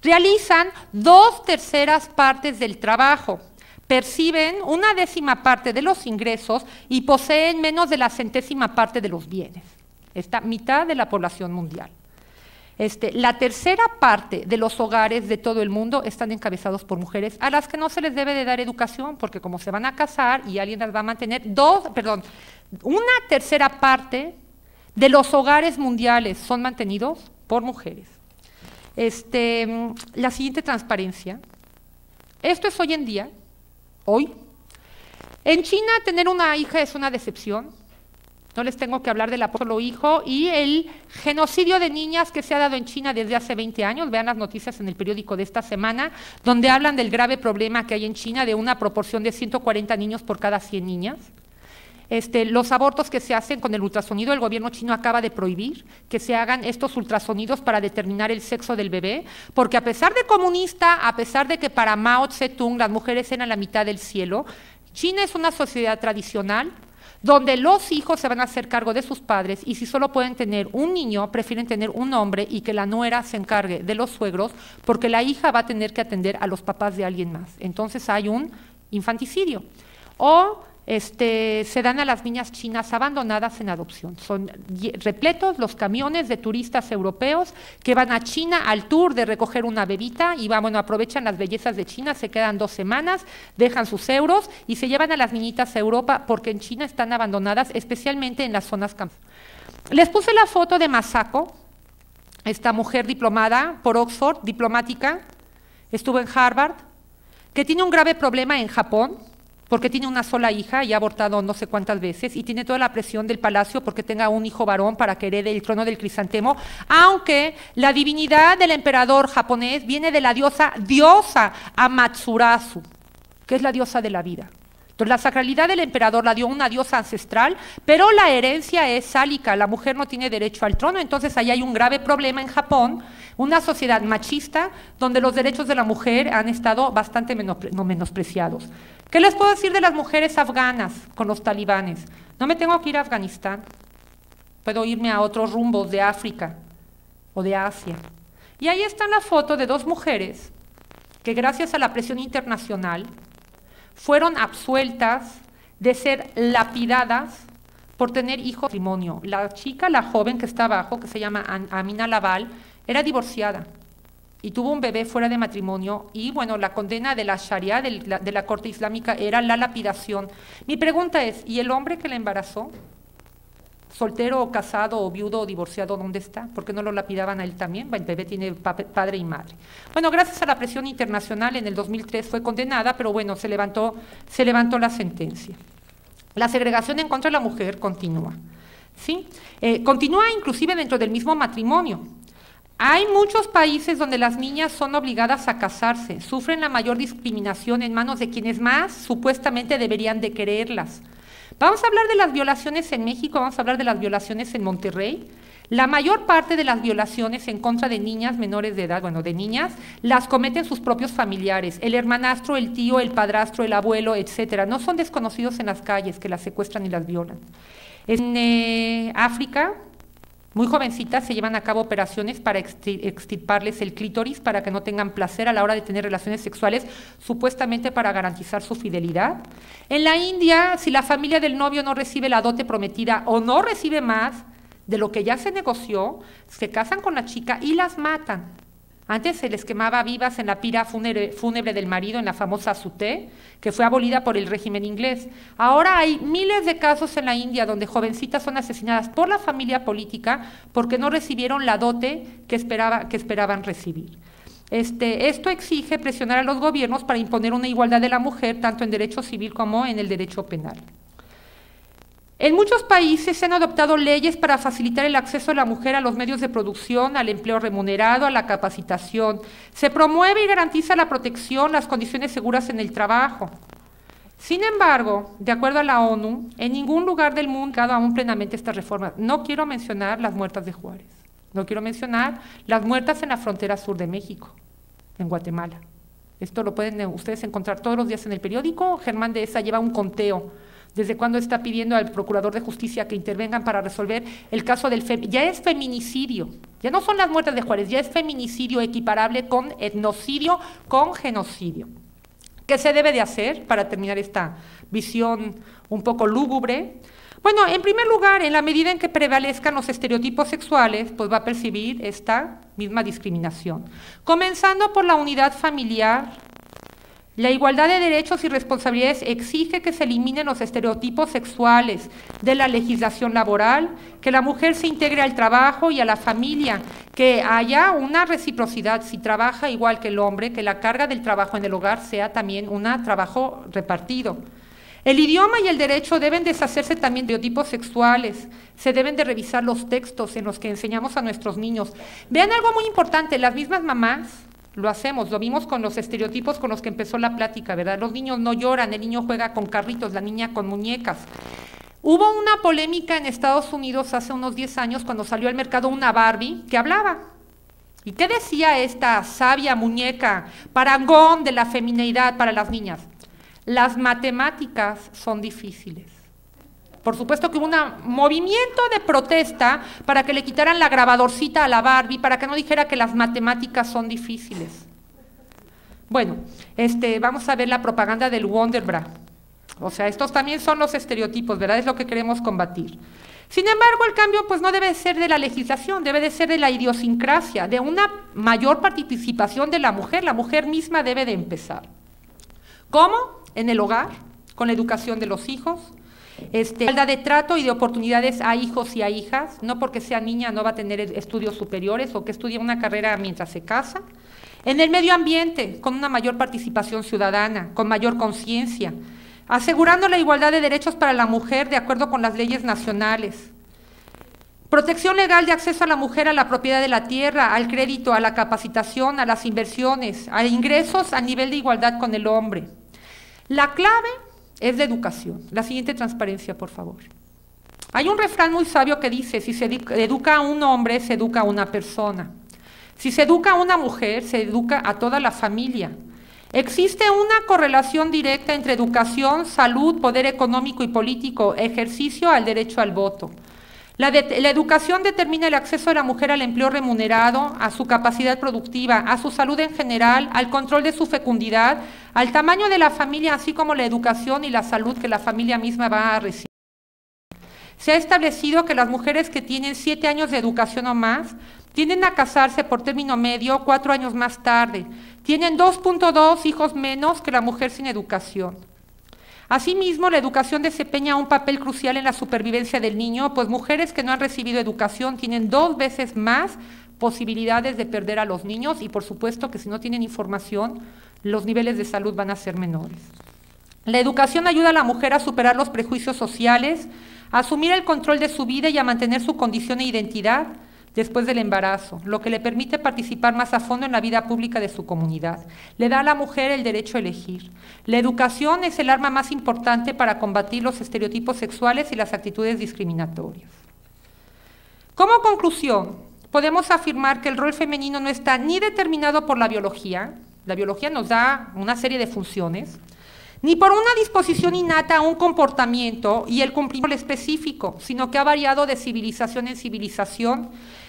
S2: Realizan dos terceras partes del trabajo, perciben una décima parte de los ingresos y poseen menos de la centésima parte de los bienes. Esta mitad de la población mundial. Este, la tercera parte de los hogares de todo el mundo están encabezados por mujeres a las que no se les debe de dar educación porque como se van a casar y alguien las va a mantener, dos, perdón, una tercera parte de los hogares mundiales son mantenidos por mujeres. Este, la siguiente transparencia. Esto es hoy en día, hoy. En China tener una hija es una decepción, no les tengo que hablar del apóstolo hijo y el genocidio de niñas que se ha dado en China desde hace 20 años. Vean las noticias en el periódico de esta semana, donde hablan del grave problema que hay en China de una proporción de 140 niños por cada 100 niñas. Este, los abortos que se hacen con el ultrasonido, el gobierno chino acaba de prohibir que se hagan estos ultrasonidos para determinar el sexo del bebé, porque a pesar de comunista, a pesar de que para Mao Zedong las mujeres eran la mitad del cielo, China es una sociedad tradicional, donde los hijos se van a hacer cargo de sus padres y si solo pueden tener un niño, prefieren tener un hombre y que la nuera se encargue de los suegros, porque la hija va a tener que atender a los papás de alguien más. Entonces hay un infanticidio. O este, se dan a las niñas chinas abandonadas en adopción. Son repletos los camiones de turistas europeos que van a China al tour de recoger una bebita y bueno, aprovechan las bellezas de China, se quedan dos semanas, dejan sus euros y se llevan a las niñitas a Europa porque en China están abandonadas, especialmente en las zonas campesinas. Les puse la foto de Masako, esta mujer diplomada por Oxford, diplomática, estuvo en Harvard, que tiene un grave problema en Japón, porque tiene una sola hija y ha abortado no sé cuántas veces y tiene toda la presión del palacio porque tenga un hijo varón para que herede el trono del crisantemo, aunque la divinidad del emperador japonés viene de la diosa diosa Amatsurasu, que es la diosa de la vida. Entonces, la sacralidad del emperador la dio una diosa ancestral, pero la herencia es sálica, la mujer no tiene derecho al trono, entonces ahí hay un grave problema en Japón, una sociedad machista donde los derechos de la mujer han estado bastante menospreciados. ¿Qué les puedo decir de las mujeres afganas con los talibanes? No me tengo que ir a Afganistán, puedo irme a otros rumbos de África o de Asia. Y ahí está la foto de dos mujeres que gracias a la presión internacional fueron absueltas de ser lapidadas por tener hijos de matrimonio. La chica, la joven que está abajo, que se llama Amina Laval, era divorciada y tuvo un bebé fuera de matrimonio y bueno, la condena de la Sharia, de la, corte islámica, era la lapidación. Mi pregunta es, ¿y el hombre que la embarazó? soltero o casado o viudo o divorciado, ¿dónde está? ¿Por qué no lo lapidaban a él también? El bebé tiene padre y madre. Bueno, gracias a la presión internacional en el 2003 fue condenada, pero bueno, se levantó, la sentencia. La segregación en contra de la mujer continúa. ¿sí? Eh, continúa inclusive dentro del mismo matrimonio. Hay muchos países donde las niñas son obligadas a casarse, sufren la mayor discriminación en manos de quienes más supuestamente deberían de quererlas. Vamos a hablar de las violaciones en México, vamos a hablar de las violaciones en Monterrey. La mayor parte de las violaciones en contra de niñas menores de edad, bueno, de niñas, las cometen sus propios familiares, el hermanastro, el tío, el padrastro, el abuelo, etcétera. No son desconocidos en las calles que las secuestran y las violan. En eh, África, muy jovencitas se llevan a cabo operaciones para extirparles el clítoris para que no tengan placer a la hora de tener relaciones sexuales, supuestamente para garantizar su fidelidad. En la India, si la familia del novio no recibe la dote prometida o no recibe más de lo que ya se negoció, se casan con la chica y las matan. Antes se les quemaba vivas en la pira fúnebre, del marido, en la famosa Suté, que fue abolida por el régimen inglés. Ahora hay miles de casos en la India donde jovencitas son asesinadas por la familia política porque no recibieron la dote que, esperaban recibir. Este, esto exige presionar a los gobiernos para imponer una igualdad de la mujer tanto en derecho civil como en el derecho penal. En muchos países se han adoptado leyes para facilitar el acceso de la mujer a los medios de producción, al empleo remunerado, a la capacitación. Se promueve y garantiza la protección, las condiciones seguras en el trabajo. Sin embargo, de acuerdo a la ONU, en ningún lugar del mundo ha aún plenamente estas reformas. No quiero mencionar las muertas de Juárez, no quiero mencionar las muertas en la frontera sur de México, en Guatemala. Esto lo pueden ustedes encontrar todos los días en el periódico. Germán de esa lleva un conteo desde cuando está pidiendo al Procurador de Justicia que intervengan para resolver el caso del fem ya es feminicidio, ya no son las muertes de Juárez, ya es feminicidio equiparable con etnocidio, con genocidio. ¿Qué se debe de hacer para terminar esta visión un poco lúgubre? Bueno, en primer lugar, en la medida en que prevalezcan los estereotipos sexuales, pues va a percibir esta misma discriminación. Comenzando por la unidad familiar la igualdad de derechos y responsabilidades exige que se eliminen los estereotipos sexuales de la legislación laboral, que la mujer se integre al trabajo y a la familia, que haya una reciprocidad, si trabaja igual que el hombre, que la carga del trabajo en el hogar sea también un trabajo repartido. El idioma y el derecho deben deshacerse también de estereotipos sexuales. Se deben de revisar los textos en los que enseñamos a nuestros niños. Vean algo muy importante, las mismas mamás lo hacemos. Lo vimos con los estereotipos con los que empezó la plática, ¿verdad? Los niños no lloran, el niño juega con carritos, la niña con muñecas. Hubo una polémica en Estados Unidos hace unos 10 años cuando salió al mercado una Barbie que hablaba. ¿Y qué decía esta sabia muñeca, parangón de la feminidad para las niñas? Las matemáticas son difíciles. Por supuesto que hubo un movimiento de protesta para que le quitaran la grabadorcita a la Barbie, para que no dijera que las matemáticas son difíciles. Bueno, este, vamos a ver la propaganda del Wonderbra. O sea, estos también son los estereotipos, ¿verdad? Es lo que queremos combatir. Sin embargo, el cambio pues no debe ser de la legislación, debe de ser de la idiosincrasia, de una mayor participación de la mujer. La mujer misma debe de empezar. ¿Cómo? En el hogar, con la educación de los hijos, este, igualdad de trato y de oportunidades a hijos y a hijas, no porque sea niña no va a tener estudios superiores o que estudie una carrera mientras se casa. En el medio ambiente, con una mayor participación ciudadana, con mayor conciencia, asegurando la igualdad de derechos para la mujer de acuerdo con las leyes nacionales. Protección legal de acceso a la mujer a la propiedad de la tierra, al crédito, a la capacitación, a las inversiones, a ingresos a nivel de igualdad con el hombre. La clave es de educación. La siguiente transparencia, por favor. Hay un refrán muy sabio que dice, si se educa a un hombre, se educa a una persona. Si se educa a una mujer, se educa a toda la familia. Existe una correlación directa entre educación, salud, poder económico y político, ejercicio al derecho al voto. La, educación determina el acceso de la mujer al empleo remunerado, a su capacidad productiva, a su salud en general, al control de su fecundidad, al tamaño de la familia, así como la educación y la salud que la familia misma va a recibir. Se ha establecido que las mujeres que tienen siete años de educación o más tienden a casarse por término medio cuatro años más tarde, tienen 2.2 hijos menos que la mujer sin educación. Asimismo, la educación desempeña un papel crucial en la supervivencia del niño, pues mujeres que no han recibido educación tienen dos veces más posibilidades de perder a los niños y por supuesto que si no tienen información, los niveles de salud van a ser menores. La educación ayuda a la mujer a superar los prejuicios sociales, a asumir el control de su vida y a mantener su condición e identidad, después del embarazo, lo que le permite participar más a fondo en la vida pública de su comunidad. Le da a la mujer el derecho a elegir. La educación es el arma más importante para combatir los estereotipos sexuales y las actitudes discriminatorias. Como conclusión, podemos afirmar que el rol femenino no está ni determinado por la biología, la biología nos da una serie de funciones, ni por una disposición innata a un comportamiento y el cumplimiento específico, sino que ha variado de civilización en civilización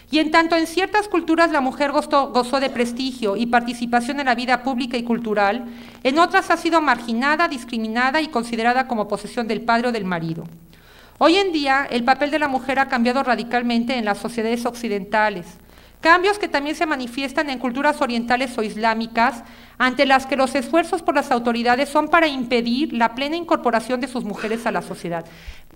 S2: y en tanto en ciertas culturas la mujer gozó, de prestigio y participación en la vida pública y cultural, en otras ha sido marginada, discriminada y considerada como posesión del padre o del marido. Hoy en día el papel de la mujer ha cambiado radicalmente en las sociedades occidentales. Cambios que también se manifiestan en culturas orientales o islámicas, ante las que los esfuerzos por las autoridades son para impedir la plena incorporación de sus mujeres a la sociedad.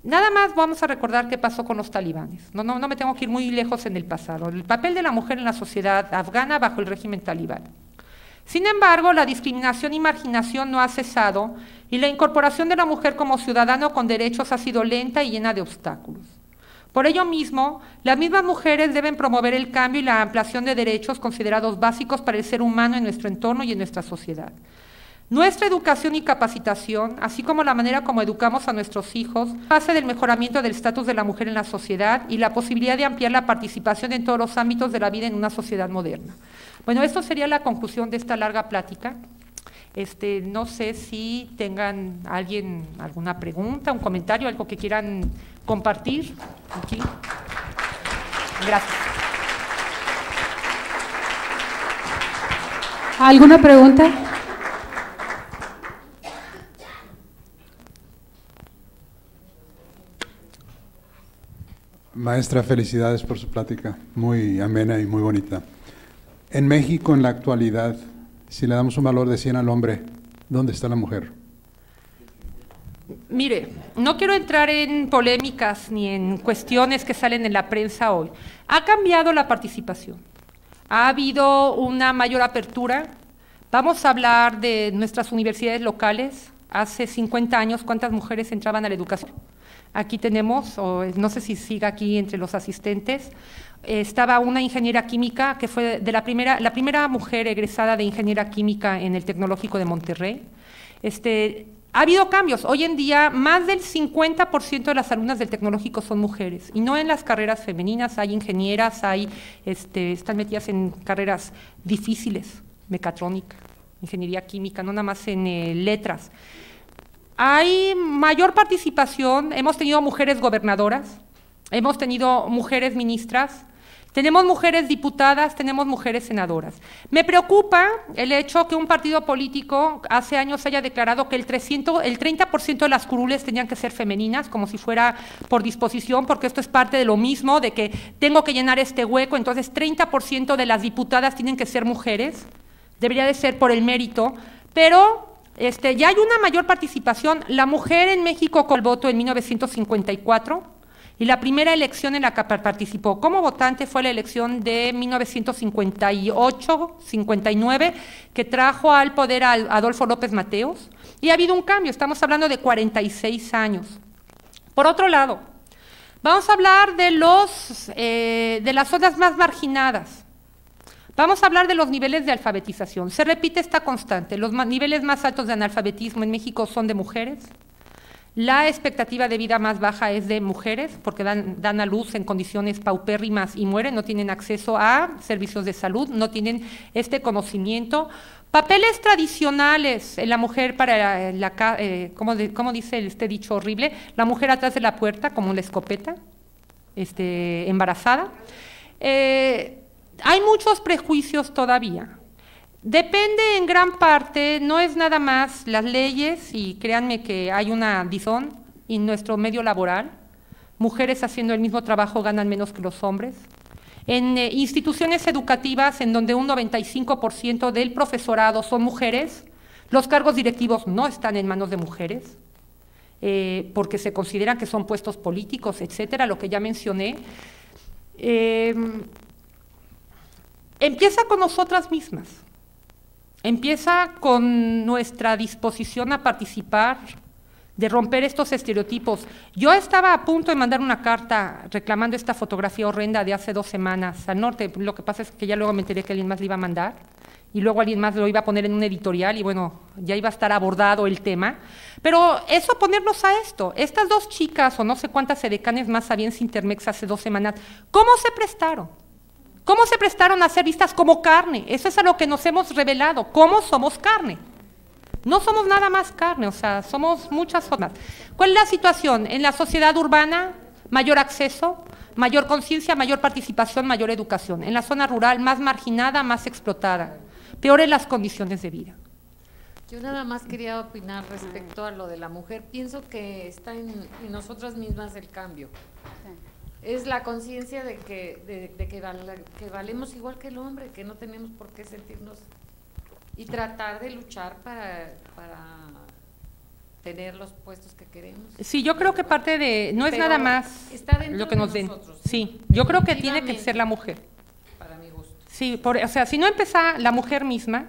S2: Nada más vamos a recordar qué pasó con los talibanes. No, no me tengo que ir muy lejos en el pasado. El papel de la mujer en la sociedad afgana bajo el régimen talibán. Sin embargo, la discriminación y marginación no ha cesado y la incorporación de la mujer como ciudadano con derechos ha sido lenta y llena de obstáculos. Por ello mismo, las mismas mujeres deben promover el cambio y la ampliación de derechos considerados básicos para el ser humano en nuestro entorno y en nuestra sociedad. Nuestra educación y capacitación, así como la manera como educamos a nuestros hijos, hace del mejoramiento del estatus de la mujer en la sociedad y la posibilidad de ampliar la participación en todos los ámbitos de la vida en una sociedad moderna. Bueno, esto sería la conclusión de esta larga plática. Este, no sé si tengan alguien alguna pregunta, un comentario, algo que quieran compartir. Aquí. Gracias.
S1: ¿Alguna pregunta?
S2: Maestra, felicidades por su plática, muy amena y muy bonita. En México, en la actualidad, si le damos
S1: un valor de 100 al hombre, ¿dónde está la mujer?
S2: Mire, no quiero entrar en polémicas ni en cuestiones que salen en la prensa hoy. Ha cambiado la participación. Ha habido una mayor apertura. Vamos a hablar de nuestras universidades locales. Hace 50 años, ¿cuántas mujeres entraban a la educación? Aquí tenemos, o no sé si siga aquí entre los asistentes, estaba una ingeniera química que fue de la primera, la primera mujer egresada de ingeniera química en el Tecnológico de Monterrey. Este, ha habido cambios. Hoy en día, más del 50% de las alumnas del tecnológico son mujeres. Y no en las carreras femeninas, hay ingenieras, hay, este, están metidas en carreras difíciles, mecatrónica, ingeniería química, no nada más en eh, letras. Hay mayor participación, hemos tenido mujeres gobernadoras, hemos tenido mujeres ministras, tenemos mujeres diputadas, tenemos mujeres senadoras. Me preocupa el hecho que un partido político hace años haya declarado que el, 30% de las curules tenían que ser femeninas, como si fuera por disposición, porque esto es parte de lo mismo, de que tengo que llenar este hueco, entonces 30% de las diputadas tienen que ser mujeres, debería de ser por el mérito, pero este, ya hay una mayor participación. La mujer en México con el voto en 1954 y la primera elección en la que participó como votante fue la elección de 1958-59, que trajo al poder a Adolfo López Mateos. Y ha habido un cambio, estamos hablando de 46 años. Por otro lado, vamos a hablar de, eh, de las zonas más marginadas. Vamos a hablar de los niveles de alfabetización. Se repite esta constante. Los niveles más altos de analfabetismo en México son de mujeres, la expectativa de vida más baja es de mujeres, porque dan, a luz en condiciones paupérrimas y mueren, no tienen acceso a servicios de salud, no tienen este conocimiento. Papeles tradicionales, eh, la mujer para la, eh, eh, dice este dicho horrible? La mujer atrás de la puerta, como una escopeta, este, embarazada. hay muchos prejuicios todavía, Depende en gran parte, no es nada más las leyes, y créanme que hay una disón en nuestro medio laboral. Mujeres haciendo el mismo trabajo ganan menos que los hombres. En eh, instituciones educativas, en donde un 95% del profesorado son mujeres, los cargos directivos no están en manos de mujeres. Eh, porque se consideran que son puestos políticos, etcétera, lo que ya mencioné. Em, empieza con nosotras mismas. Empieza con nuestra disposición a participar, de romper estos estereotipos. Yo estaba a punto de mandar una carta reclamando esta fotografía horrenda de hace dos semanas al norte. Lo que pasa es que ya luego me enteré que alguien más le iba a mandar y luego alguien más lo iba a poner en un editorial y bueno, ya iba a estar abordado el tema. Pero eso ponernos a esto, estas dos chicas o no sé cuántas sedecanes más habían sin Sintermex hace dos semanas, ¿cómo se prestaron? ¿Cómo se prestaron a ser vistas como carne? Eso es a lo que nos hemos revelado. ¿Cómo somos carne? No somos nada más carne, o sea, somos muchas zonas. ¿Cuál es la situación? En la sociedad urbana, mayor acceso, mayor conciencia, mayor participación, mayor educación. En la zona rural, más marginada, más explotada. Peores las condiciones de vida.
S1: Yo nada más quería opinar respecto a lo de la mujer. Pienso que está en, en nosotras mismas el cambio es la conciencia de, que, valemos igual que el hombre, que no tenemos por qué sentirnos y tratar
S2: de luchar para, tener los puestos que queremos. Sí, yo creo que parte de, no es nada más lo que nos nosotros, Sí, yo creo que tiene que ser la mujer. Para mi gusto. Sí, o sea, si no empieza la mujer misma,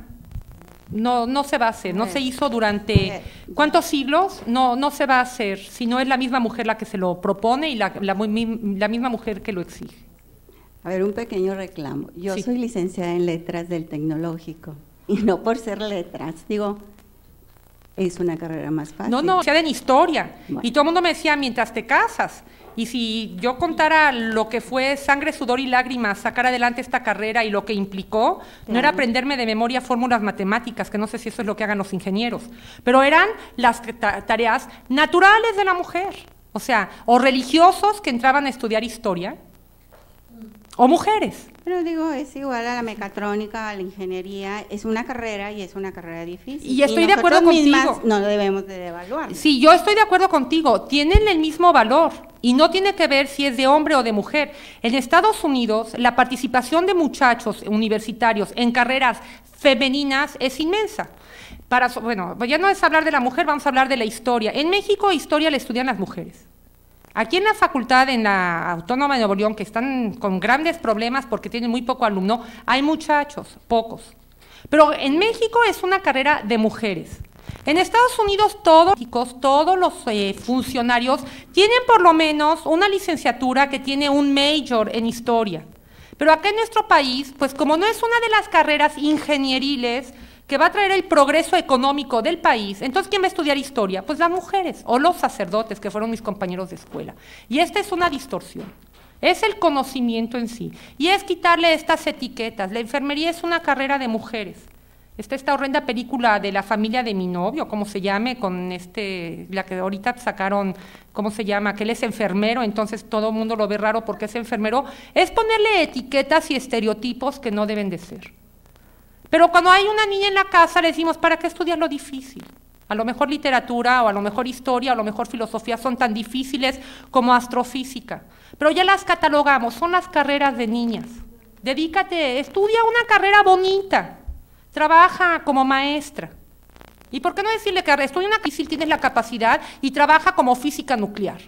S2: no, no se va a hacer, no eh. se hizo durante eh. cuántos siglos, no, no se va a hacer, si no es la misma mujer la que se lo propone y la, misma mujer que lo exige. A ver,
S3: un pequeño reclamo. Yo soy licenciada en letras del tecnológico y no por ser letras, digo, es una carrera más fácil. No, no, sea
S2: en historia. Y todo el mundo me decía, mientras te casas, y si yo contara lo que fue sangre, sudor y lágrimas sacar adelante esta carrera y lo que implicó, no era aprenderme de memoria fórmulas matemáticas, que no sé si eso es lo que hagan los ingenieros, pero eran las tareas naturales de la mujer. O sea, o religiosos que entraban a estudiar historia, o
S3: mujeres. Pero digo, es igual a la mecatrónica, a la ingeniería, es una carrera y es una carrera difícil. Y estoy de acuerdo contigo.
S2: No lo debemos de evaluar. Sí, yo estoy de acuerdo contigo, tienen el mismo valor y no tiene que ver si es de hombre o de mujer. En Estados Unidos, la participación de muchachos universitarios en carreras femeninas es inmensa. bueno, ya no es hablar de la mujer, vamos a hablar de la historia. En México, historia la estudian las mujeres. Aquí en la facultad, en la Autónoma de Nuevo León, que están con grandes problemas porque tienen muy poco alumno, hay muchachos, pocos. Pero en México es una carrera de mujeres. En Estados Unidos todos, todos los eh, funcionarios tienen por lo menos una licenciatura que tiene un major en historia. Pero acá en nuestro país, pues como no es una de las carreras ingenieriles, que va a traer el progreso económico del país, entonces ¿quién va a estudiar historia? Pues las mujeres o los sacerdotes que fueron mis compañeros de escuela. Y esta es una distorsión. Es el conocimiento en sí. Y es quitarle estas etiquetas. La enfermería es una carrera de mujeres. Está esta horrenda película de la familia de mi novio, como se llame, con este, la que ahorita sacaron, ¿cómo se llama? Que él es enfermero, entonces todo el mundo lo ve raro porque es enfermero. Es ponerle etiquetas y estereotipos que no deben de ser. Pero cuando hay una niña en la casa le decimos, ¿para qué estudiar lo difícil? A lo mejor literatura o a lo mejor historia o a lo mejor filosofía son tan difíciles como astrofísica. Pero ya las catalogamos, son las carreras de niñas. Dedícate, estudia una carrera bonita, trabaja como maestra. ¿Y por qué no decirle que estudia una difícil, tienes la capacidad y trabaja como física nuclear?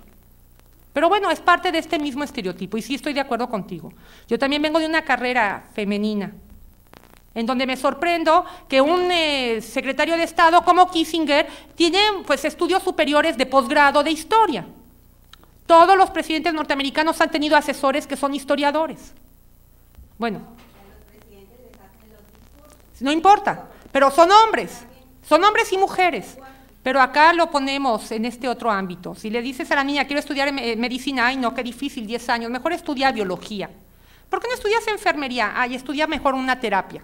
S2: Pero bueno, es parte de este mismo estereotipo y sí estoy de acuerdo contigo. Yo también vengo de una carrera femenina, en donde me sorprendo que un eh, secretario de Estado como Kissinger tiene pues, estudios superiores de posgrado de historia. Todos los presidentes norteamericanos han tenido asesores que son historiadores. Bueno, no importa, pero son hombres, son hombres y mujeres. Pero acá lo ponemos en este otro ámbito. Si le dices a la niña, quiero estudiar eh, medicina, ay no, qué difícil, 10 años, mejor estudia biología. ¿Por qué no estudias enfermería? Ay, estudia mejor una terapia.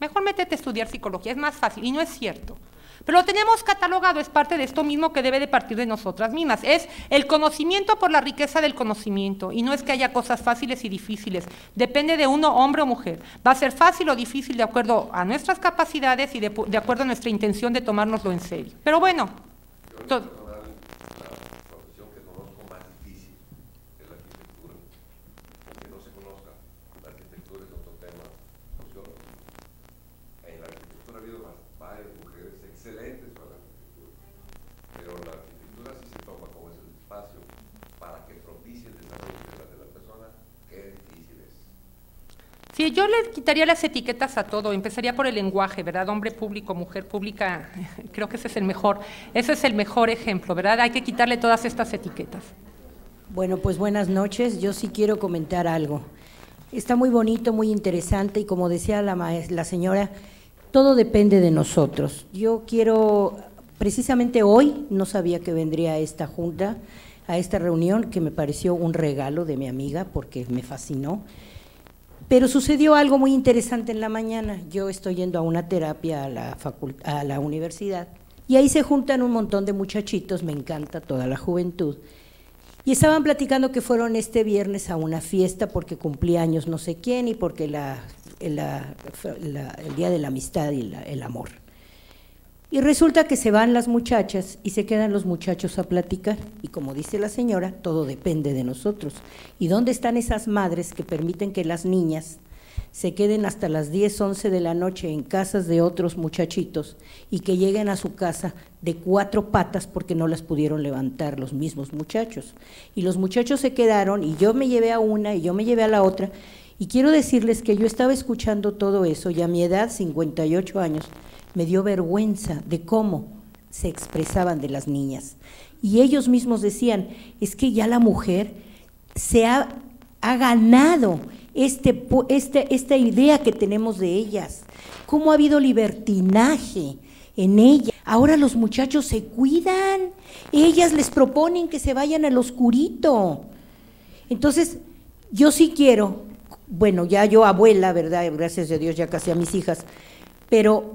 S2: Mejor métete a estudiar psicología, es más fácil y no es cierto. Pero lo tenemos catalogado, es parte de esto mismo que debe de partir de nosotras mismas. Es el conocimiento por la riqueza del conocimiento. Y no es que haya cosas fáciles y difíciles. Depende de uno, hombre o mujer. Va a ser fácil o difícil de acuerdo a nuestras capacidades y de, acuerdo a nuestra intención de tomárnoslo en serio. Pero bueno. yo le quitaría las etiquetas a todo, empezaría por el lenguaje, ¿verdad? Hombre público, mujer pública, *laughs* creo que ese es el mejor, ese es el mejor ejemplo, ¿verdad? Hay que quitarle todas estas etiquetas.
S4: Bueno, pues buenas noches, yo sí quiero comentar algo. Está muy bonito, muy interesante y como decía la, la señora, todo depende de nosotros. Yo quiero, precisamente hoy, no sabía que vendría a esta junta, a esta reunión, que me pareció un regalo de mi amiga porque me fascinó pero sucedió algo muy interesante en la mañana. Yo estoy yendo a una terapia a la, a la universidad y ahí se juntan un montón de muchachitos, me encanta toda la juventud. Y estaban platicando que fueron este viernes a una fiesta porque cumplía años no sé quién y porque la, el Día de la Amistad y el Amor. Y resulta que se van las muchachas y se quedan los muchachos a platicar. Y como dice la señora, todo depende de nosotros. ¿Y dónde están esas madres que permiten que las niñas se queden hasta las 10, 11 de la noche en casas de otros muchachitos y que lleguen a su casa de cuatro patas porque no las pudieron levantar los mismos muchachos. Y los muchachos se quedaron y yo me llevé a una y yo me llevé a la otra. Y quiero decirles que yo estaba escuchando todo eso y a mi edad, 58 años, me dio vergüenza de cómo se expresaban de las niñas. Y ellos mismos decían, es que ya la mujer se ha, ganado este, este, esta idea que tenemos de ellas, cómo ha habido libertinaje en ellas. Ahora los muchachos se cuidan, ellas les proponen que se vayan al oscurito. Entonces, yo sí quiero, bueno, ya yo abuela, ¿verdad? Gracias a Dios ya casi a mis hijas, pero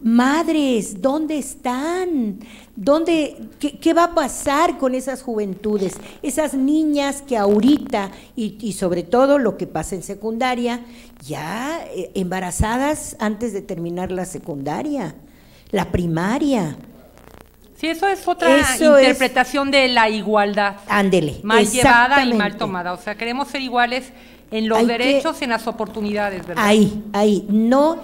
S4: Madres, ¿dónde están? ¿Dónde, qué, va a pasar con esas juventudes? Esas niñas que ahorita, y, sobre todo lo que pasa en secundaria, ya eh, embarazadas antes de terminar la secundaria, la primaria.
S2: Sí, eso es otra interpretación de la igualdad. Ándele. Mal llevada y mal tomada. O sea, queremos ser iguales en los derechos, y en las oportunidades, ¿verdad? Ahí,
S4: ahí. No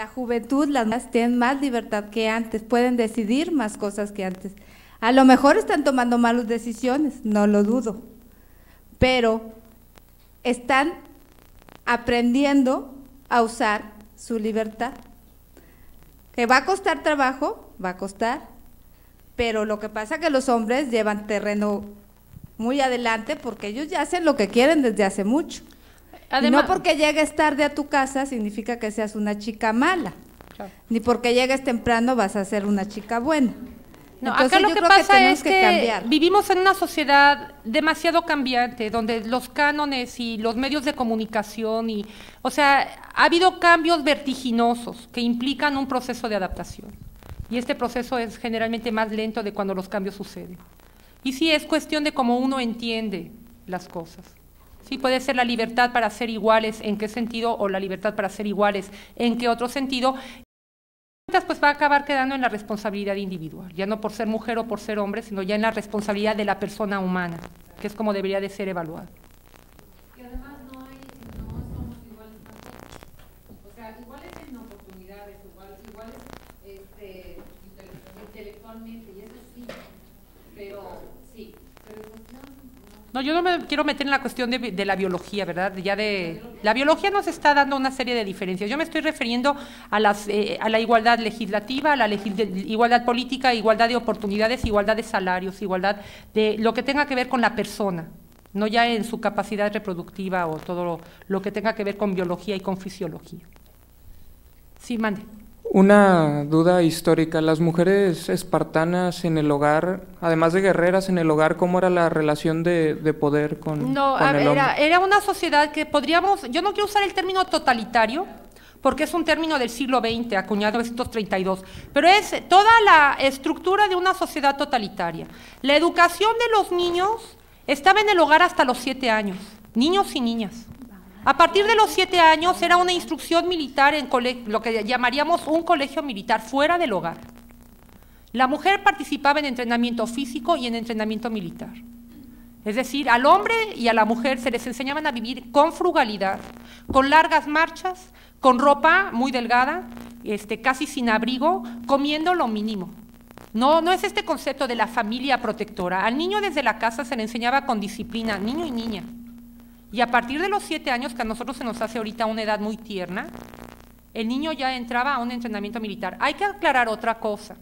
S1: La juventud,
S3: las mujeres tienen más libertad que antes, pueden decidir más cosas que antes. A lo mejor están tomando malas decisiones, no lo dudo, pero están aprendiendo a usar su libertad. Que va a costar trabajo, va a costar, pero lo que pasa es que los hombres llevan terreno muy adelante porque ellos ya hacen lo que quieren desde hace mucho no porque llegues tarde a tu casa significa que seas una chica mala. Ni porque llegues temprano vas a ser una chica buena.
S2: acá lo que pasa es que, vivimos en una sociedad demasiado cambiante, donde los cánones y los medios de comunicación y, o sea, ha habido cambios vertiginosos que implican un proceso de adaptación. Y este proceso es generalmente más lento de cuando los cambios suceden. Y sí, es cuestión de cómo uno entiende las cosas. Sí, puede ser la libertad para ser iguales, ¿en qué sentido? O la libertad para ser iguales, ¿en qué otro sentido? pues va a acabar quedando en la responsabilidad individual, ya no por ser mujer o por ser hombre, sino ya en la responsabilidad de la persona humana, que es como debería de ser evaluado. No, yo no me quiero meter en la cuestión de, la biología, ¿verdad? Ya de la biología nos está dando una serie de diferencias. Yo me estoy refiriendo a las eh, a la igualdad legislativa, a la igualdad política, igualdad de oportunidades, igualdad de salarios, igualdad de lo que tenga que ver con la persona, no ya en su capacidad reproductiva o todo lo, lo que tenga que ver con biología y con fisiología. Sí, mande. Una duda histórica. Las mujeres espartanas en el hogar, además de guerreras en el hogar, ¿cómo era la relación de, poder con, no, el era, era una sociedad que podríamos, yo no quiero usar el término totalitario, porque es un término del siglo XX, acuñado en 1932, pero es toda la estructura de una sociedad totalitaria. La educación de los niños estaba en el hogar hasta los siete años, niños y niñas. A partir de los siete años era una instrucción militar en lo que llamaríamos un colegio militar fuera del hogar. La mujer participaba en entrenamiento físico y en entrenamiento militar. Es decir, al hombre y a la mujer se les enseñaban a vivir con frugalidad, con largas marchas, con ropa muy delgada, este, casi sin abrigo, comiendo lo mínimo. No, no es este concepto de la familia protectora. Al niño desde la casa se le enseñaba con disciplina, niño y niña. Y a partir de los siete años, que a nosotros se nos hace ahorita una edad muy tierna, el niño ya entraba a un entrenamiento militar. Hay que aclarar otra cosa.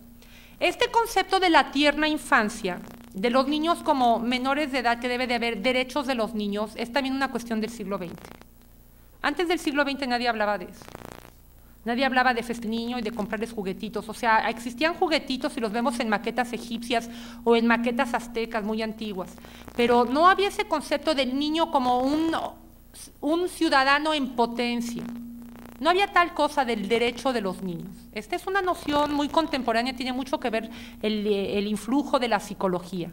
S2: Este concepto de la tierna infancia, de los niños como menores de edad que debe de haber derechos de los niños, es también una cuestión del siglo XX. Antes del siglo XX nadie hablaba de eso. Nadie hablaba de niño y de comprarles juguetitos. O sea, existían juguetitos y los vemos en maquetas egipcias o en maquetas aztecas muy antiguas. Pero no había ese concepto del niño como un, un ciudadano en potencia. No había tal cosa del derecho de los niños. Esta es una noción muy contemporánea, tiene mucho que ver el, el influjo de la psicología.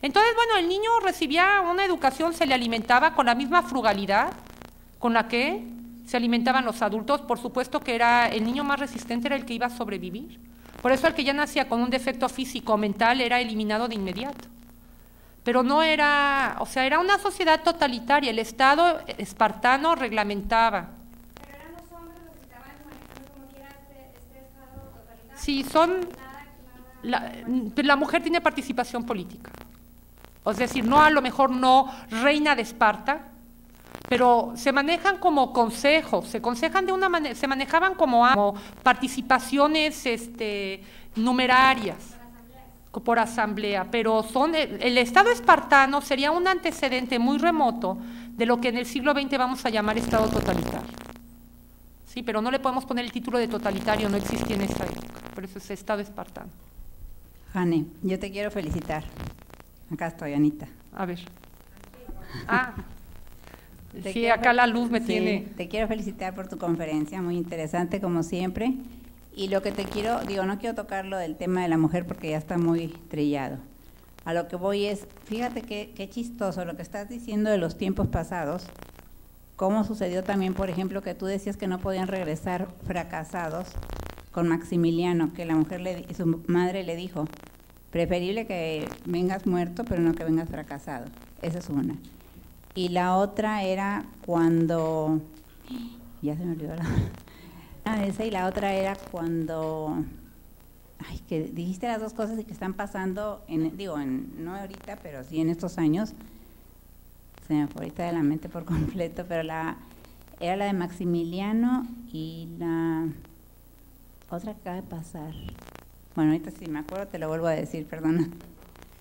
S2: Entonces, bueno, el niño recibía una educación, se le alimentaba con la misma frugalidad con la que se alimentaban los adultos, por supuesto que era el niño más resistente era el que iba a sobrevivir. Por eso el que ya nacía con un defecto físico o mental era eliminado de inmediato. Pero no era, o sea, era una sociedad totalitaria, el Estado espartano reglamentaba. Pero eran los hombres los que estaban este, este Estado Sí, son la, la, mujer tiene participación política. Es decir, no a lo mejor no reina de Esparta, pero se manejan como consejos, se consejan de una se manejaban como, participaciones este, numerarias por asamblea. pero son el, Estado espartano sería un antecedente muy remoto de lo que en el siglo XX vamos a llamar Estado totalitario. Sí, pero no le podemos poner el título de totalitario, no existe en esa época, por eso es Estado espartano. Jane, yo te quiero felicitar.
S3: Acá estoy, Anita. A ver. Ah sí, acá la luz me tiene. Te quiero felicitar por tu conferencia, muy interesante como siempre. Y lo que te quiero, digo, no quiero tocar lo del tema de la mujer porque ya está muy trillado. A lo que voy es, fíjate qué, qué chistoso lo que estás diciendo de los tiempos pasados, cómo sucedió también, por ejemplo, que tú decías que no podían regresar fracasados con Maximiliano, que la mujer le, su madre le dijo, preferible que vengas muerto, pero no que vengas fracasado. Esa es una y la otra era cuando ya se me olvidó la *laughs* ah, esa y la otra era cuando ay que dijiste las dos cosas y que están pasando en digo no ahorita pero sí en estos años se me fue ahorita de la mente por *laughs* completo pero la era la de Maximiliano y la otra que acaba de pasar bueno ahorita si me acuerdo te lo vuelvo a decir perdona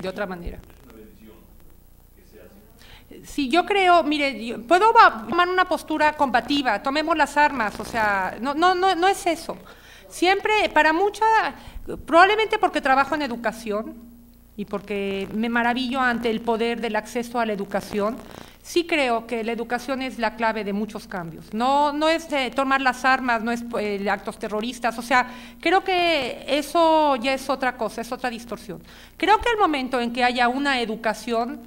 S2: de otra manera. Sí, yo creo, mire, puedo tomar una postura combativa, tomemos las armas, o sea, no, no, no, no es eso. Siempre, para mucha, probablemente porque trabajo en educación y porque me maravillo ante el poder del acceso a la educación, sí creo que la educación es la clave de muchos cambios. No, es eh, tomar las armas, no es eh, actos terroristas, o sea, creo que eso ya es otra cosa, es otra distorsión. Creo que el momento en que haya una educación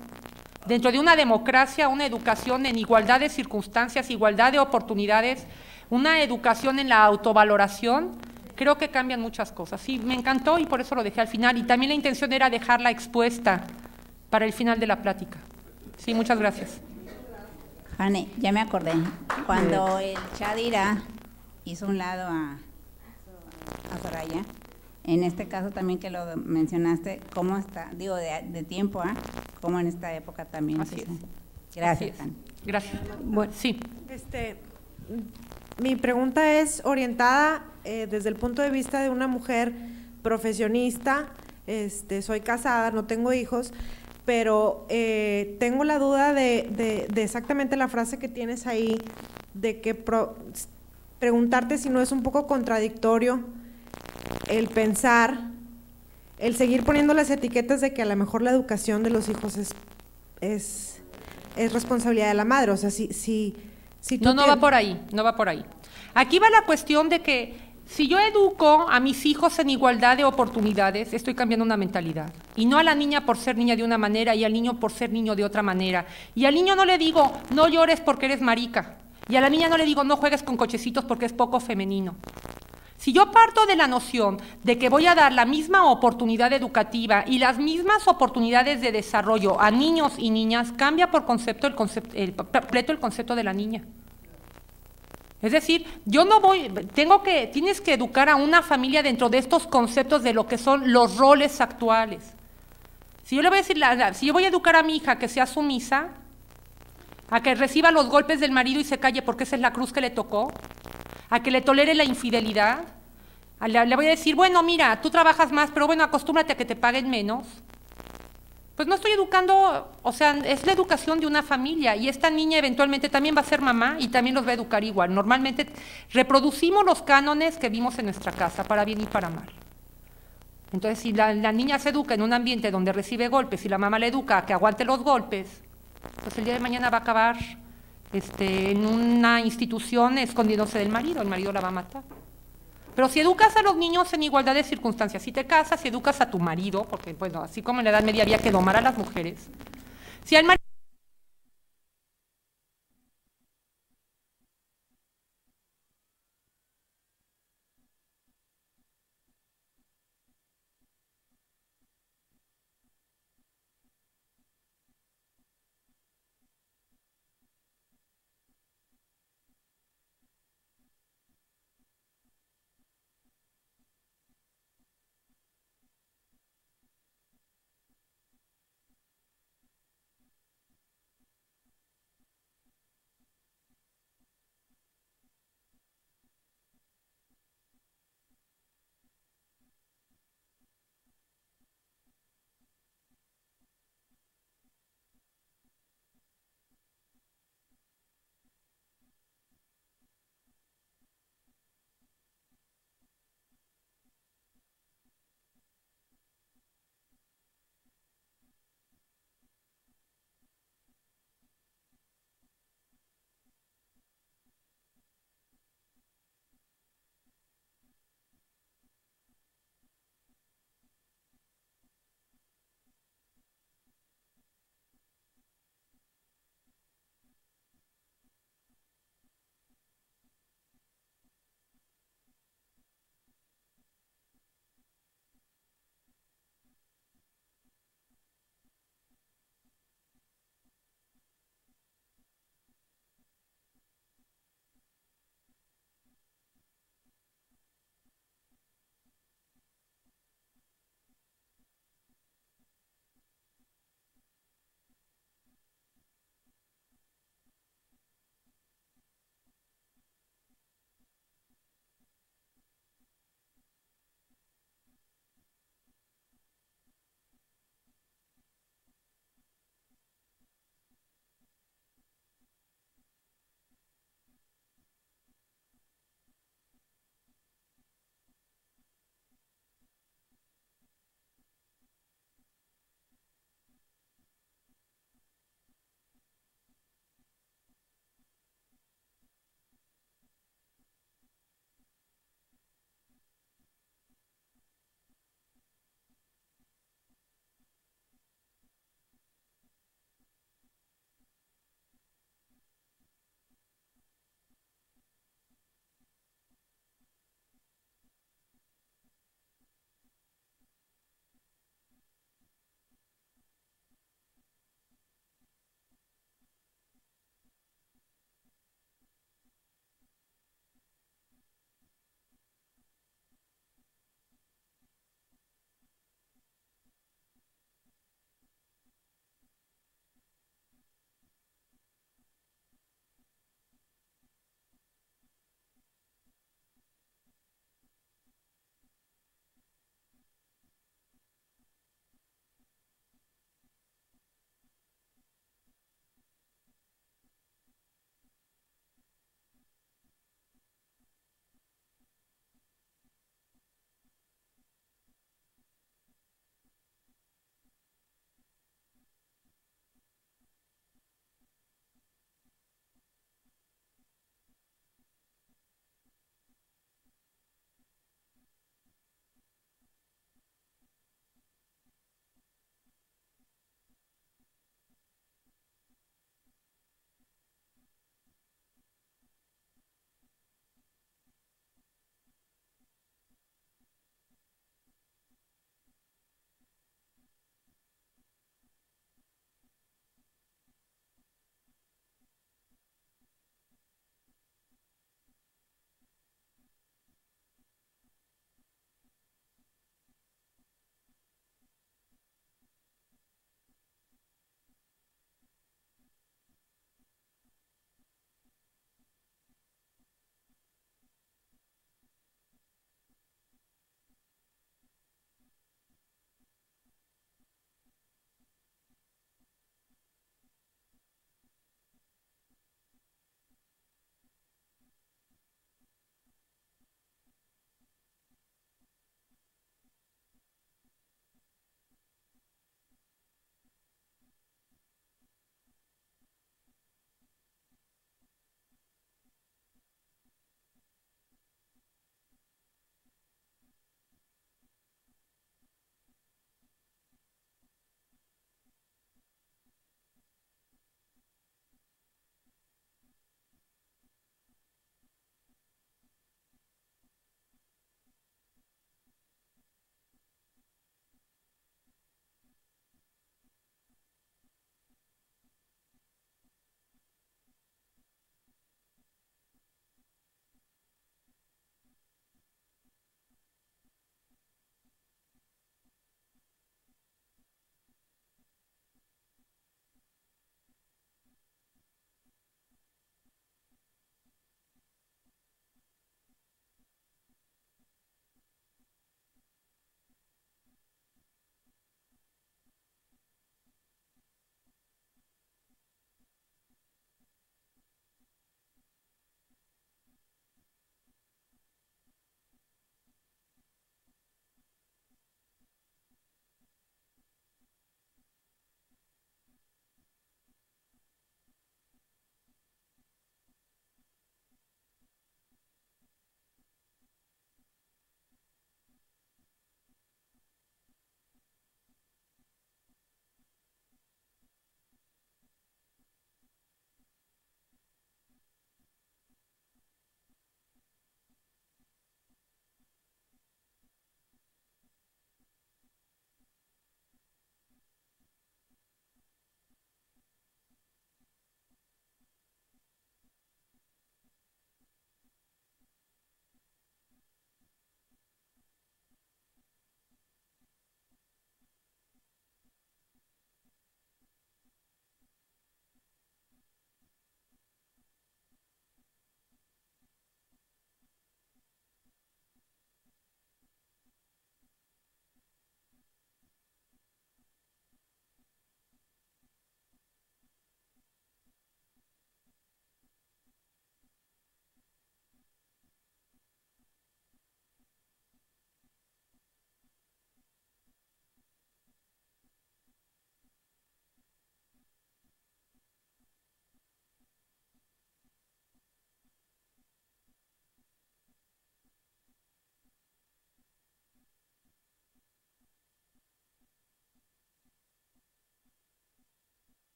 S2: dentro de una democracia, una educación en igualdad de circunstancias, igualdad de oportunidades, una educación en la autovaloración, creo que cambian muchas cosas. Sí, me encantó y por eso lo dejé al final. Y también la intención era dejarla expuesta para el final de la plática. Sí, muchas gracias. Jane, ya me acordé. Cuando el
S3: Chadira hizo un lado a, a Soraya, en este caso también que lo mencionaste, ¿cómo está? Digo, de, de tiempo, ¿eh? ¿Cómo en esta época también? Así Gracias. Gracias. Bueno, sí. Este, mi pregunta es orientada eh, desde el punto de vista de una mujer profesionista. Este, soy casada, no tengo hijos pero eh, tengo la duda de, exactamente la frase que tienes ahí, de que preguntarte si no es un poco contradictorio el pensar, el seguir poniendo las etiquetas de que a lo mejor la educación de los hijos es,
S2: es, responsabilidad de la madre, o sea, si... si, si tú no, no va por ahí, no va por ahí. Aquí va la cuestión de que si yo educo a mis hijos en igualdad de oportunidades, estoy cambiando una mentalidad. Y no a la niña por ser niña de una manera y al niño por ser niño de otra manera. Y al niño no le digo, no llores porque eres marica. Y a la niña no le digo, no juegues con cochecitos porque es poco femenino. Si yo parto de la noción de que voy a dar la misma oportunidad educativa y las mismas oportunidades de desarrollo a niños y niñas, cambia por completo el concepto de la niña. Es decir, yo no voy, tengo que, tienes que educar a una familia dentro de estos conceptos de lo que son los roles actuales. Si yo le voy a decir, si yo voy a educar a mi hija que sea sumisa, a que reciba los golpes del marido y se calle porque esa es la cruz que le tocó, a que le tolere la infidelidad, le, voy a decir, bueno, mira, tú trabajas más, pero bueno, acostúmbrate a que te paguen menos pues no estoy educando, o sea, es la educación de una familia y esta niña eventualmente también va a ser mamá y también los va a educar igual. Normalmente reproducimos los cánones que vimos en nuestra casa, para bien y para mal. Entonces, si la, niña se educa en un ambiente donde recibe golpes y la mamá le educa a que aguante los golpes, pues el día de mañana va a acabar este, en una institución escondiéndose del marido, el marido la va a matar. Pero si educas a los niños en igualdad de circunstancias, si te casas, si educas a tu marido, porque bueno, así como en la Edad Media había que domar a las mujeres, si al marido